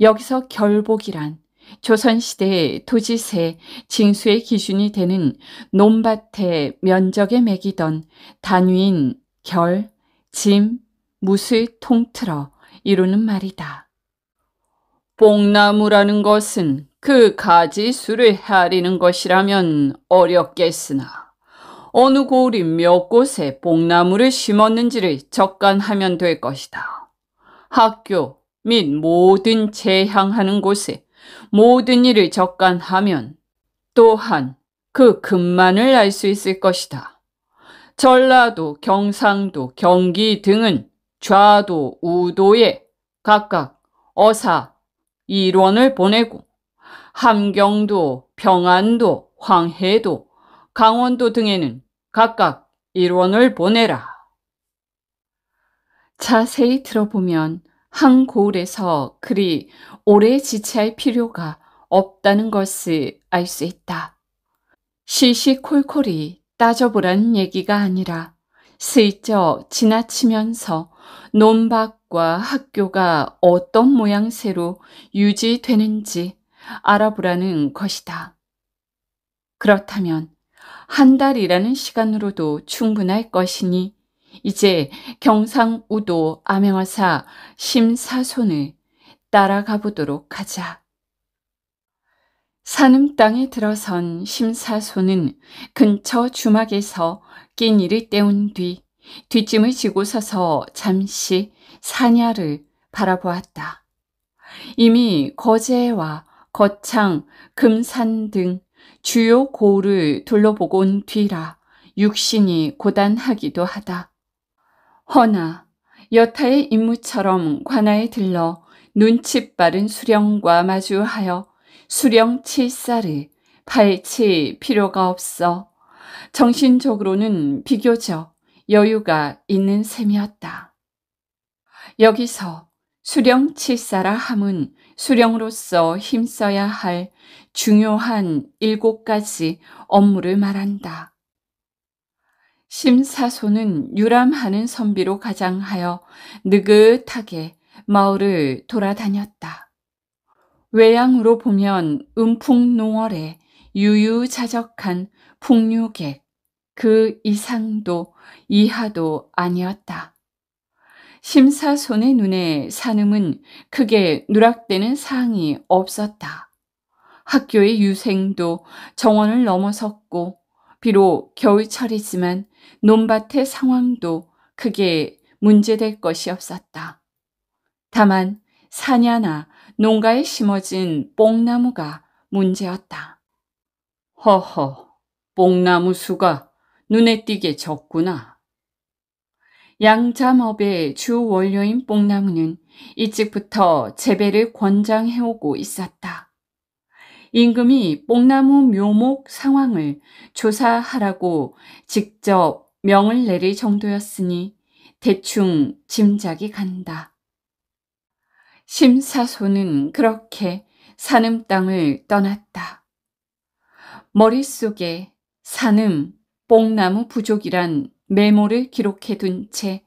여기서 결복이란 조선시대의 도지세 징수의 기준이 되는 논밭에 면적에 매기던 단위인 결, 짐, 무을 통틀어 이루는 말이다. 뽕나무라는 것은 그 가지 수를 헤아리는 것이라면 어렵겠으나 어느 고을이 몇 곳에 뽕나무를 심었는지를 적간하면 될 것이다. 학교, 및 모든 재향하는 곳에 모든 일을 적간하면 또한 그 금만을 알 수 있을 것이다. 전라도, 경상도, 경기 등은 좌도, 우도에 각각 어사, 일원을 보내고 함경도, 평안도, 황해도, 강원도 등에는 각각 일원을 보내라. 자세히 들어보면 한 고을에서 그리 오래 지체할 필요가 없다는 것을 알 수 있다. 시시콜콜이 따져보라는 얘기가 아니라 슬쩍 지나치면서 논밭과 학교가 어떤 모양새로 유지되는지 알아보라는 것이다. 그렇다면 한 달이라는 시간으로도 충분할 것이니 이제 경상우도 암행어사 심사손을 따라가 보도록 하자. 산음 땅에 들어선 심사손은 근처 주막에서 끼니를 때운 뒤 뒷짐을 지고 서서 잠시 사냐를 바라보았다. 이미 거제와 거창, 금산 등 주요 고을을 둘러보고 온 뒤라 육신이 고단하기도 하다. 허나 여타의 임무처럼 관아에 들러 눈치 빠른 수령과 마주하여 수령 칠사를 발칠 필요가 없어 정신적으로는 비교적 여유가 있는 셈이었다. 여기서 수령 칠사라 함은 수령으로서 힘써야 할 중요한 일곱 가지 업무를 말한다. 심사소는 유람하는 선비로 가장하여 느긋하게 마을을 돌아다녔다. 외양으로 보면 음풍농월에 유유자적한 풍류객 그 이상도 이하도 아니었다. 심사손의 눈에 산음은 크게 누락되는 사항이 없었다. 학교의 유생도 정원을 넘어섰고 비록 겨울철이지만 논밭의 상황도 크게 문제될 것이 없었다. 다만 사냐나 농가에 심어진 뽕나무가 문제였다. 허허, 뽕나무 수가 눈에 띄게 적구나. 양잠업의 주 원료인 뽕나무는 일찍부터 재배를 권장해오고 있었다. 임금이 뽕나무 묘목 상황을 조사하라고 직접 명을 내릴 정도였으니 대충 짐작이 간다. 심사소는 그렇게 산음 땅을 떠났다. 머릿속에 산음, 뽕나무 부족이란 메모를 기록해 둔 채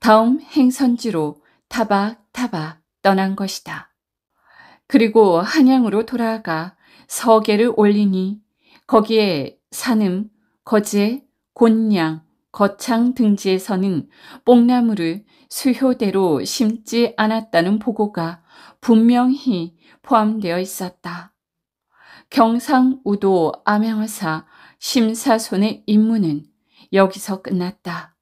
다음 행선지로 타박타박 떠난 것이다. 그리고 한양으로 돌아가 서계를 올리니 거기에 산음, 거제, 곤양, 거창 등지에서는 뽕나무를 수효대로 심지 않았다는 보고가 분명히 포함되어 있었다. 경상우도 암행어사 심사손의 임무는 여기서 끝났다.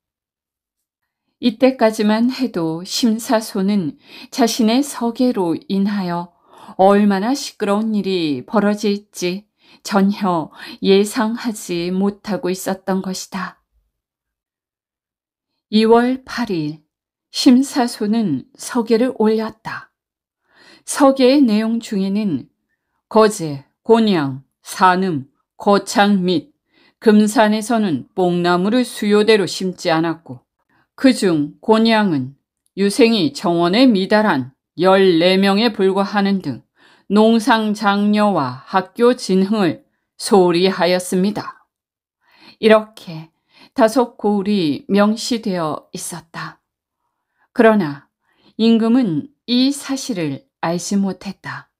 이때까지만 해도 심사손은 자신의 서계로 인하여 얼마나 시끄러운 일이 벌어질지 전혀 예상하지 못하고 있었던 것이다. 2월 8일 심사소는 서계를 올렸다. 서계의 내용 중에는 거제, 곤양, 산음, 거창 및 금산에서는 뽕나무를 수요대로 심지 않았고 그 중 곤양은 유생이 정원에 미달한 14명에 불과하는 등 농상 장려와 학교 진흥을 소홀히 하였습니다. 이렇게 다섯 고울이 명시되어 있었다. 그러나 임금은 이 사실을 알지 못했다.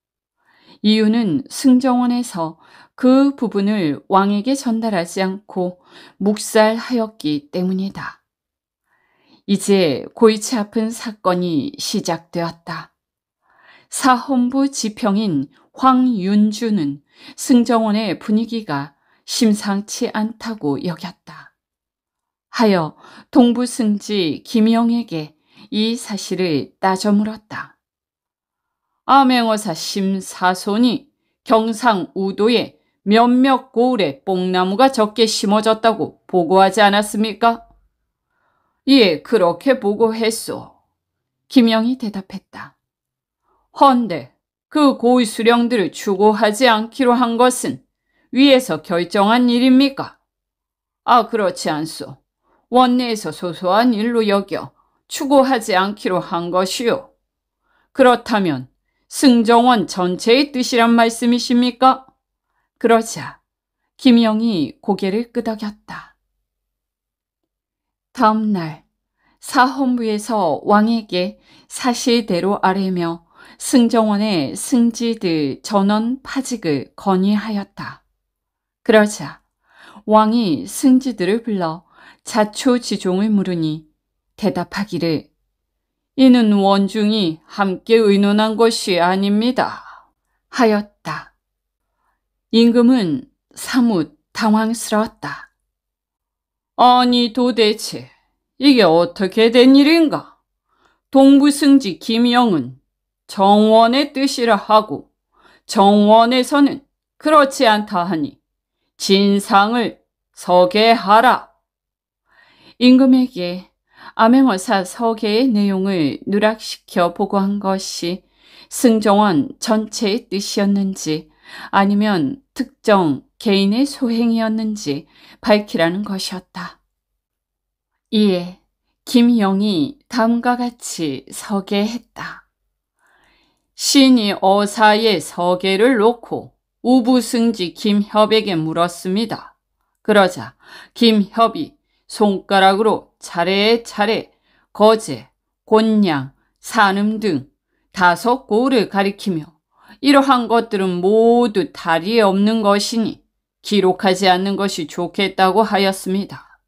이유는 승정원에서 그 부분을 왕에게 전달하지 않고 묵살하였기 때문이다. 이제 고이치 아픈 사건이 시작되었다. 사헌부 지평인 황윤주는 승정원의 분위기가 심상치 않다고 여겼다. 하여 동부승지 김영에게 이 사실을 따져 물었다. 암행어사 심사손이 경상 우도에 몇몇 고을에 뽕나무가 적게 심어졌다고 보고하지 않았습니까? 예, 그렇게 보고했소. 김영이 대답했다. 헌데 그 고위 수령들을 추구하지 않기로 한 것은 위에서 결정한 일입니까? 아, 그렇지 않소. 원내에서 소소한 일로 여겨 추구하지 않기로 한 것이요. 그렇다면 승정원 전체의 뜻이란 말씀이십니까? 그러자 김영이 고개를 끄덕였다. 다음 날 사헌부에서 왕에게 사실대로 아뢰며 승정원의 승지들 전원 파직을 건의하였다. 그러자 왕이 승지들을 불러 자초지종을 물으니 대답하기를 이는 원중이 함께 의논한 것이 아닙니다 하였다. 임금은 사뭇 당황스러웠다. 아니 도대체 이게 어떻게 된 일인가? 동부승지 김영은 정원의 뜻이라 하고 정원에서는 그렇지 않다 하니 진상을 서게하라 임금에게 암행어사 서계의 내용을 누락시켜 보고한 것이 승정원 전체의 뜻이었는지 아니면 특정 개인의 소행이었는지 밝히라는 것이었다. 이에 김영이 다음과 같이 서계했다. 신이 어사의 서계를 놓고 우부승지 김협에게 물었습니다. 그러자 김협이 손가락으로 차례에 차례 거제, 곤양, 산음 등 다섯 고을 가리키며 이러한 것들은 모두 다리에 없는 것이니 기록하지 않는 것이 좋겠다고 하였습니다.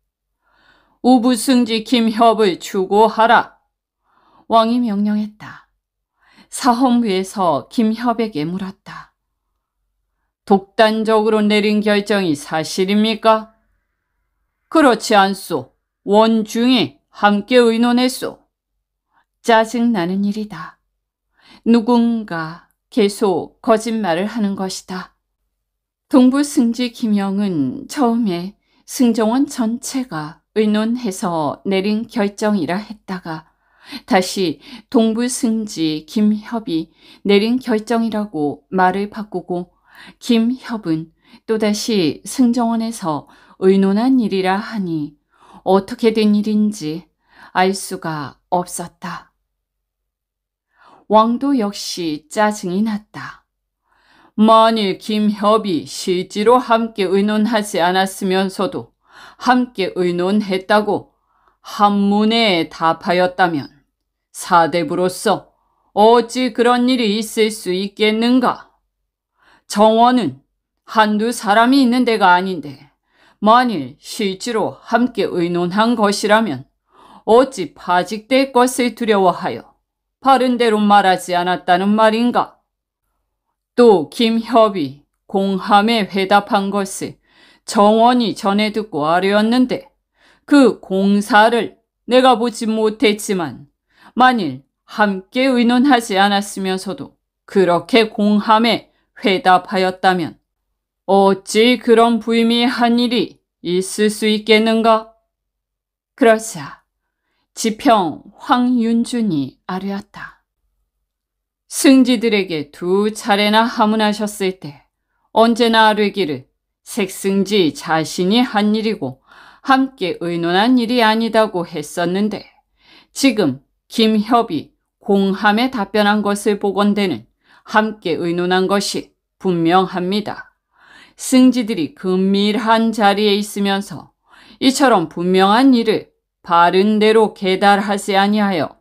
우부승지 김협을 추구하라. 왕이 명령했다. 사헌부에서 김협에게 물었다. 독단적으로 내린 결정이 사실입니까? 그렇지 않소. 원중이 함께 의논했소. 짜증나는 일이다. 누군가 계속 거짓말을 하는 것이다. 동부승지 김영은 처음에 승정원 전체가 의논해서 내린 결정이라 했다가 다시 동부승지 김협이 내린 결정이라고 말을 바꾸고 김협은 또다시 승정원에서 의논한 일이라 하니 어떻게 된 일인지 알 수가 없었다. 왕도 역시 짜증이 났다. 만일 김협이 실제로 함께 의논하지 않았으면서도 함께 의논했다고 한문에 답하였다면 사대부로서 어찌 그런 일이 있을 수 있겠는가? 정원은 한두 사람이 있는 데가 아닌데 만일 실제로 함께 의논한 것이라면 어찌 파직될 것을 두려워하여 바른 대로 말하지 않았다는 말인가? 또 김협이 공함에 회답한 것을 정원이 전해 듣고 아뢰었는데 그 공사를 내가 보지 못했지만 만일 함께 의논하지 않았으면서도 그렇게 공함에 회답하였다면 어찌 그런 부 불미한 일이 있을 수 있겠는가? 그러자 지평 황윤준이 아뢰었다. 승지들에게 두 차례나 하문하셨을 때 언제나 아뢰기를 색승지 자신이 한 일이고 함께 의논한 일이 아니다고 했었는데 지금 김협이 공함에 답변한 것을 보건대는 함께 의논한 것이 분명합니다. 승지들이 금밀한 자리에 있으면서 이처럼 분명한 일을 바른대로 계달하지 아니하여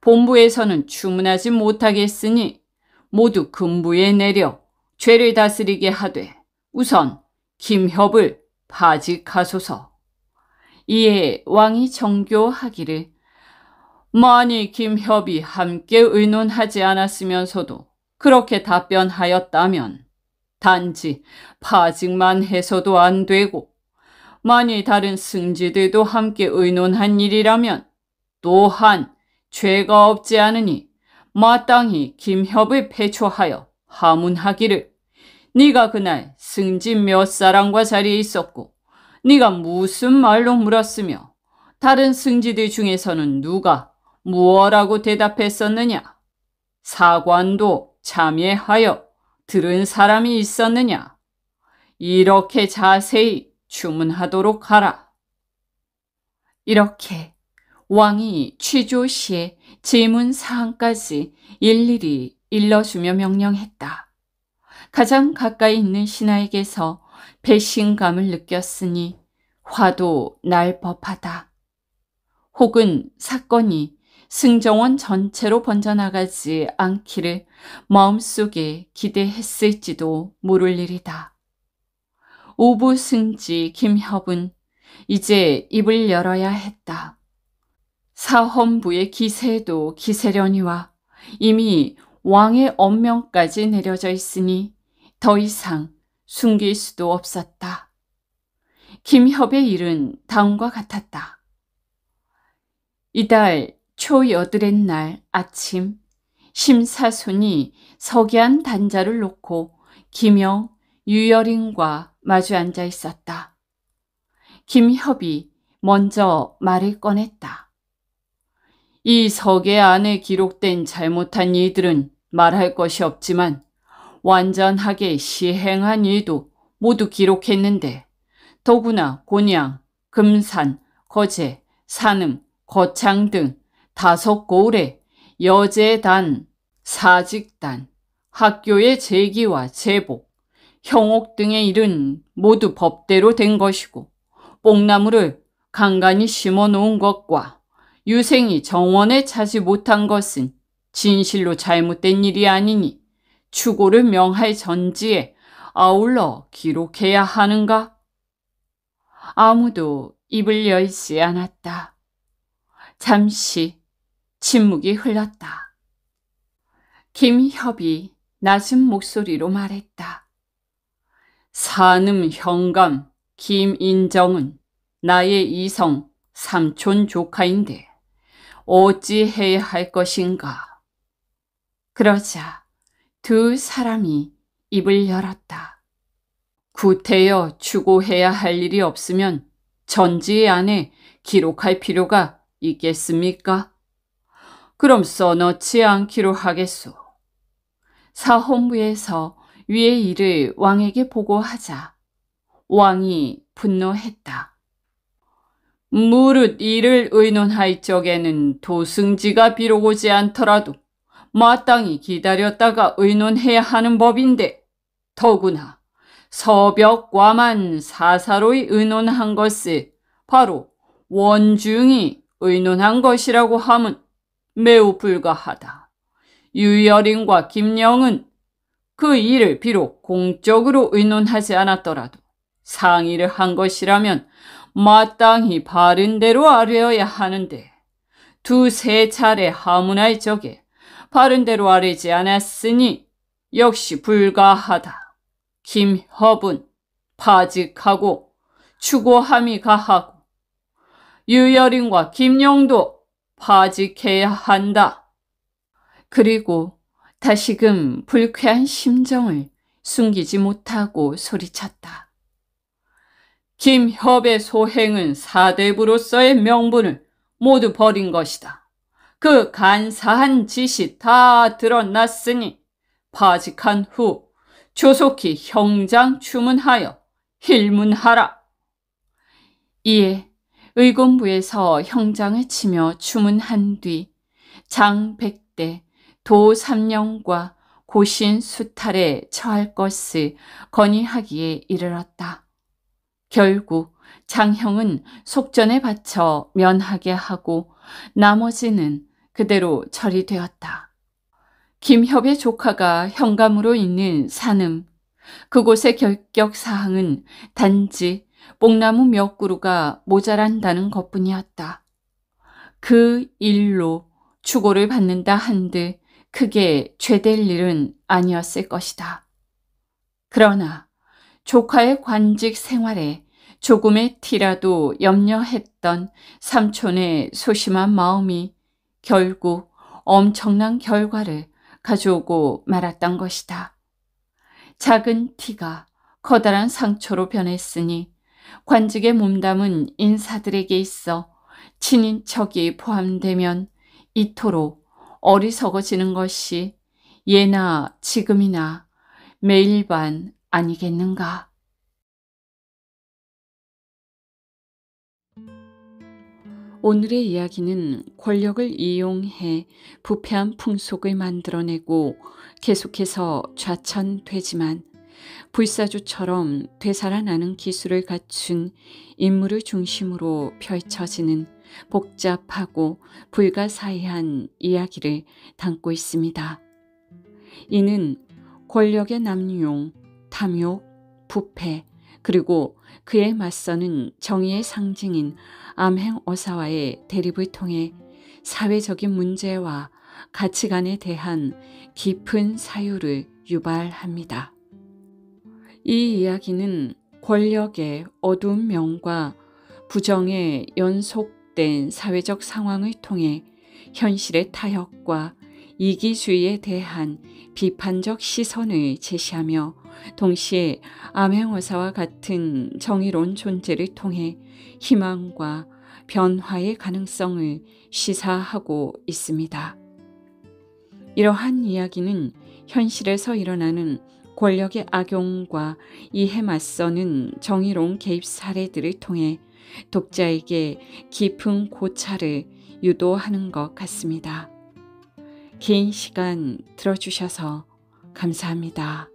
본부에서는 추문하지 못하게 으니 모두 금부에 내려 죄를 다스리게 하되 우선 김협을 파직하소서. 이에 왕이 정교하기를 만이 김협이 함께 의논하지 않았으면서도 그렇게 답변하였다면 단지 파직만 해서도 안 되고 만이 다른 승지들도 함께 의논한 일이라면 또한 죄가 없지 않으니 마땅히 김협을 폐초하여 하문하기를 네가 그날 승진몇 사람과 자리에 있었고 네가 무슨 말로 물었으며 다른 승지들 중에서는 누가 무엇라고 대답했었느냐? 사관도 참여하여 들은 사람이 있었느냐? 이렇게 자세히 주문하도록 하라. 이렇게 왕이 취조 시의 질문 사항까지 일일이 일러주며 명령했다. 가장 가까이 있는 신하에게서 배신감을 느꼈으니 화도 날 법하다. 혹은 사건이 승정원 전체로 번져나가지 않기를 마음속에 기대했을지도 모를 일이다. 오부승지 김협은 이제 입을 열어야 했다. 사헌부의 기세도 기세련이와 이미 왕의 엄명까지 내려져 있으니 더 이상 숨길 수도 없었다. 김협의 일은 다음과 같았다. 이달 초여드렛 날 아침 심사순이 석양 단자를 놓고 김영, 유여린과 마주 앉아 있었다. 김협이 먼저 말을 꺼냈다. 이 석의 안에 기록된 잘못한 이들은 말할 것이 없지만 완전하게 시행한 일도 모두 기록했는데 더구나 곤양, 금산, 거제, 산음, 거창 등 다섯 고을에 여제단, 사직단, 학교의 재기와 제복, 형옥 등의 일은 모두 법대로 된 것이고 뽕나무를 간간히 심어 놓은 것과 유생이 정원에 차지 못한 것은 진실로 잘못된 일이 아니니 추고를 명할 전지에 아울러 기록해야 하는가? 아무도 입을 열지 않았다. 잠시 침묵이 흘렀다. 김협이 낮은 목소리로 말했다. 산음 형감 김인정은 나의 이성 삼촌 조카인데 어찌 해야 할 것인가? 그러자 두 사람이 입을 열었다. 구태여 추구해야 할 일이 없으면 전지 안에 기록할 필요가 있겠습니까? 그럼 써넣지 않기로 하겠소. 사헌부에서 위의 일을 왕에게 보고하자 왕이 분노했다. 무릇 이를 의논할 적에는 도승지가 비록 오지 않더라도 마땅히 기다렸다가 의논해야 하는 법인데 더구나 서벽과만 사사로이 의논한 것을 바로 원중이 의논한 것이라고 함은 매우 불가하다. 유여린과 김영은 그 일을 비록 공적으로 의논하지 않았더라도 상의를 한 것이라면 마땅히 바른 대로 아뢰어야 하는데 두세 차례 하문할 적에 바른대로 아뢰지 않았으니 역시 불가하다. 김허분, 파직하고 추고함이 가하고 유여린과 김용도 파직해야 한다. 그리고 다시금 불쾌한 심정을 숨기지 못하고 소리쳤다. 김협의 소행은 사대부로서의 명분을 모두 버린 것이다. 그 간사한 짓이 다 드러났으니 파직한 후 조속히 형장 추문하여 힐문하라. 이에 의공부에서 형장을 치며 추문한 뒤 장백대 도삼령과 고신 수탈에 처할 것을 건의하기에 이르렀다. 결국 장형은 속전에 바쳐 면하게 하고 나머지는 그대로 처리 되었다. 김협의 조카가 현감으로 있는 산음, 그곳의 결격 사항은 단지 뽕나무 몇 그루가 모자란다는 것뿐이었다. 그 일로 추고를 받는다 한들 크게 죄될 일은 아니었을 것이다. 그러나 조카의 관직 생활에 조금의 티라도 염려했던 삼촌의 소심한 마음이 결국 엄청난 결과를 가져오고 말았던 것이다. 작은 티가 커다란 상처로 변했으니 관직의 몸담은 인사들에게 있어 친인척이 포함되면 이토록 어리석어지는 것이 예나 지금이나 매일 반 아니겠는가. 오늘의 이야기는 권력을 이용해 부패한 풍속을 만들어내고 계속해서 좌천되지만 불사조처럼 되살아나는 기술을 갖춘 인물을 중심으로 펼쳐지는 복잡하고 불가사의한 이야기를 담고 있습니다. 이는 권력의 남용, 탐욕, 부패, 그리고 그에 맞서는 정의의 상징인 암행 어사와의 대립을 통해 사회적인 문제와 가치관에 대한 깊은 사유를 유발합니다. 이 이야기는 권력의 어두운 면과 부정의 연속된 사회적 상황을 통해 현실의 타협과 이기주의에 대한 비판적 시선을 제시하며 동시에 암행어사와 같은 정의로운 존재를 통해 희망과 변화의 가능성을 시사하고 있습니다. 이러한 이야기는 현실에서 일어나는 권력의 악용과 이에 맞서는 정의로운 개입 사례들을 통해 독자에게 깊은 고찰을 유도하는 것 같습니다. 긴 시간 들어주셔서 감사합니다.